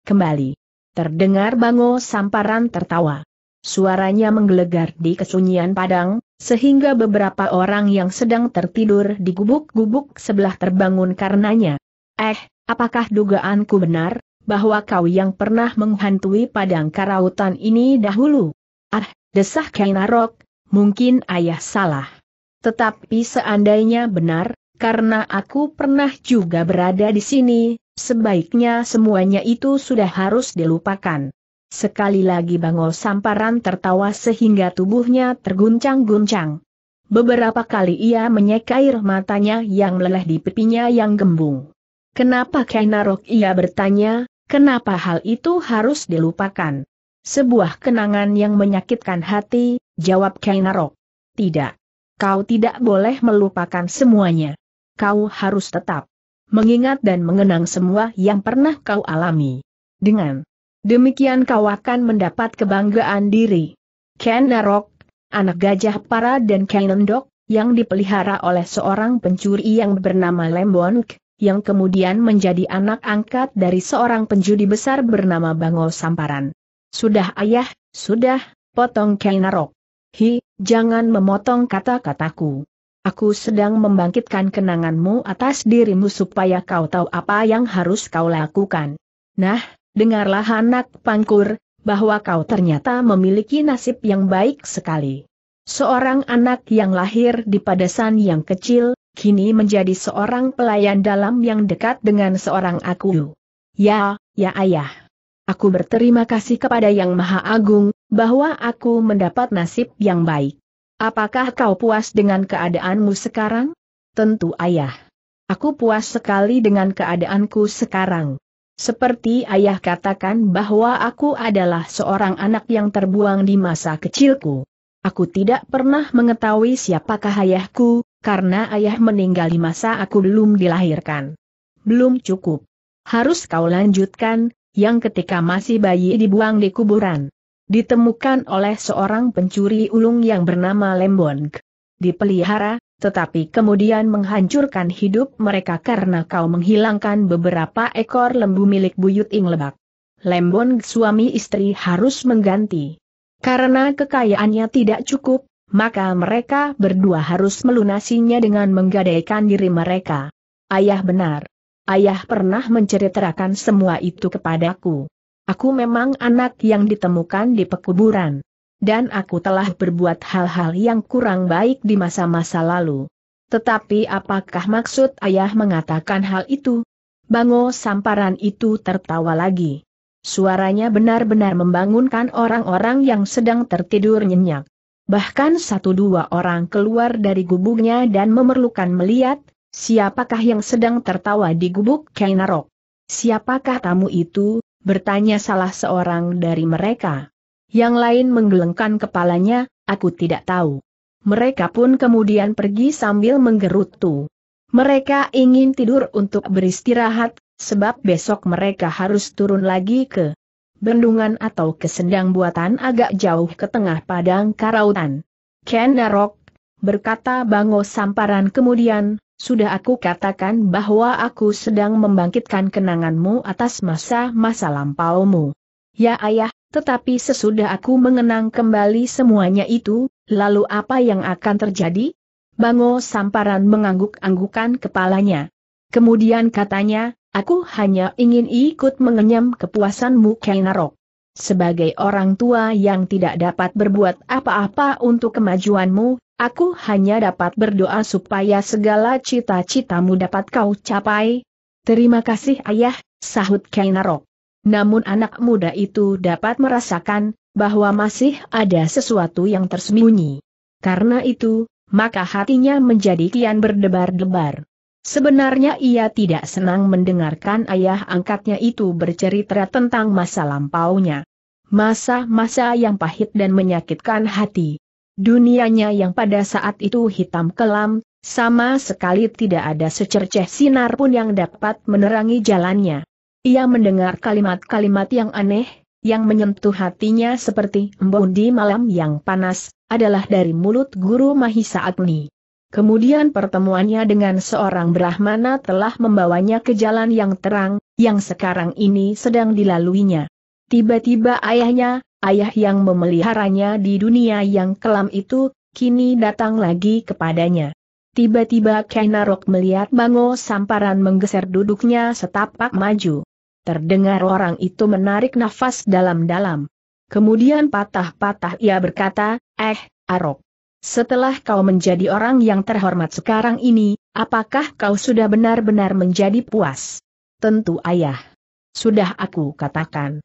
Kembali. Terdengar Bango Samparan tertawa. Suaranya menggelegar di kesunyian padang, sehingga beberapa orang yang sedang tertidur di gubuk-gubuk sebelah terbangun karenanya. Eh, apakah dugaanku benar, bahwa kau yang pernah menghantui padang karautan ini dahulu? Ah, desah Kainarok, mungkin ayah salah. Tetapi seandainya benar, karena aku pernah juga berada di sini, sebaiknya semuanya itu sudah harus dilupakan. Sekali lagi Bangol Samparan tertawa sehingga tubuhnya terguncang-guncang. Beberapa kali ia menyeka air matanya yang meleleh di pipinya yang gembung. Kenapa Kainarok ia bertanya, kenapa hal itu harus dilupakan? Sebuah kenangan yang menyakitkan hati, Jawab Kainarok. Tidak. Kau tidak boleh melupakan semuanya. Kau harus tetap mengingat dan mengenang semua yang pernah kau alami. Dengan demikian kau akan mendapat kebanggaan diri. Kainarok, anak gajah para dan Kainendok, yang dipelihara oleh seorang pencuri yang bernama Lembonk, yang kemudian menjadi anak angkat dari seorang penjudi besar bernama Bango Samparan. Sudah ayah, sudah, potong Kainarok. Hi, jangan memotong kata-kataku. Aku sedang membangkitkan kenanganmu atas dirimu supaya kau tahu apa yang harus kau lakukan. Nah, dengarlah anak pangkur, bahwa kau ternyata memiliki nasib yang baik sekali. Seorang anak yang lahir di padasan yang kecil, kini menjadi seorang pelayan dalam yang dekat dengan seorang aku. Ya, ya ayah. Aku berterima kasih kepada Yang Maha Agung, bahwa aku mendapat nasib yang baik. Apakah kau puas dengan keadaanmu sekarang? Tentu ayah. Aku puas sekali dengan keadaanku sekarang. Seperti ayah katakan bahwa aku adalah seorang anak yang terbuang di masa kecilku. Aku tidak pernah mengetahui siapakah ayahku, karena ayah meninggal di masa aku belum dilahirkan. Belum cukup. Harus kau lanjutkan, yang ketika masih bayi dibuang di kuburan ditemukan oleh seorang pencuri ulung yang bernama Lembong. Dipelihara, tetapi kemudian menghancurkan hidup mereka karena kau menghilangkan beberapa ekor lembu milik buyut ing lebak. Lembong suami istri harus mengganti. Karena kekayaannya tidak cukup, maka mereka berdua harus melunasinya dengan menggadaikan diri mereka. Ayah benar. Ayah pernah menceritakan semua itu kepadaku. Aku memang anak yang ditemukan di pekuburan. Dan aku telah berbuat hal-hal yang kurang baik di masa-masa lalu. Tetapi apakah maksud ayah mengatakan hal itu? Bango samparan itu tertawa lagi. Suaranya benar-benar membangunkan orang-orang yang sedang tertidur nyenyak. Bahkan satu dua orang keluar dari gubuknya dan memerlukan melihat, siapakah yang sedang tertawa di gubuk Kainarok. Siapakah tamu itu, Bertanya salah seorang dari mereka. Yang lain menggelengkan kepalanya, aku tidak tahu. Mereka pun kemudian pergi sambil menggerutu. Mereka ingin tidur untuk beristirahat, sebab besok mereka harus turun lagi ke bendungan atau ke sendang buatan agak jauh ke tengah padang karautan. Ken Narok, berkata Bango Samparan kemudian, sudah aku katakan bahwa aku sedang membangkitkan kenanganmu atas masa-masa lampaumu. Ya ayah, tetapi sesudah aku mengenang kembali semuanya itu, lalu apa yang akan terjadi? Bango Samparan mengangguk-anggukan kepalanya. Kemudian katanya, aku hanya ingin ikut mengenyam kepuasanmu Kainarok. Sebagai orang tua yang tidak dapat berbuat apa-apa untuk kemajuanmu, Aku hanya dapat berdoa supaya segala cita-citamu dapat kau capai. Terima kasih ayah, sahut Kainarok. Namun anak muda itu dapat merasakan bahwa masih ada sesuatu yang tersembunyi. Karena itu, maka hatinya menjadi kian berdebar-debar. Sebenarnya ia tidak senang mendengarkan ayah angkatnya itu bercerita tentang masa lampaunya. Masa-masa yang pahit dan menyakitkan hati dunianya yang pada saat itu hitam kelam, sama sekali tidak ada secercah sinar pun yang dapat menerangi jalannya. Ia mendengar kalimat-kalimat yang aneh, yang menyentuh hatinya seperti embun di malam yang panas, adalah dari mulut Guru Mahisa Agni. Kemudian pertemuannya dengan seorang Brahmana telah membawanya ke jalan yang terang, yang sekarang ini sedang dilaluinya. Tiba-tiba ayahnya, ayah yang memeliharanya di dunia yang kelam itu, kini datang lagi kepadanya. Tiba-tiba Kainarok melihat Bango Samparan menggeser duduknya setapak maju. Terdengar orang itu menarik nafas dalam-dalam. Kemudian patah-patah ia berkata, eh, Arok. Setelah kau menjadi orang yang terhormat sekarang ini, apakah kau sudah benar-benar menjadi puas? Tentu ayah. Sudah aku katakan.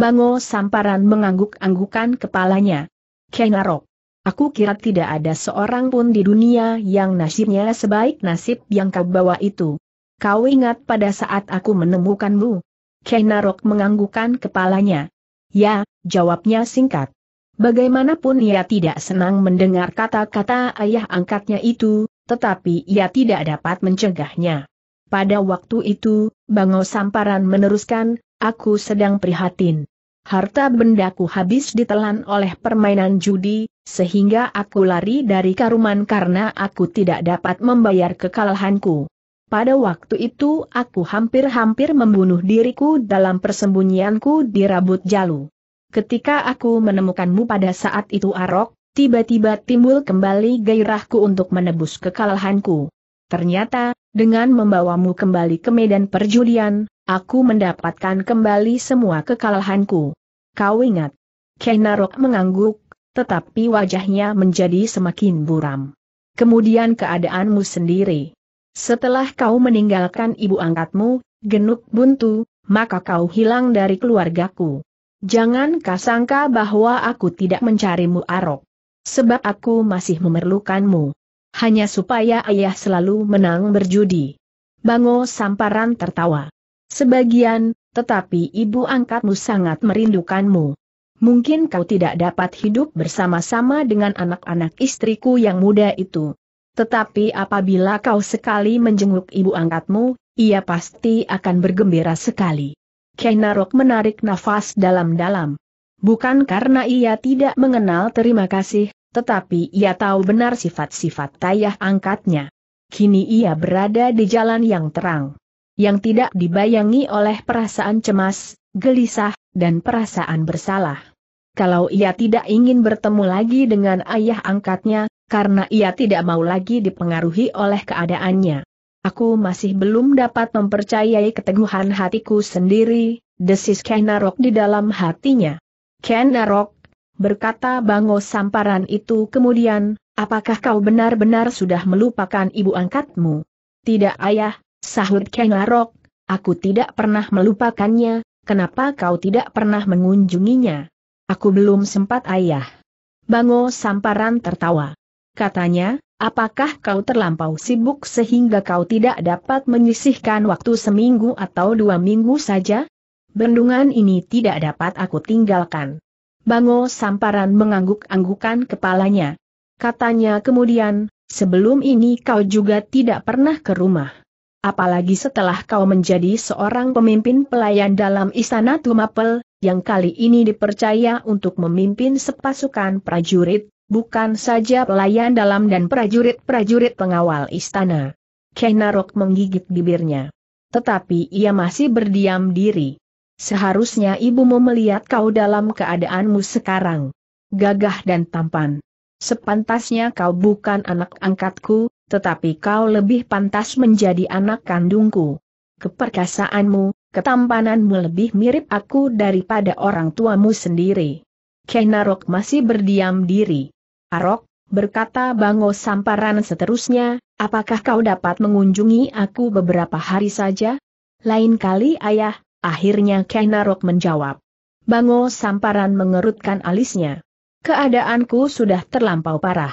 Bango Samparan mengangguk-anggukan kepalanya. Kenarok. Aku kira tidak ada seorang pun di dunia yang nasibnya sebaik nasib yang kau bawa itu. Kau ingat pada saat aku menemukanmu? Kenarok menganggukkan kepalanya. Ya, jawabnya singkat. Bagaimanapun ia tidak senang mendengar kata-kata ayah angkatnya itu, tetapi ia tidak dapat mencegahnya. Pada waktu itu, Bango Samparan meneruskan, aku sedang prihatin harta bendaku habis ditelan oleh permainan judi, sehingga aku lari dari karuman karena aku tidak dapat membayar kekalahanku. Pada waktu itu aku hampir-hampir membunuh diriku dalam persembunyianku di Rabut Jalu. Ketika aku menemukanmu pada saat itu Arok, tiba-tiba timbul kembali gairahku untuk menebus kekalahanku. Ternyata, dengan membawamu kembali ke medan perjudian, aku mendapatkan kembali semua kekalahanku kau ingat. Kenarok mengangguk, tetapi wajahnya menjadi semakin buram. Kemudian keadaanmu sendiri. Setelah kau meninggalkan ibu angkatmu, genuk buntu, maka kau hilang dari keluargaku. Jangan kasangka bahwa aku tidak mencarimu Arok. Sebab aku masih memerlukanmu. Hanya supaya ayah selalu menang berjudi. Bango Samparan tertawa. Sebagian, tetapi ibu angkatmu sangat merindukanmu. Mungkin kau tidak dapat hidup bersama-sama dengan anak-anak istriku yang muda itu. Tetapi apabila kau sekali menjenguk ibu angkatmu, ia pasti akan bergembira sekali. Kenarok menarik nafas dalam-dalam. Bukan karena ia tidak mengenal terima kasih, tetapi ia tahu benar sifat-sifat tayah angkatnya. Kini ia berada di jalan yang terang yang tidak dibayangi oleh perasaan cemas, gelisah, dan perasaan bersalah. Kalau ia tidak ingin bertemu lagi dengan ayah angkatnya, karena ia tidak mau lagi dipengaruhi oleh keadaannya. Aku masih belum dapat mempercayai keteguhan hatiku sendiri, desis Kenarok di dalam hatinya. Kenarok, berkata Bango Samparan itu kemudian, apakah kau benar-benar sudah melupakan ibu angkatmu? Tidak ayah, Sahut Kengarok, aku tidak pernah melupakannya, kenapa kau tidak pernah mengunjunginya? Aku belum sempat ayah. Bango Samparan tertawa. Katanya, apakah kau terlampau sibuk sehingga kau tidak dapat menyisihkan waktu seminggu atau dua minggu saja? Bendungan ini tidak dapat aku tinggalkan. Bango Samparan mengangguk-anggukan kepalanya. Katanya kemudian, sebelum ini kau juga tidak pernah ke rumah apalagi setelah kau menjadi seorang pemimpin pelayan dalam istana Tumapel, yang kali ini dipercaya untuk memimpin sepasukan prajurit, bukan saja pelayan dalam dan prajurit-prajurit pengawal istana. Kenarok menggigit bibirnya. Tetapi ia masih berdiam diri. Seharusnya ibumu melihat kau dalam keadaanmu sekarang. Gagah dan tampan. Sepantasnya kau bukan anak angkatku, tetapi kau lebih pantas menjadi anak kandungku. Keperkasaanmu, ketampananmu lebih mirip aku daripada orang tuamu sendiri. Kenarok masih berdiam diri. Arok, berkata Bango Samparan seterusnya, apakah kau dapat mengunjungi aku beberapa hari saja? Lain kali ayah, akhirnya Kenarok menjawab. Bango Samparan mengerutkan alisnya. Keadaanku sudah terlampau parah.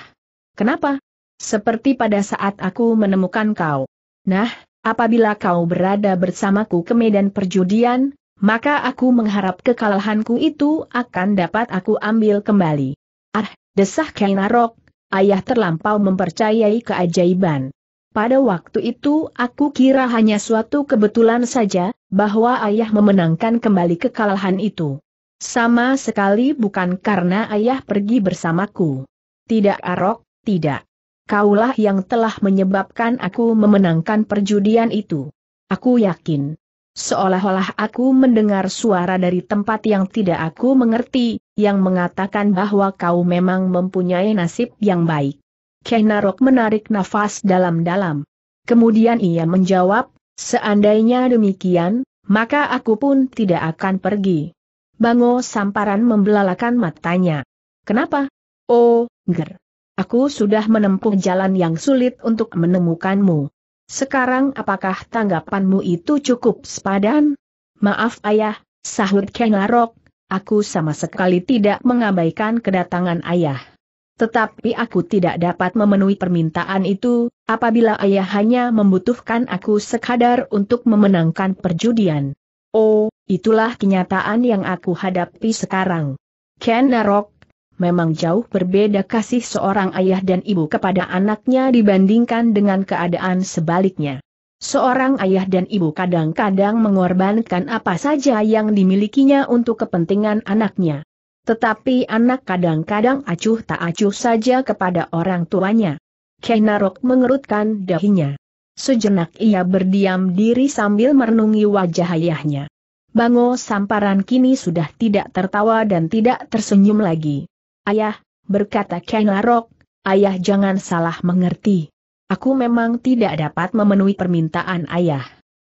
Kenapa? Seperti pada saat aku menemukan kau. Nah, apabila kau berada bersamaku ke medan perjudian, maka aku mengharap kekalahanku itu akan dapat aku ambil kembali. Ah, desah Kainarok, ayah terlampau mempercayai keajaiban. Pada waktu itu aku kira hanya suatu kebetulan saja, bahwa ayah memenangkan kembali kekalahan itu. Sama sekali bukan karena ayah pergi bersamaku. Tidak Arok, tidak kaulah yang telah menyebabkan aku memenangkan perjudian itu. Aku yakin. Seolah-olah aku mendengar suara dari tempat yang tidak aku mengerti, yang mengatakan bahwa kau memang mempunyai nasib yang baik. Kenarok menarik nafas dalam-dalam. Kemudian ia menjawab, seandainya demikian, maka aku pun tidak akan pergi. Bango Samparan membelalakan matanya. Kenapa? Oh, ger. Aku sudah menempuh jalan yang sulit untuk menemukanmu. Sekarang apakah tanggapanmu itu cukup sepadan? Maaf ayah, sahut Kenarok, aku sama sekali tidak mengabaikan kedatangan ayah. Tetapi aku tidak dapat memenuhi permintaan itu, apabila ayah hanya membutuhkan aku sekadar untuk memenangkan perjudian. Oh, itulah kenyataan yang aku hadapi sekarang. Ken Narok, Memang jauh berbeda kasih seorang ayah dan ibu kepada anaknya dibandingkan dengan keadaan sebaliknya. Seorang ayah dan ibu kadang-kadang mengorbankan apa saja yang dimilikinya untuk kepentingan anaknya. Tetapi anak kadang-kadang acuh tak acuh saja kepada orang tuanya. Kenarok mengerutkan dahinya. Sejenak ia berdiam diri sambil merenungi wajah ayahnya. Bango Samparan kini sudah tidak tertawa dan tidak tersenyum lagi. Ayah, berkata Kenarok, ayah jangan salah mengerti. Aku memang tidak dapat memenuhi permintaan ayah.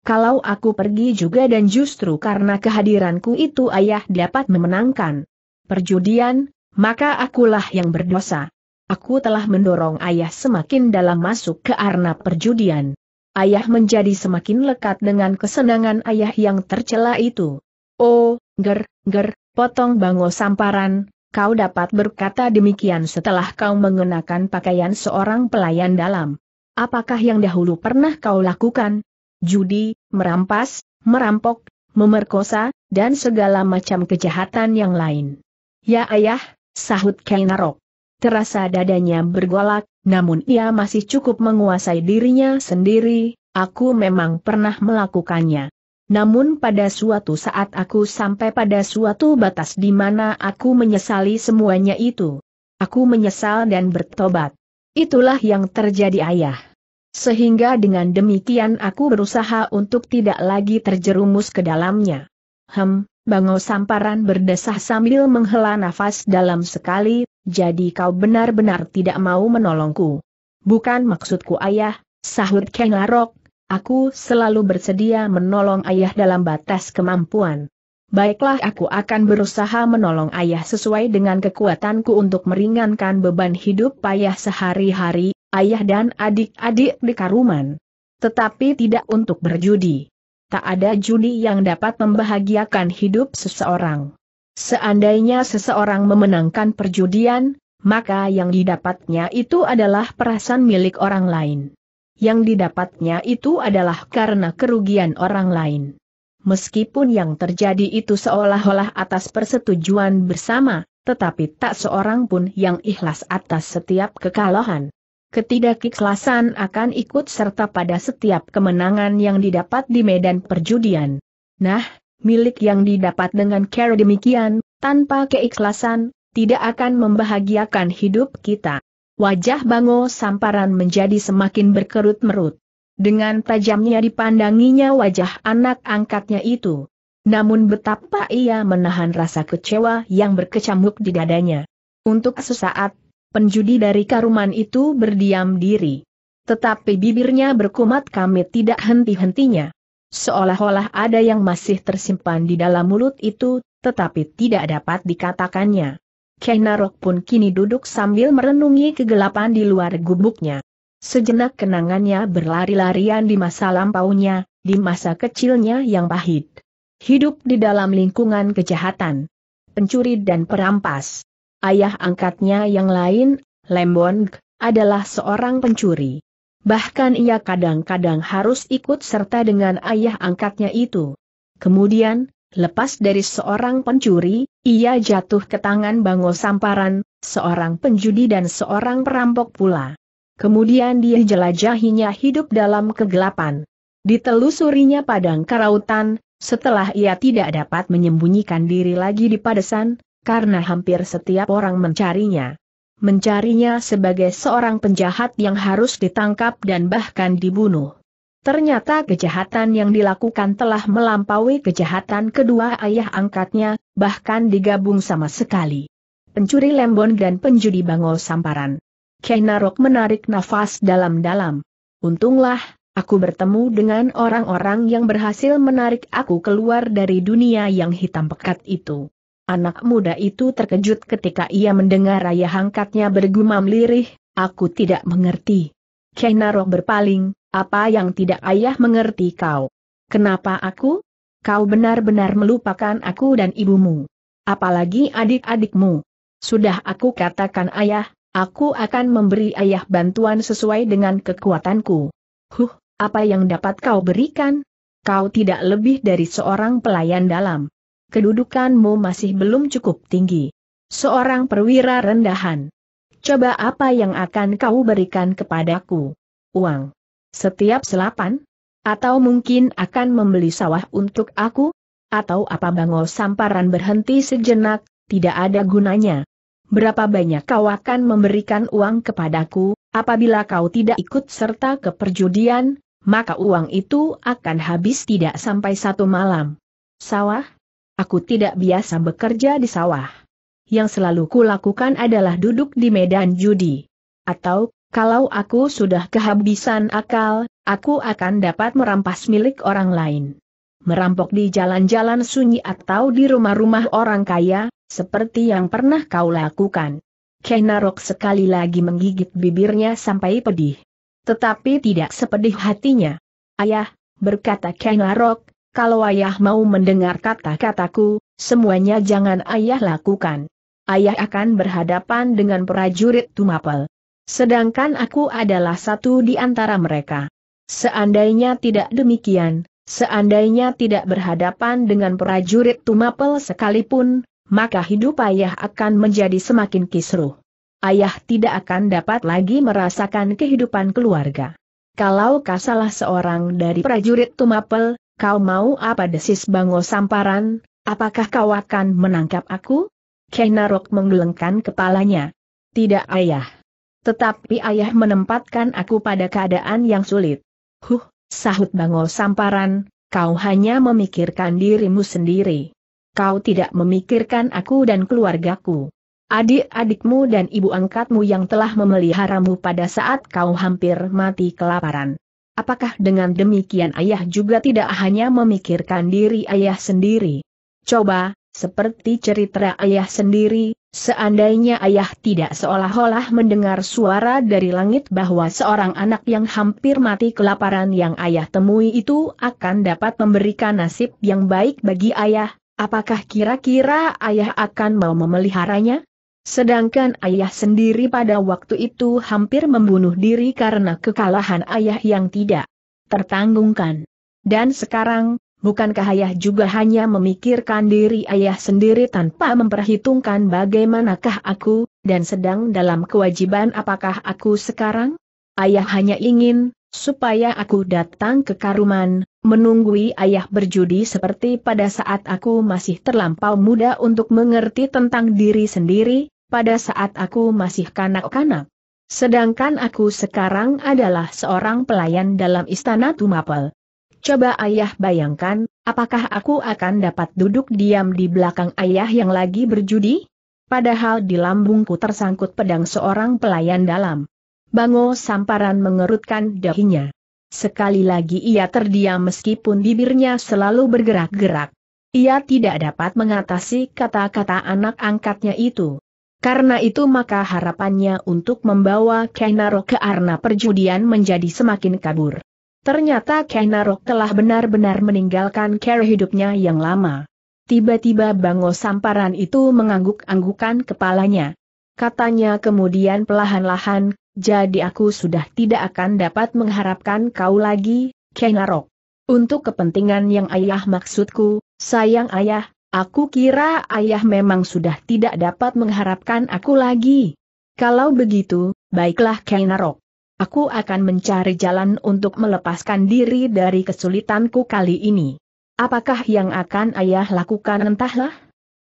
Kalau aku pergi juga dan justru karena kehadiranku itu ayah dapat memenangkan perjudian, maka akulah yang berdosa. Aku telah mendorong ayah semakin dalam masuk ke arna perjudian. Ayah menjadi semakin lekat dengan kesenangan ayah yang tercela itu. Oh, ger, ger, potong bango samparan, Kau dapat berkata demikian setelah kau mengenakan pakaian seorang pelayan dalam. Apakah yang dahulu pernah kau lakukan? Judi, merampas, merampok, memerkosa, dan segala macam kejahatan yang lain. Ya ayah, sahut Kainarok. Terasa dadanya bergolak, namun ia masih cukup menguasai dirinya sendiri, aku memang pernah melakukannya. Namun pada suatu saat aku sampai pada suatu batas di mana aku menyesali semuanya itu. Aku menyesal dan bertobat. Itulah yang terjadi ayah. Sehingga dengan demikian aku berusaha untuk tidak lagi terjerumus ke dalamnya. Hem, Bangau Samparan berdesah sambil menghela nafas dalam sekali, jadi kau benar-benar tidak mau menolongku. Bukan maksudku ayah, sahut Kengarok, Aku selalu bersedia menolong ayah dalam batas kemampuan. Baiklah aku akan berusaha menolong ayah sesuai dengan kekuatanku untuk meringankan beban hidup ayah sehari-hari, ayah dan adik-adik di Karuman. Tetapi tidak untuk berjudi. Tak ada judi yang dapat membahagiakan hidup seseorang. Seandainya seseorang memenangkan perjudian, maka yang didapatnya itu adalah perasaan milik orang lain yang didapatnya itu adalah karena kerugian orang lain. Meskipun yang terjadi itu seolah-olah atas persetujuan bersama, tetapi tak seorang pun yang ikhlas atas setiap kekalahan. Ketidakikhlasan akan ikut serta pada setiap kemenangan yang didapat di medan perjudian. Nah, milik yang didapat dengan cara demikian, tanpa keikhlasan, tidak akan membahagiakan hidup kita. Wajah Bango Samparan menjadi semakin berkerut-merut. Dengan tajamnya dipandanginya wajah anak angkatnya itu. Namun betapa ia menahan rasa kecewa yang berkecamuk di dadanya. Untuk sesaat, penjudi dari karuman itu berdiam diri. Tetapi bibirnya berkumat kami tidak henti-hentinya. Seolah-olah ada yang masih tersimpan di dalam mulut itu, tetapi tidak dapat dikatakannya. Kenarok pun kini duduk sambil merenungi kegelapan di luar gubuknya. Sejenak kenangannya berlari-larian di masa lampaunya, di masa kecilnya yang pahit. Hidup di dalam lingkungan kejahatan. Pencuri dan perampas. Ayah angkatnya yang lain, Lembong, adalah seorang pencuri. Bahkan ia kadang-kadang harus ikut serta dengan ayah angkatnya itu. Kemudian, Lepas dari seorang pencuri, ia jatuh ke tangan Bango Samparan, seorang penjudi dan seorang perampok pula. Kemudian dia jelajahinya hidup dalam kegelapan. Ditelusurinya padang karautan, setelah ia tidak dapat menyembunyikan diri lagi di padesan, karena hampir setiap orang mencarinya. Mencarinya sebagai seorang penjahat yang harus ditangkap dan bahkan dibunuh. Ternyata kejahatan yang dilakukan telah melampaui kejahatan kedua ayah angkatnya, bahkan digabung sama sekali. Pencuri lembon dan penjudi bangol samparan. Kenarok menarik nafas dalam-dalam. Untunglah, aku bertemu dengan orang-orang yang berhasil menarik aku keluar dari dunia yang hitam pekat itu. Anak muda itu terkejut ketika ia mendengar ayah angkatnya bergumam lirih, aku tidak mengerti. Kenarok berpaling, apa yang tidak ayah mengerti kau? Kenapa aku? Kau benar-benar melupakan aku dan ibumu. Apalagi adik-adikmu. Sudah aku katakan ayah, aku akan memberi ayah bantuan sesuai dengan kekuatanku. Huh, apa yang dapat kau berikan? Kau tidak lebih dari seorang pelayan dalam. Kedudukanmu masih belum cukup tinggi. Seorang perwira rendahan. Coba apa yang akan kau berikan kepadaku? Uang. Setiap selapan? Atau mungkin akan membeli sawah untuk aku? Atau apa bangau? samparan berhenti sejenak, tidak ada gunanya. Berapa banyak kau akan memberikan uang kepadaku, apabila kau tidak ikut serta ke perjudian, maka uang itu akan habis tidak sampai satu malam. Sawah? Aku tidak biasa bekerja di sawah. Yang selalu kulakukan adalah duduk di medan judi. Atau, kalau aku sudah kehabisan akal, aku akan dapat merampas milik orang lain. Merampok di jalan-jalan sunyi atau di rumah-rumah orang kaya, seperti yang pernah kau lakukan. Kenarok sekali lagi menggigit bibirnya sampai pedih. Tetapi tidak sepedih hatinya. Ayah, berkata Kenarok, kalau ayah mau mendengar kata-kataku, semuanya jangan ayah lakukan. Ayah akan berhadapan dengan prajurit Tumapel. Sedangkan aku adalah satu di antara mereka. Seandainya tidak demikian, seandainya tidak berhadapan dengan prajurit Tumapel sekalipun, maka hidup ayah akan menjadi semakin kisruh. Ayah tidak akan dapat lagi merasakan kehidupan keluarga. Kalau kau salah seorang dari prajurit Tumapel, kau mau apa desis Bango Samparan, apakah kau akan menangkap aku? Kenarok menggelengkan kepalanya. Tidak ayah. Tetapi ayah menempatkan aku pada keadaan yang sulit. Huh, sahut bangol samparan, kau hanya memikirkan dirimu sendiri. Kau tidak memikirkan aku dan keluargaku. Adik-adikmu dan ibu angkatmu yang telah memeliharamu pada saat kau hampir mati kelaparan. Apakah dengan demikian ayah juga tidak hanya memikirkan diri ayah sendiri? Coba, seperti cerita ayah sendiri, seandainya ayah tidak seolah-olah mendengar suara dari langit bahwa seorang anak yang hampir mati kelaparan yang ayah temui itu akan dapat memberikan nasib yang baik bagi ayah, apakah kira-kira ayah akan mau memeliharanya? Sedangkan ayah sendiri pada waktu itu hampir membunuh diri karena kekalahan ayah yang tidak tertanggungkan. Dan sekarang, bukankah ayah juga hanya memikirkan diri ayah sendiri tanpa memperhitungkan bagaimanakah aku, dan sedang dalam kewajiban apakah aku sekarang? Ayah hanya ingin, supaya aku datang ke Karuman, menunggui ayah berjudi seperti pada saat aku masih terlampau muda untuk mengerti tentang diri sendiri, pada saat aku masih kanak-kanak. Sedangkan aku sekarang adalah seorang pelayan dalam istana Tumapel. Coba ayah bayangkan, apakah aku akan dapat duduk diam di belakang ayah yang lagi berjudi? Padahal di lambungku tersangkut pedang seorang pelayan dalam. Bango Samparan mengerutkan dahinya. Sekali lagi ia terdiam meskipun bibirnya selalu bergerak-gerak. Ia tidak dapat mengatasi kata-kata anak angkatnya itu. Karena itu maka harapannya untuk membawa Kenaro ke arna perjudian menjadi semakin kabur. Ternyata Kenarok telah benar-benar meninggalkan care hidupnya yang lama. Tiba-tiba Bango Samparan itu mengangguk-anggukan kepalanya. Katanya kemudian pelahan-lahan, jadi aku sudah tidak akan dapat mengharapkan kau lagi, Kenarok. Untuk kepentingan yang ayah maksudku, sayang ayah, aku kira ayah memang sudah tidak dapat mengharapkan aku lagi. Kalau begitu, baiklah Kenarok. Aku akan mencari jalan untuk melepaskan diri dari kesulitanku kali ini. Apakah yang akan ayah lakukan entahlah?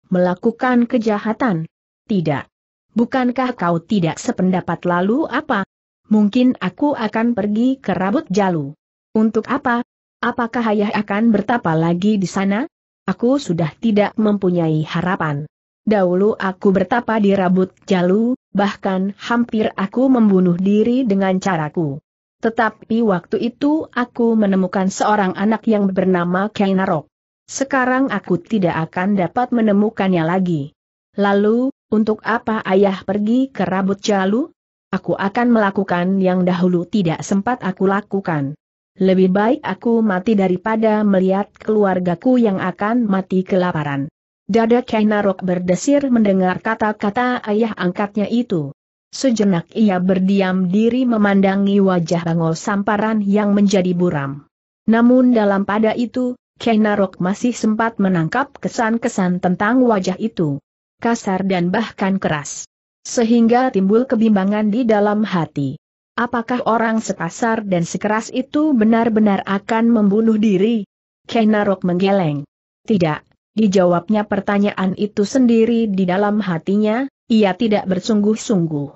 Melakukan kejahatan? Tidak. Bukankah kau tidak sependapat lalu apa? Mungkin aku akan pergi ke Rabut Jalu. Untuk apa? Apakah ayah akan bertapa lagi di sana? Aku sudah tidak mempunyai harapan. Dahulu aku bertapa di Rabut Jalu, bahkan hampir aku membunuh diri dengan caraku. Tetapi waktu itu aku menemukan seorang anak yang bernama Kainarok. Sekarang aku tidak akan dapat menemukannya lagi. Lalu, untuk apa ayah pergi ke Rabut Jalu? Aku akan melakukan yang dahulu tidak sempat aku lakukan. Lebih baik aku mati daripada melihat keluargaku yang akan mati kelaparan. Dada Kainarok berdesir mendengar kata-kata ayah angkatnya itu. Sejenak ia berdiam diri memandangi wajah Bangol Samparan yang menjadi buram. Namun dalam pada itu, Kainarok masih sempat menangkap kesan-kesan tentang wajah itu. Kasar dan bahkan keras. Sehingga timbul kebimbangan di dalam hati. Apakah orang sekasar dan sekeras itu benar-benar akan membunuh diri? Kainarok menggeleng. Tidak. Dijawabnya pertanyaan itu sendiri di dalam hatinya, ia tidak bersungguh-sungguh.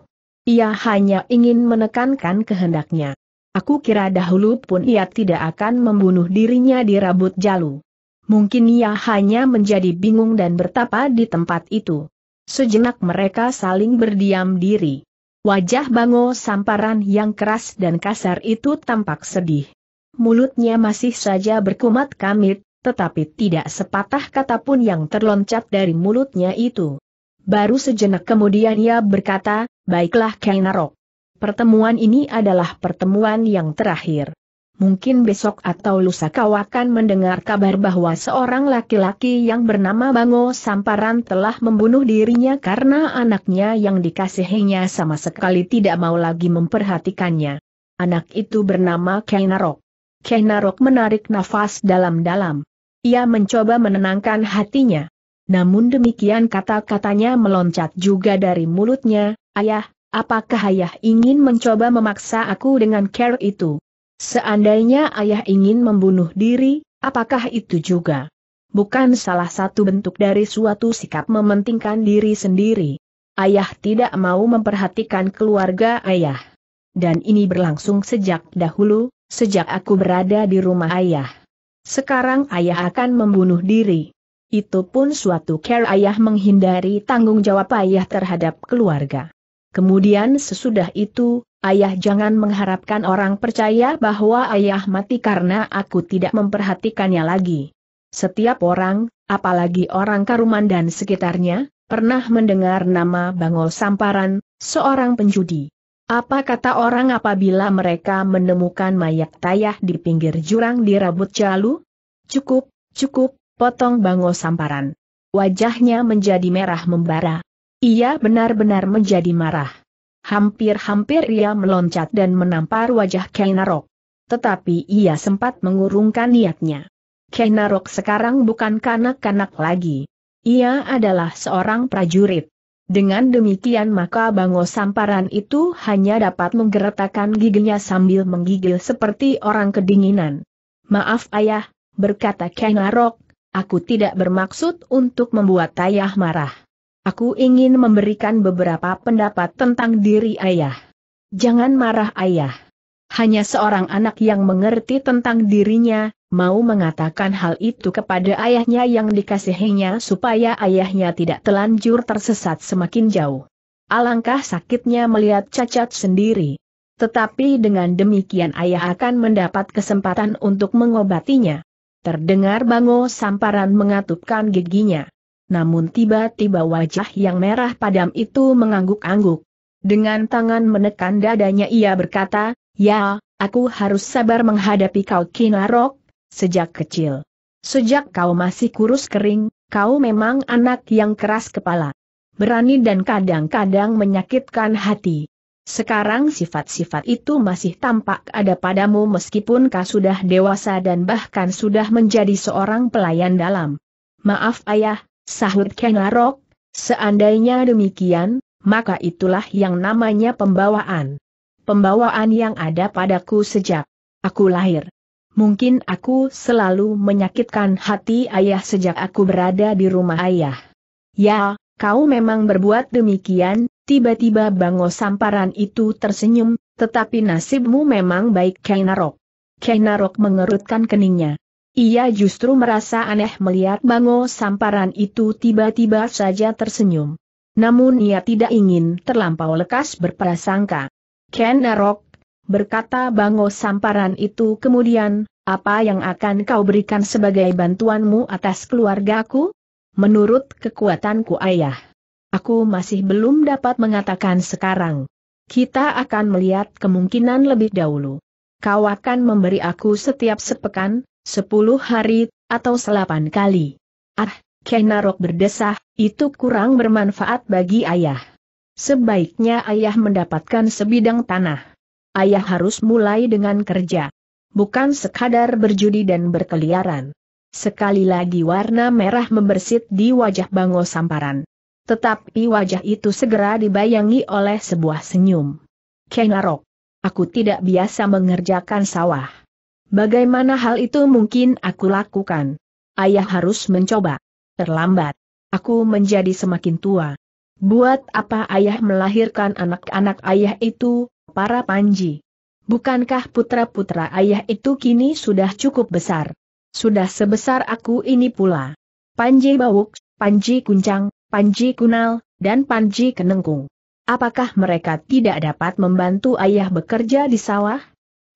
Ia hanya ingin menekankan kehendaknya. Aku kira dahulu pun ia tidak akan membunuh dirinya di rabut jalu. Mungkin ia hanya menjadi bingung dan bertapa di tempat itu. Sejenak mereka saling berdiam diri. Wajah Bango Samparan yang keras dan kasar itu tampak sedih. Mulutnya masih saja berkumat kamit, tetapi tidak sepatah kata pun yang terloncat dari mulutnya itu. Baru sejenak kemudian ia berkata, baiklah Kainarok. Pertemuan ini adalah pertemuan yang terakhir. Mungkin besok atau lusa kau akan mendengar kabar bahwa seorang laki-laki yang bernama Bango Samparan telah membunuh dirinya karena anaknya yang dikasihinya sama sekali tidak mau lagi memperhatikannya. Anak itu bernama Kainarok. Kainarok menarik nafas dalam-dalam. Ia mencoba menenangkan hatinya. Namun demikian kata-katanya meloncat juga dari mulutnya, Ayah, apakah ayah ingin mencoba memaksa aku dengan care itu? Seandainya ayah ingin membunuh diri, apakah itu juga? Bukan salah satu bentuk dari suatu sikap mementingkan diri sendiri. Ayah tidak mau memperhatikan keluarga ayah. Dan ini berlangsung sejak dahulu, sejak aku berada di rumah ayah. Sekarang ayah akan membunuh diri. Itu pun suatu care ayah menghindari tanggung jawab ayah terhadap keluarga. Kemudian sesudah itu, ayah jangan mengharapkan orang percaya bahwa ayah mati karena aku tidak memperhatikannya lagi. Setiap orang, apalagi orang Karuman dan sekitarnya, pernah mendengar nama Bangol Samparan, seorang penjudi. Apa kata orang apabila mereka menemukan mayat tayah di pinggir jurang dirabut jalu? Cukup, cukup, potong bango samparan. Wajahnya menjadi merah membara. Ia benar-benar menjadi marah. Hampir-hampir ia meloncat dan menampar wajah Kainarok. Tetapi ia sempat mengurungkan niatnya. Kainarok sekarang bukan kanak-kanak lagi. Ia adalah seorang prajurit. Dengan demikian maka bango samparan itu hanya dapat menggeretakkan giginya sambil menggigil seperti orang kedinginan. Maaf ayah, berkata Kenarok, aku tidak bermaksud untuk membuat ayah marah. Aku ingin memberikan beberapa pendapat tentang diri ayah. Jangan marah ayah. Hanya seorang anak yang mengerti tentang dirinya, mau mengatakan hal itu kepada ayahnya yang dikasihinya supaya ayahnya tidak telanjur tersesat semakin jauh. Alangkah sakitnya melihat cacat sendiri. Tetapi dengan demikian ayah akan mendapat kesempatan untuk mengobatinya. Terdengar Bango Samparan mengatupkan giginya. Namun tiba-tiba wajah yang merah padam itu mengangguk-angguk. Dengan tangan menekan dadanya ia berkata, Ya, aku harus sabar menghadapi kau Kinarok, sejak kecil. Sejak kau masih kurus kering, kau memang anak yang keras kepala. Berani dan kadang-kadang menyakitkan hati. Sekarang sifat-sifat itu masih tampak ada padamu meskipun kau sudah dewasa dan bahkan sudah menjadi seorang pelayan dalam. Maaf ayah, sahut Kenarok, seandainya demikian, maka itulah yang namanya pembawaan. Pembawaan yang ada padaku sejak aku lahir. Mungkin aku selalu menyakitkan hati ayah sejak aku berada di rumah ayah. Ya, kau memang berbuat demikian, tiba-tiba Bango Samparan itu tersenyum, tetapi nasibmu memang baik Kainarok. Kainarok mengerutkan keningnya. Ia justru merasa aneh melihat Bango Samparan itu tiba-tiba saja tersenyum. Namun ia tidak ingin terlampau lekas berprasangka. Kainarok, berkata Bango Samparan itu kemudian, apa yang akan kau berikan sebagai bantuanmu atas keluargaku? Menurut kekuatanku ayah. Aku masih belum dapat mengatakan sekarang. Kita akan melihat kemungkinan lebih dahulu. Kau akan memberi aku setiap sepekan, sepuluh hari, atau selapan kali. Ah, Kenarok berdesah, itu kurang bermanfaat bagi ayah. Sebaiknya ayah mendapatkan sebidang tanah ayah harus mulai dengan kerja. Bukan sekadar berjudi dan berkeliaran. Sekali lagi warna merah membersit di wajah Bango Samparan. Tetapi wajah itu segera dibayangi oleh sebuah senyum. Kenarok, aku tidak biasa mengerjakan sawah. Bagaimana hal itu mungkin aku lakukan? Ayah harus mencoba. Terlambat. Aku menjadi semakin tua. Buat apa ayah melahirkan anak-anak ayah itu, para Panji. Bukankah putra-putra ayah itu kini sudah cukup besar? Sudah sebesar aku ini pula. Panji Bawuk, Panji Kuncang, Panji Kunal, dan Panji Kenengkung. Apakah mereka tidak dapat membantu ayah bekerja di sawah?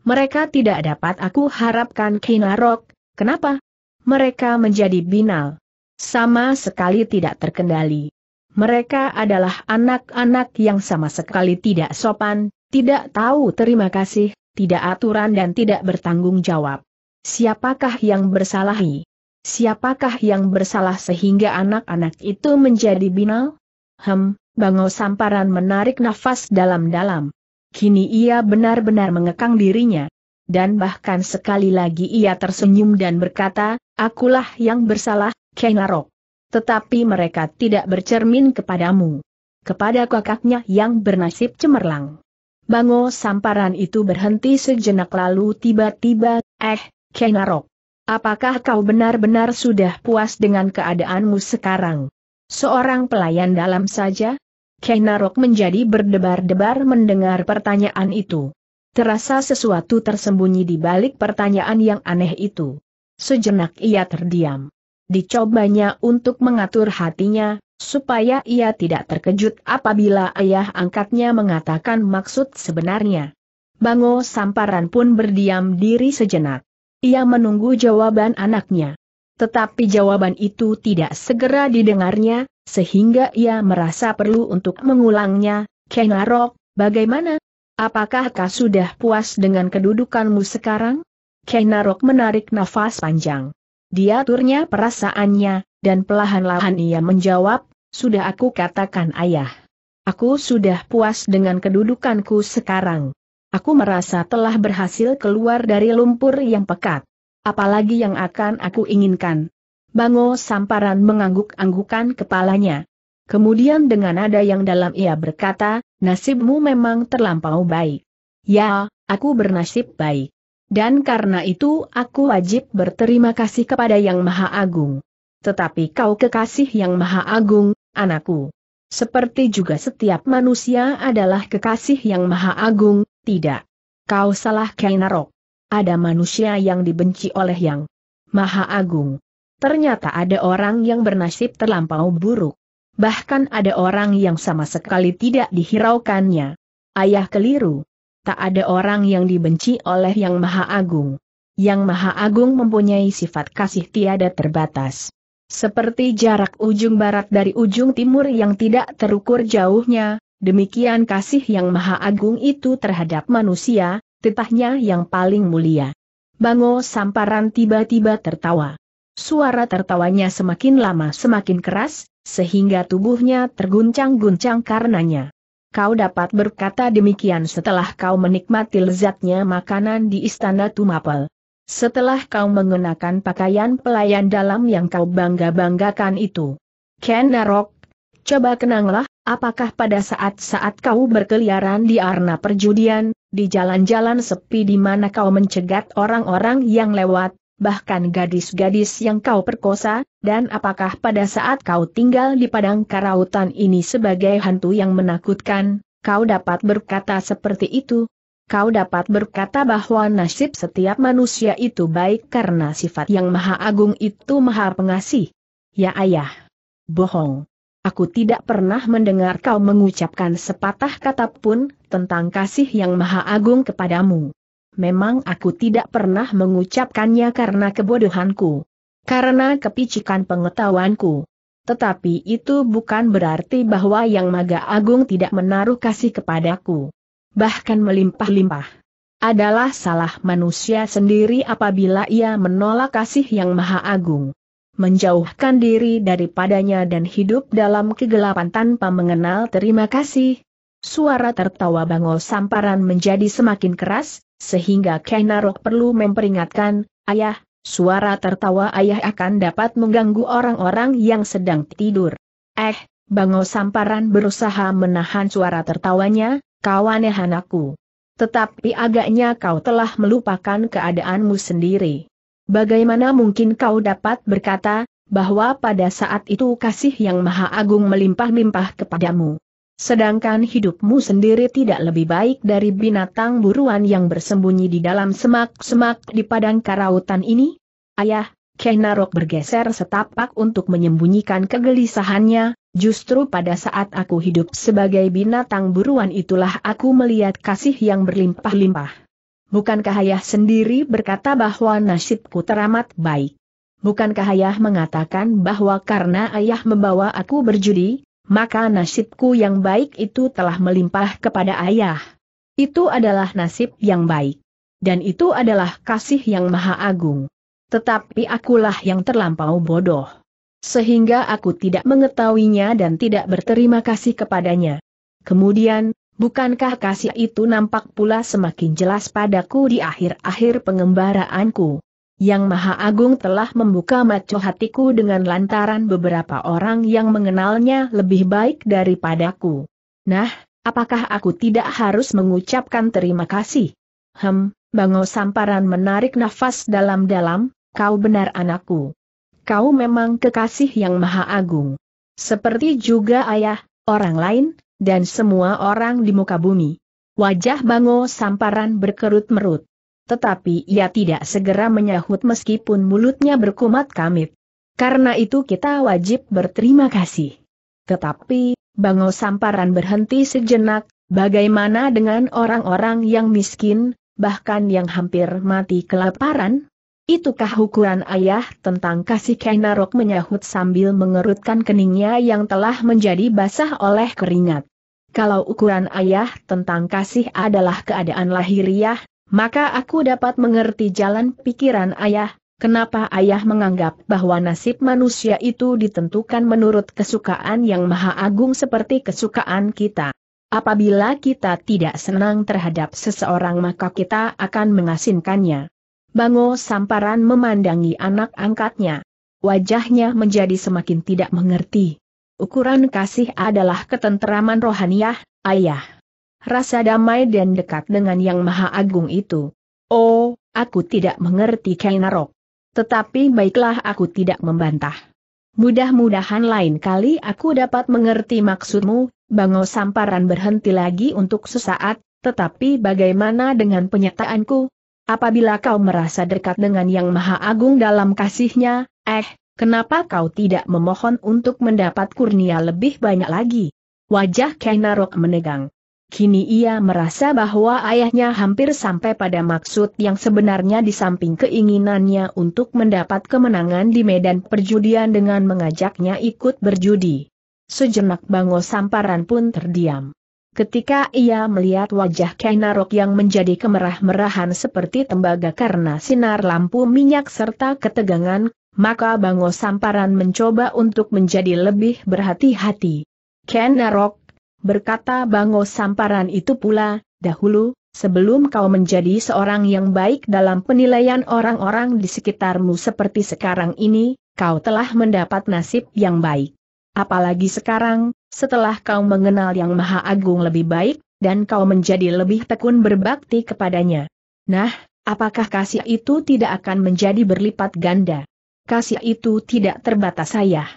Mereka tidak dapat aku harapkan Kinarok, kenapa? Mereka menjadi binal. Sama sekali tidak terkendali. Mereka adalah anak-anak yang sama sekali tidak sopan, tidak tahu terima kasih, tidak aturan dan tidak bertanggung jawab. Siapakah yang bersalahi? Siapakah yang bersalah sehingga anak-anak itu menjadi binal? Hem, bangau Samparan menarik nafas dalam-dalam. Kini ia benar-benar mengekang dirinya. Dan bahkan sekali lagi ia tersenyum dan berkata, Akulah yang bersalah, Kenarok. Tetapi mereka tidak bercermin kepadamu. Kepada kakaknya yang bernasib cemerlang. Bango samparan itu berhenti sejenak lalu tiba-tiba, eh, Kenarok. Apakah kau benar-benar sudah puas dengan keadaanmu sekarang? Seorang pelayan dalam saja? Kenarok menjadi berdebar-debar mendengar pertanyaan itu. Terasa sesuatu tersembunyi di balik pertanyaan yang aneh itu. Sejenak ia terdiam. Dicobanya untuk mengatur hatinya, supaya ia tidak terkejut apabila ayah angkatnya mengatakan maksud sebenarnya. Bango Samparan pun berdiam diri sejenak. Ia menunggu jawaban anaknya. Tetapi jawaban itu tidak segera didengarnya, sehingga ia merasa perlu untuk mengulangnya, Kenarok, bagaimana? Apakah kau sudah puas dengan kedudukanmu sekarang? Kenarok menarik nafas panjang. Dia perasaannya, dan pelahan-lahan ia menjawab, sudah aku katakan ayah. Aku sudah puas dengan kedudukanku sekarang. Aku merasa telah berhasil keluar dari lumpur yang pekat. Apalagi yang akan aku inginkan. Bango Samparan mengangguk-anggukan kepalanya. Kemudian dengan nada yang dalam ia berkata, nasibmu memang terlampau baik. Ya, aku bernasib baik. Dan karena itu aku wajib berterima kasih kepada Yang Maha Agung. Tetapi kau kekasih Yang Maha Agung, anakku. Seperti juga setiap manusia adalah kekasih yang maha agung, tidak. Kau salah Kainarok. Ada manusia yang dibenci oleh yang maha agung. Ternyata ada orang yang bernasib terlampau buruk. Bahkan ada orang yang sama sekali tidak dihiraukannya. Ayah keliru. Tak ada orang yang dibenci oleh yang maha agung. Yang Maha Agung mempunyai sifat kasih tiada terbatas. Seperti jarak ujung barat dari ujung timur yang tidak terukur jauhnya, demikian kasih yang maha agung itu terhadap manusia, titahnya yang paling mulia. Bango Samparan tiba-tiba tertawa. Suara tertawanya semakin lama semakin keras, sehingga tubuhnya terguncang-guncang karenanya. Kau dapat berkata demikian setelah kau menikmati lezatnya makanan di Istana Tumapel. Setelah kau mengenakan pakaian pelayan dalam yang kau bangga-banggakan itu. Ken Narok, coba kenanglah, apakah pada saat-saat kau berkeliaran di arena perjudian, di jalan-jalan sepi di mana kau mencegat orang-orang yang lewat, bahkan gadis-gadis yang kau perkosa, dan apakah pada saat kau tinggal di padang karautan ini sebagai hantu yang menakutkan, kau dapat berkata seperti itu, kau dapat berkata bahwa nasib setiap manusia itu baik karena sifat yang maha agung itu maha pengasih. Ya ayah. Bohong. Aku tidak pernah mendengar kau mengucapkan sepatah kata pun tentang kasih yang maha agung kepadamu. Memang aku tidak pernah mengucapkannya karena kebodohanku. Karena kepicikan pengetahuanku. Tetapi itu bukan berarti bahwa Yang maha Agung tidak menaruh kasih kepadaku bahkan melimpah-limpah. Adalah salah manusia sendiri apabila ia menolak kasih yang maha agung. Menjauhkan diri daripadanya dan hidup dalam kegelapan tanpa mengenal terima kasih. Suara tertawa bangau Samparan menjadi semakin keras, sehingga Kainarok perlu memperingatkan, Ayah, suara tertawa ayah akan dapat mengganggu orang-orang yang sedang tidur. Eh, bangau Samparan berusaha menahan suara tertawanya, kau aneh-anakku. Tetapi agaknya kau telah melupakan keadaanmu sendiri. Bagaimana mungkin kau dapat berkata, bahwa pada saat itu kasih yang maha agung melimpah-limpah kepadamu. Sedangkan hidupmu sendiri tidak lebih baik dari binatang buruan yang bersembunyi di dalam semak-semak di padang karautan ini? Ayah, Kenarok bergeser setapak untuk menyembunyikan kegelisahannya, Justru pada saat aku hidup sebagai binatang buruan itulah aku melihat kasih yang berlimpah-limpah. Bukankah ayah sendiri berkata bahwa nasibku teramat baik? Bukankah ayah mengatakan bahwa karena ayah membawa aku berjudi, maka nasibku yang baik itu telah melimpah kepada ayah. Itu adalah nasib yang baik. Dan itu adalah kasih yang maha agung. Tetapi akulah yang terlampau bodoh sehingga aku tidak mengetahuinya dan tidak berterima kasih kepadanya. Kemudian, bukankah kasih itu nampak pula semakin jelas padaku di akhir-akhir pengembaraanku? Yang Maha Agung telah membuka maco hatiku dengan lantaran beberapa orang yang mengenalnya lebih baik daripadaku. Nah, apakah aku tidak harus mengucapkan terima kasih? Hem, bangau Samparan menarik nafas dalam-dalam, kau benar anakku kau memang kekasih yang maha agung. Seperti juga ayah, orang lain, dan semua orang di muka bumi. Wajah Bango Samparan berkerut merut. Tetapi ia tidak segera menyahut meskipun mulutnya berkumat kamit. Karena itu kita wajib berterima kasih. Tetapi, Bango Samparan berhenti sejenak, bagaimana dengan orang-orang yang miskin, bahkan yang hampir mati kelaparan? Itukah ukuran ayah tentang kasih Kainarok menyahut sambil mengerutkan keningnya yang telah menjadi basah oleh keringat. Kalau ukuran ayah tentang kasih adalah keadaan lahiriah, maka aku dapat mengerti jalan pikiran ayah, kenapa ayah menganggap bahwa nasib manusia itu ditentukan menurut kesukaan yang maha agung seperti kesukaan kita. Apabila kita tidak senang terhadap seseorang maka kita akan mengasinkannya. Bango Samparan memandangi anak angkatnya. Wajahnya menjadi semakin tidak mengerti. Ukuran kasih adalah ketenteraman rohaniah, ya, ayah. Rasa damai dan dekat dengan Yang Maha Agung itu. Oh, aku tidak mengerti Kainarok. Tetapi baiklah aku tidak membantah. Mudah-mudahan lain kali aku dapat mengerti maksudmu, Bango Samparan berhenti lagi untuk sesaat, tetapi bagaimana dengan penyataanku, Apabila kau merasa dekat dengan Yang Maha Agung dalam kasihnya, eh, kenapa kau tidak memohon untuk mendapat kurnia lebih banyak lagi? Wajah Kainarok menegang. Kini ia merasa bahwa ayahnya hampir sampai pada maksud yang sebenarnya di samping keinginannya untuk mendapat kemenangan di medan perjudian dengan mengajaknya ikut berjudi. Sejenak bango samparan pun terdiam. Ketika ia melihat wajah Kainarok yang menjadi kemerah-merahan seperti tembaga karena sinar lampu minyak serta ketegangan, maka Bango Samparan mencoba untuk menjadi lebih berhati-hati. Kainarok, berkata Bango Samparan itu pula, dahulu, sebelum kau menjadi seorang yang baik dalam penilaian orang-orang di sekitarmu seperti sekarang ini, kau telah mendapat nasib yang baik. Apalagi sekarang, setelah kau mengenal Yang Maha Agung lebih baik, dan kau menjadi lebih tekun berbakti kepadanya. Nah, apakah kasih itu tidak akan menjadi berlipat ganda? Kasih itu tidak terbatas saya.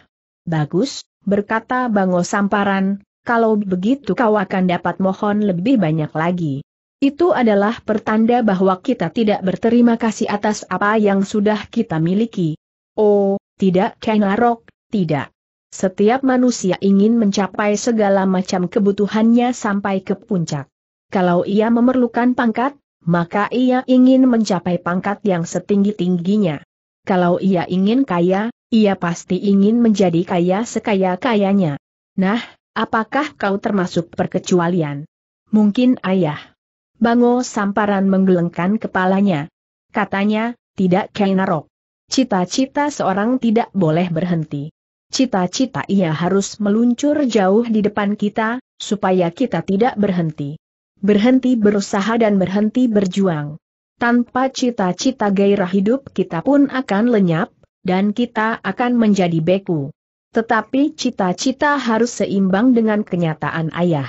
Bagus, berkata Bango Samparan, kalau begitu kau akan dapat mohon lebih banyak lagi. Itu adalah pertanda bahwa kita tidak berterima kasih atas apa yang sudah kita miliki. Oh, tidak Kenarok, tidak. Setiap manusia ingin mencapai segala macam kebutuhannya sampai ke puncak. Kalau ia memerlukan pangkat, maka ia ingin mencapai pangkat yang setinggi-tingginya. Kalau ia ingin kaya, ia pasti ingin menjadi kaya sekaya-kayanya. Nah, apakah kau termasuk perkecualian? Mungkin ayah. Bango Samparan menggelengkan kepalanya. Katanya, tidak Kainarok. Cita-cita seorang tidak boleh berhenti cita-cita ia harus meluncur jauh di depan kita, supaya kita tidak berhenti. Berhenti berusaha dan berhenti berjuang. Tanpa cita-cita gairah hidup kita pun akan lenyap, dan kita akan menjadi beku. Tetapi cita-cita harus seimbang dengan kenyataan ayah.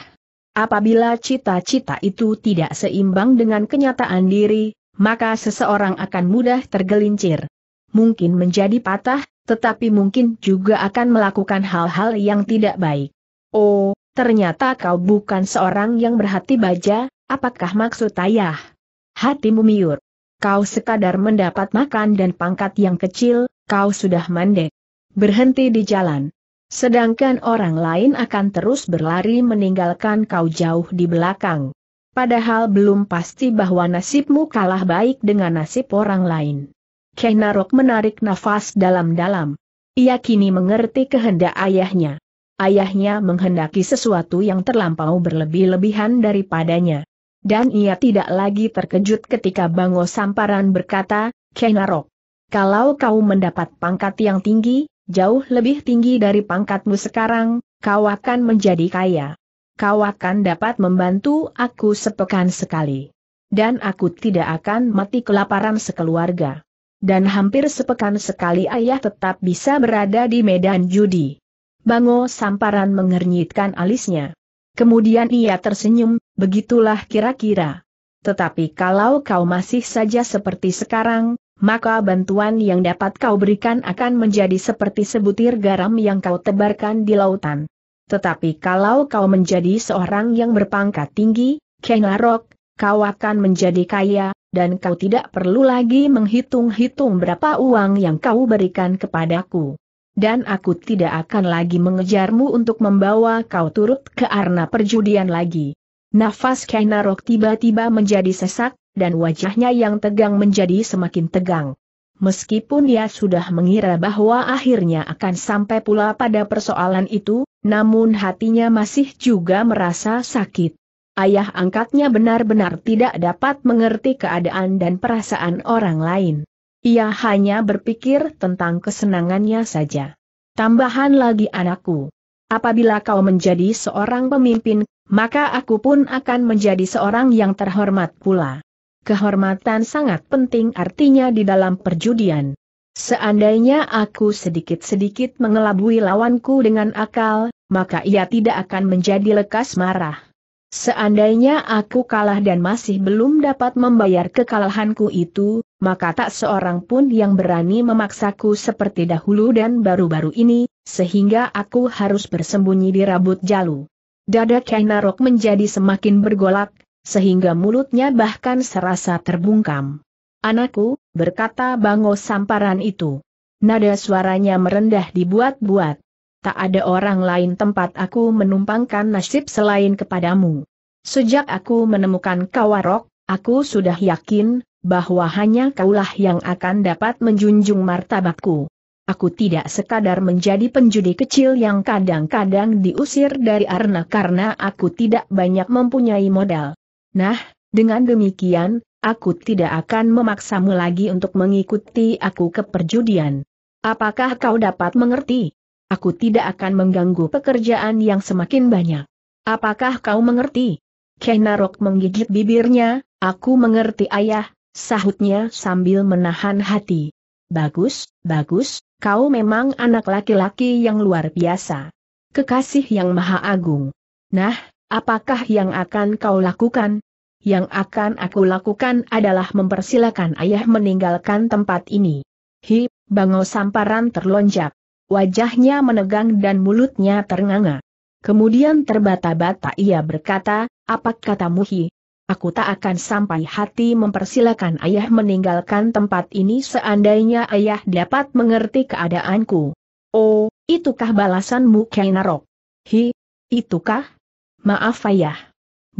Apabila cita-cita itu tidak seimbang dengan kenyataan diri, maka seseorang akan mudah tergelincir. Mungkin menjadi patah, tetapi mungkin juga akan melakukan hal-hal yang tidak baik. Oh, ternyata kau bukan seorang yang berhati baja, apakah maksud ayah? Hatimu miur. Kau sekadar mendapat makan dan pangkat yang kecil, kau sudah mandek. Berhenti di jalan. Sedangkan orang lain akan terus berlari meninggalkan kau jauh di belakang. Padahal belum pasti bahwa nasibmu kalah baik dengan nasib orang lain. Narok menarik nafas dalam-dalam. Ia kini mengerti kehendak ayahnya. Ayahnya menghendaki sesuatu yang terlampau berlebih-lebihan daripadanya. Dan ia tidak lagi terkejut ketika Bango Samparan berkata, Narok, kalau kau mendapat pangkat yang tinggi, jauh lebih tinggi dari pangkatmu sekarang, kau akan menjadi kaya. Kau akan dapat membantu aku sepekan sekali. Dan aku tidak akan mati kelaparan sekeluarga dan hampir sepekan sekali ayah tetap bisa berada di medan judi. Bango Samparan mengernyitkan alisnya. Kemudian ia tersenyum, begitulah kira-kira. Tetapi kalau kau masih saja seperti sekarang, maka bantuan yang dapat kau berikan akan menjadi seperti sebutir garam yang kau tebarkan di lautan. Tetapi kalau kau menjadi seorang yang berpangkat tinggi, Kengarok, kau akan menjadi kaya, dan kau tidak perlu lagi menghitung-hitung berapa uang yang kau berikan kepadaku. Dan aku tidak akan lagi mengejarmu untuk membawa kau turut ke arna perjudian lagi. Nafas Kainarok tiba-tiba menjadi sesak, dan wajahnya yang tegang menjadi semakin tegang. Meskipun dia sudah mengira bahwa akhirnya akan sampai pula pada persoalan itu, namun hatinya masih juga merasa sakit ayah angkatnya benar-benar tidak dapat mengerti keadaan dan perasaan orang lain. Ia hanya berpikir tentang kesenangannya saja. Tambahan lagi anakku. Apabila kau menjadi seorang pemimpin, maka aku pun akan menjadi seorang yang terhormat pula. Kehormatan sangat penting artinya di dalam perjudian. Seandainya aku sedikit-sedikit mengelabui lawanku dengan akal, maka ia tidak akan menjadi lekas marah. Seandainya aku kalah dan masih belum dapat membayar kekalahanku itu, maka tak seorang pun yang berani memaksaku seperti dahulu dan baru-baru ini, sehingga aku harus bersembunyi di rabut jalu. Dada Kainarok menjadi semakin bergolak, sehingga mulutnya bahkan serasa terbungkam. Anakku, berkata Bango Samparan itu. Nada suaranya merendah dibuat-buat tak ada orang lain tempat aku menumpangkan nasib selain kepadamu. Sejak aku menemukan Kawarok, aku sudah yakin bahwa hanya kaulah yang akan dapat menjunjung martabatku. Aku tidak sekadar menjadi penjudi kecil yang kadang-kadang diusir dari arena karena aku tidak banyak mempunyai modal. Nah, dengan demikian, aku tidak akan memaksamu lagi untuk mengikuti aku ke perjudian. Apakah kau dapat mengerti? aku tidak akan mengganggu pekerjaan yang semakin banyak. Apakah kau mengerti? Kenarok menggigit bibirnya, aku mengerti ayah, sahutnya sambil menahan hati. Bagus, bagus, kau memang anak laki-laki yang luar biasa. Kekasih yang maha agung. Nah, apakah yang akan kau lakukan? Yang akan aku lakukan adalah mempersilakan ayah meninggalkan tempat ini. Hi, bangau Samparan terlonjak wajahnya menegang dan mulutnya ternganga. Kemudian terbata-bata ia berkata, apa kata Muhi? Aku tak akan sampai hati mempersilakan ayah meninggalkan tempat ini seandainya ayah dapat mengerti keadaanku. Oh, itukah balasanmu Kainarok? Hi, itukah? Maaf ayah.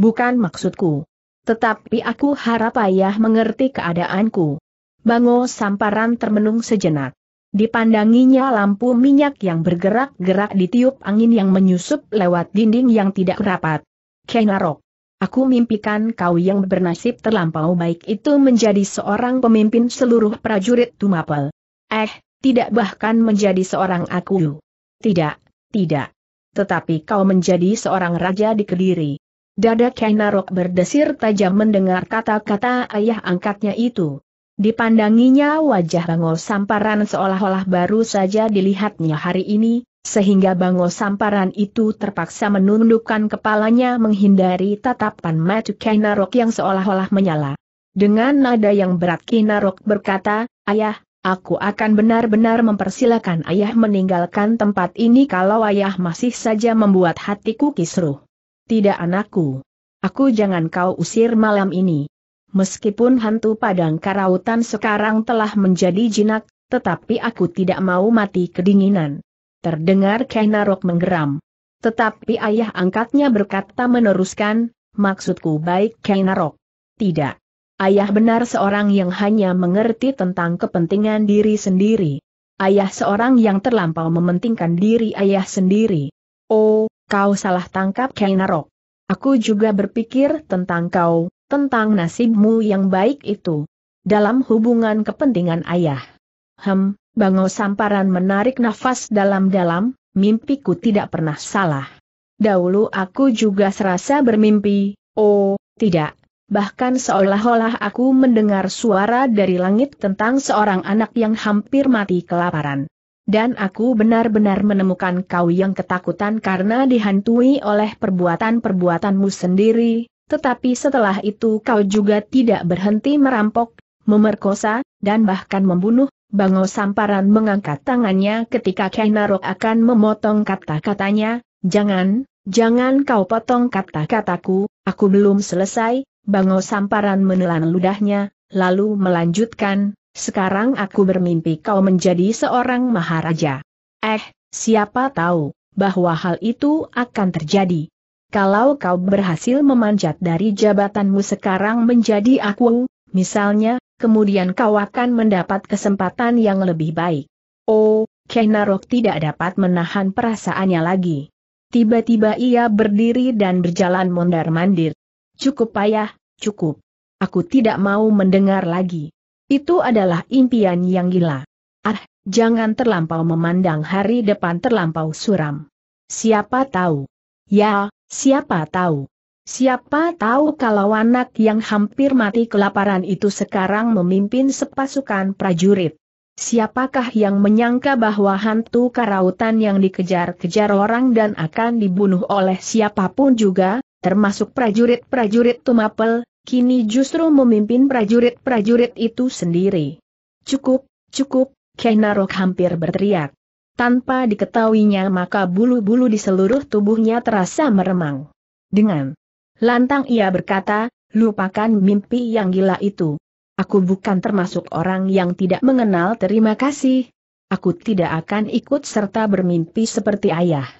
Bukan maksudku. Tetapi aku harap ayah mengerti keadaanku. Bango samparan termenung sejenak. Dipandanginya lampu minyak yang bergerak-gerak di tiup angin yang menyusup lewat dinding yang tidak rapat. Kenarok. Aku mimpikan kau yang bernasib terlampau baik itu menjadi seorang pemimpin seluruh prajurit Tumapel. Eh, tidak bahkan menjadi seorang aku. Tidak, tidak. Tetapi kau menjadi seorang raja di Kediri. Dada Kenarok berdesir tajam mendengar kata-kata ayah angkatnya itu. Dipandanginya wajah Bango Samparan seolah-olah baru saja dilihatnya hari ini, sehingga Bango Samparan itu terpaksa menundukkan kepalanya menghindari tatapan mata Kinarok yang seolah-olah menyala. Dengan nada yang berat Kinarok berkata, Ayah, aku akan benar-benar mempersilakan ayah meninggalkan tempat ini kalau ayah masih saja membuat hatiku kisruh. Tidak anakku. Aku jangan kau usir malam ini meskipun hantu padang karautan sekarang telah menjadi jinak, tetapi aku tidak mau mati kedinginan. Terdengar Kainarok menggeram. Tetapi ayah angkatnya berkata meneruskan, maksudku baik Kainarok. Tidak. Ayah benar seorang yang hanya mengerti tentang kepentingan diri sendiri. Ayah seorang yang terlampau mementingkan diri ayah sendiri. Oh, kau salah tangkap Kainarok. Aku juga berpikir tentang kau, tentang nasibmu yang baik itu. Dalam hubungan kepentingan ayah. Hem, Bango Samparan menarik nafas dalam-dalam, mimpiku tidak pernah salah. Dahulu aku juga serasa bermimpi, oh, tidak, bahkan seolah-olah aku mendengar suara dari langit tentang seorang anak yang hampir mati kelaparan. Dan aku benar-benar menemukan kau yang ketakutan karena dihantui oleh perbuatan-perbuatanmu sendiri, tetapi setelah itu kau juga tidak berhenti merampok, memerkosa, dan bahkan membunuh, Bango Samparan mengangkat tangannya ketika Kainarok akan memotong kata-katanya, jangan, jangan kau potong kata-kataku, aku belum selesai, Bango Samparan menelan ludahnya, lalu melanjutkan, sekarang aku bermimpi kau menjadi seorang maharaja. Eh, siapa tahu, bahwa hal itu akan terjadi. Kalau kau berhasil memanjat dari jabatanmu sekarang menjadi aku, misalnya, kemudian kau akan mendapat kesempatan yang lebih baik. Oh, Kenarok tidak dapat menahan perasaannya lagi. Tiba-tiba ia berdiri dan berjalan mondar-mandir. Cukup payah, cukup. Aku tidak mau mendengar lagi. Itu adalah impian yang gila. Ah, jangan terlampau memandang hari depan terlampau suram. Siapa tahu? Ya, Siapa tahu? Siapa tahu kalau anak yang hampir mati kelaparan itu sekarang memimpin sepasukan prajurit? Siapakah yang menyangka bahwa hantu karautan yang dikejar-kejar orang dan akan dibunuh oleh siapapun juga, termasuk prajurit-prajurit Tumapel, kini justru memimpin prajurit-prajurit itu sendiri? Cukup, cukup, Kenarok hampir berteriak. Tanpa diketahuinya maka bulu-bulu di seluruh tubuhnya terasa meremang. Dengan lantang ia berkata, lupakan mimpi yang gila itu. Aku bukan termasuk orang yang tidak mengenal terima kasih. Aku tidak akan ikut serta bermimpi seperti ayah.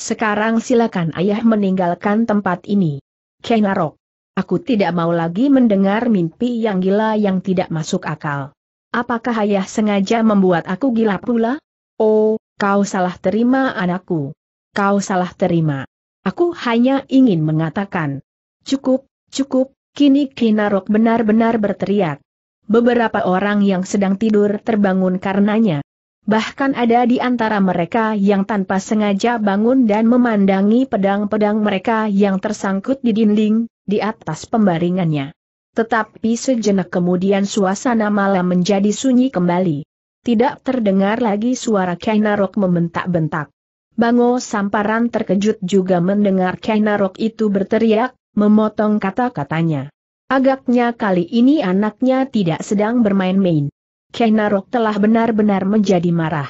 Sekarang silakan ayah meninggalkan tempat ini. Kenarok. Aku tidak mau lagi mendengar mimpi yang gila yang tidak masuk akal. Apakah ayah sengaja membuat aku gila pula? Oh, kau salah terima anakku. Kau salah terima. Aku hanya ingin mengatakan. Cukup, cukup, kini Kinarok benar-benar berteriak. Beberapa orang yang sedang tidur terbangun karenanya. Bahkan ada di antara mereka yang tanpa sengaja bangun dan memandangi pedang-pedang mereka yang tersangkut di dinding, di atas pembaringannya. Tetapi sejenak kemudian suasana malam menjadi sunyi kembali tidak terdengar lagi suara Kainarok membentak-bentak. Bango Samparan terkejut juga mendengar Kainarok itu berteriak, memotong kata-katanya. Agaknya kali ini anaknya tidak sedang bermain-main. Kainarok telah benar-benar menjadi marah.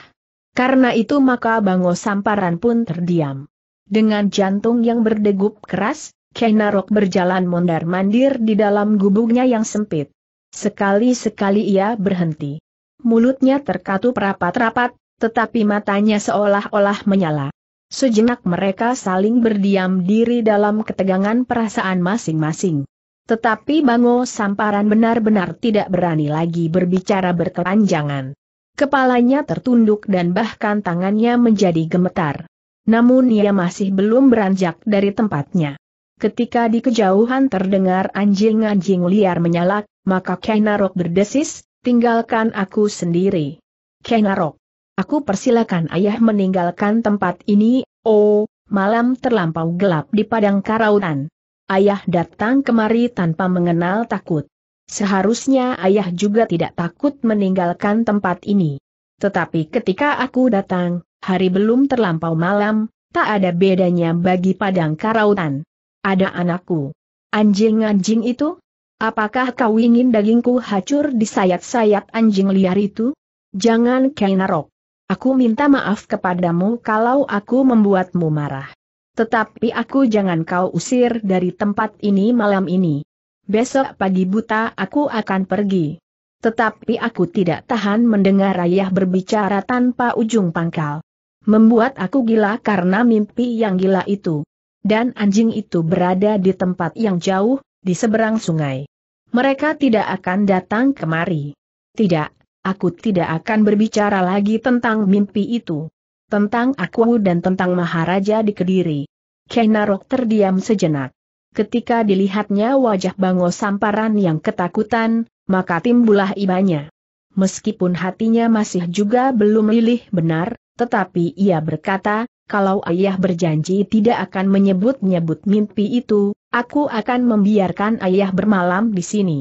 Karena itu maka Bango Samparan pun terdiam. Dengan jantung yang berdegup keras, Kainarok berjalan mondar-mandir di dalam gubuknya yang sempit. Sekali-sekali ia berhenti mulutnya terkatup rapat-rapat, tetapi matanya seolah-olah menyala. Sejenak mereka saling berdiam diri dalam ketegangan perasaan masing-masing. Tetapi Bango Samparan benar-benar tidak berani lagi berbicara berkelanjangan. Kepalanya tertunduk dan bahkan tangannya menjadi gemetar. Namun ia masih belum beranjak dari tempatnya. Ketika di kejauhan terdengar anjing-anjing liar menyalak, maka Kainarok berdesis, tinggalkan aku sendiri. Kenarok. Aku persilakan ayah meninggalkan tempat ini, oh, malam terlampau gelap di padang karautan. Ayah datang kemari tanpa mengenal takut. Seharusnya ayah juga tidak takut meninggalkan tempat ini. Tetapi ketika aku datang, hari belum terlampau malam, tak ada bedanya bagi padang karautan. Ada anakku. Anjing-anjing itu? Apakah kau ingin dagingku hancur di sayat-sayat anjing liar itu? Jangan Kainarok. Aku minta maaf kepadamu kalau aku membuatmu marah. Tetapi aku jangan kau usir dari tempat ini malam ini. Besok pagi buta aku akan pergi. Tetapi aku tidak tahan mendengar ayah berbicara tanpa ujung pangkal. Membuat aku gila karena mimpi yang gila itu. Dan anjing itu berada di tempat yang jauh, di seberang sungai. Mereka tidak akan datang kemari. Tidak, aku tidak akan berbicara lagi tentang mimpi itu. Tentang aku dan tentang Maharaja di Kediri. Kenarok terdiam sejenak. Ketika dilihatnya wajah Bango Samparan yang ketakutan, maka timbulah ibanya. Meskipun hatinya masih juga belum lilih benar, tetapi ia berkata, kalau ayah berjanji tidak akan menyebut-nyebut mimpi itu, aku akan membiarkan ayah bermalam di sini.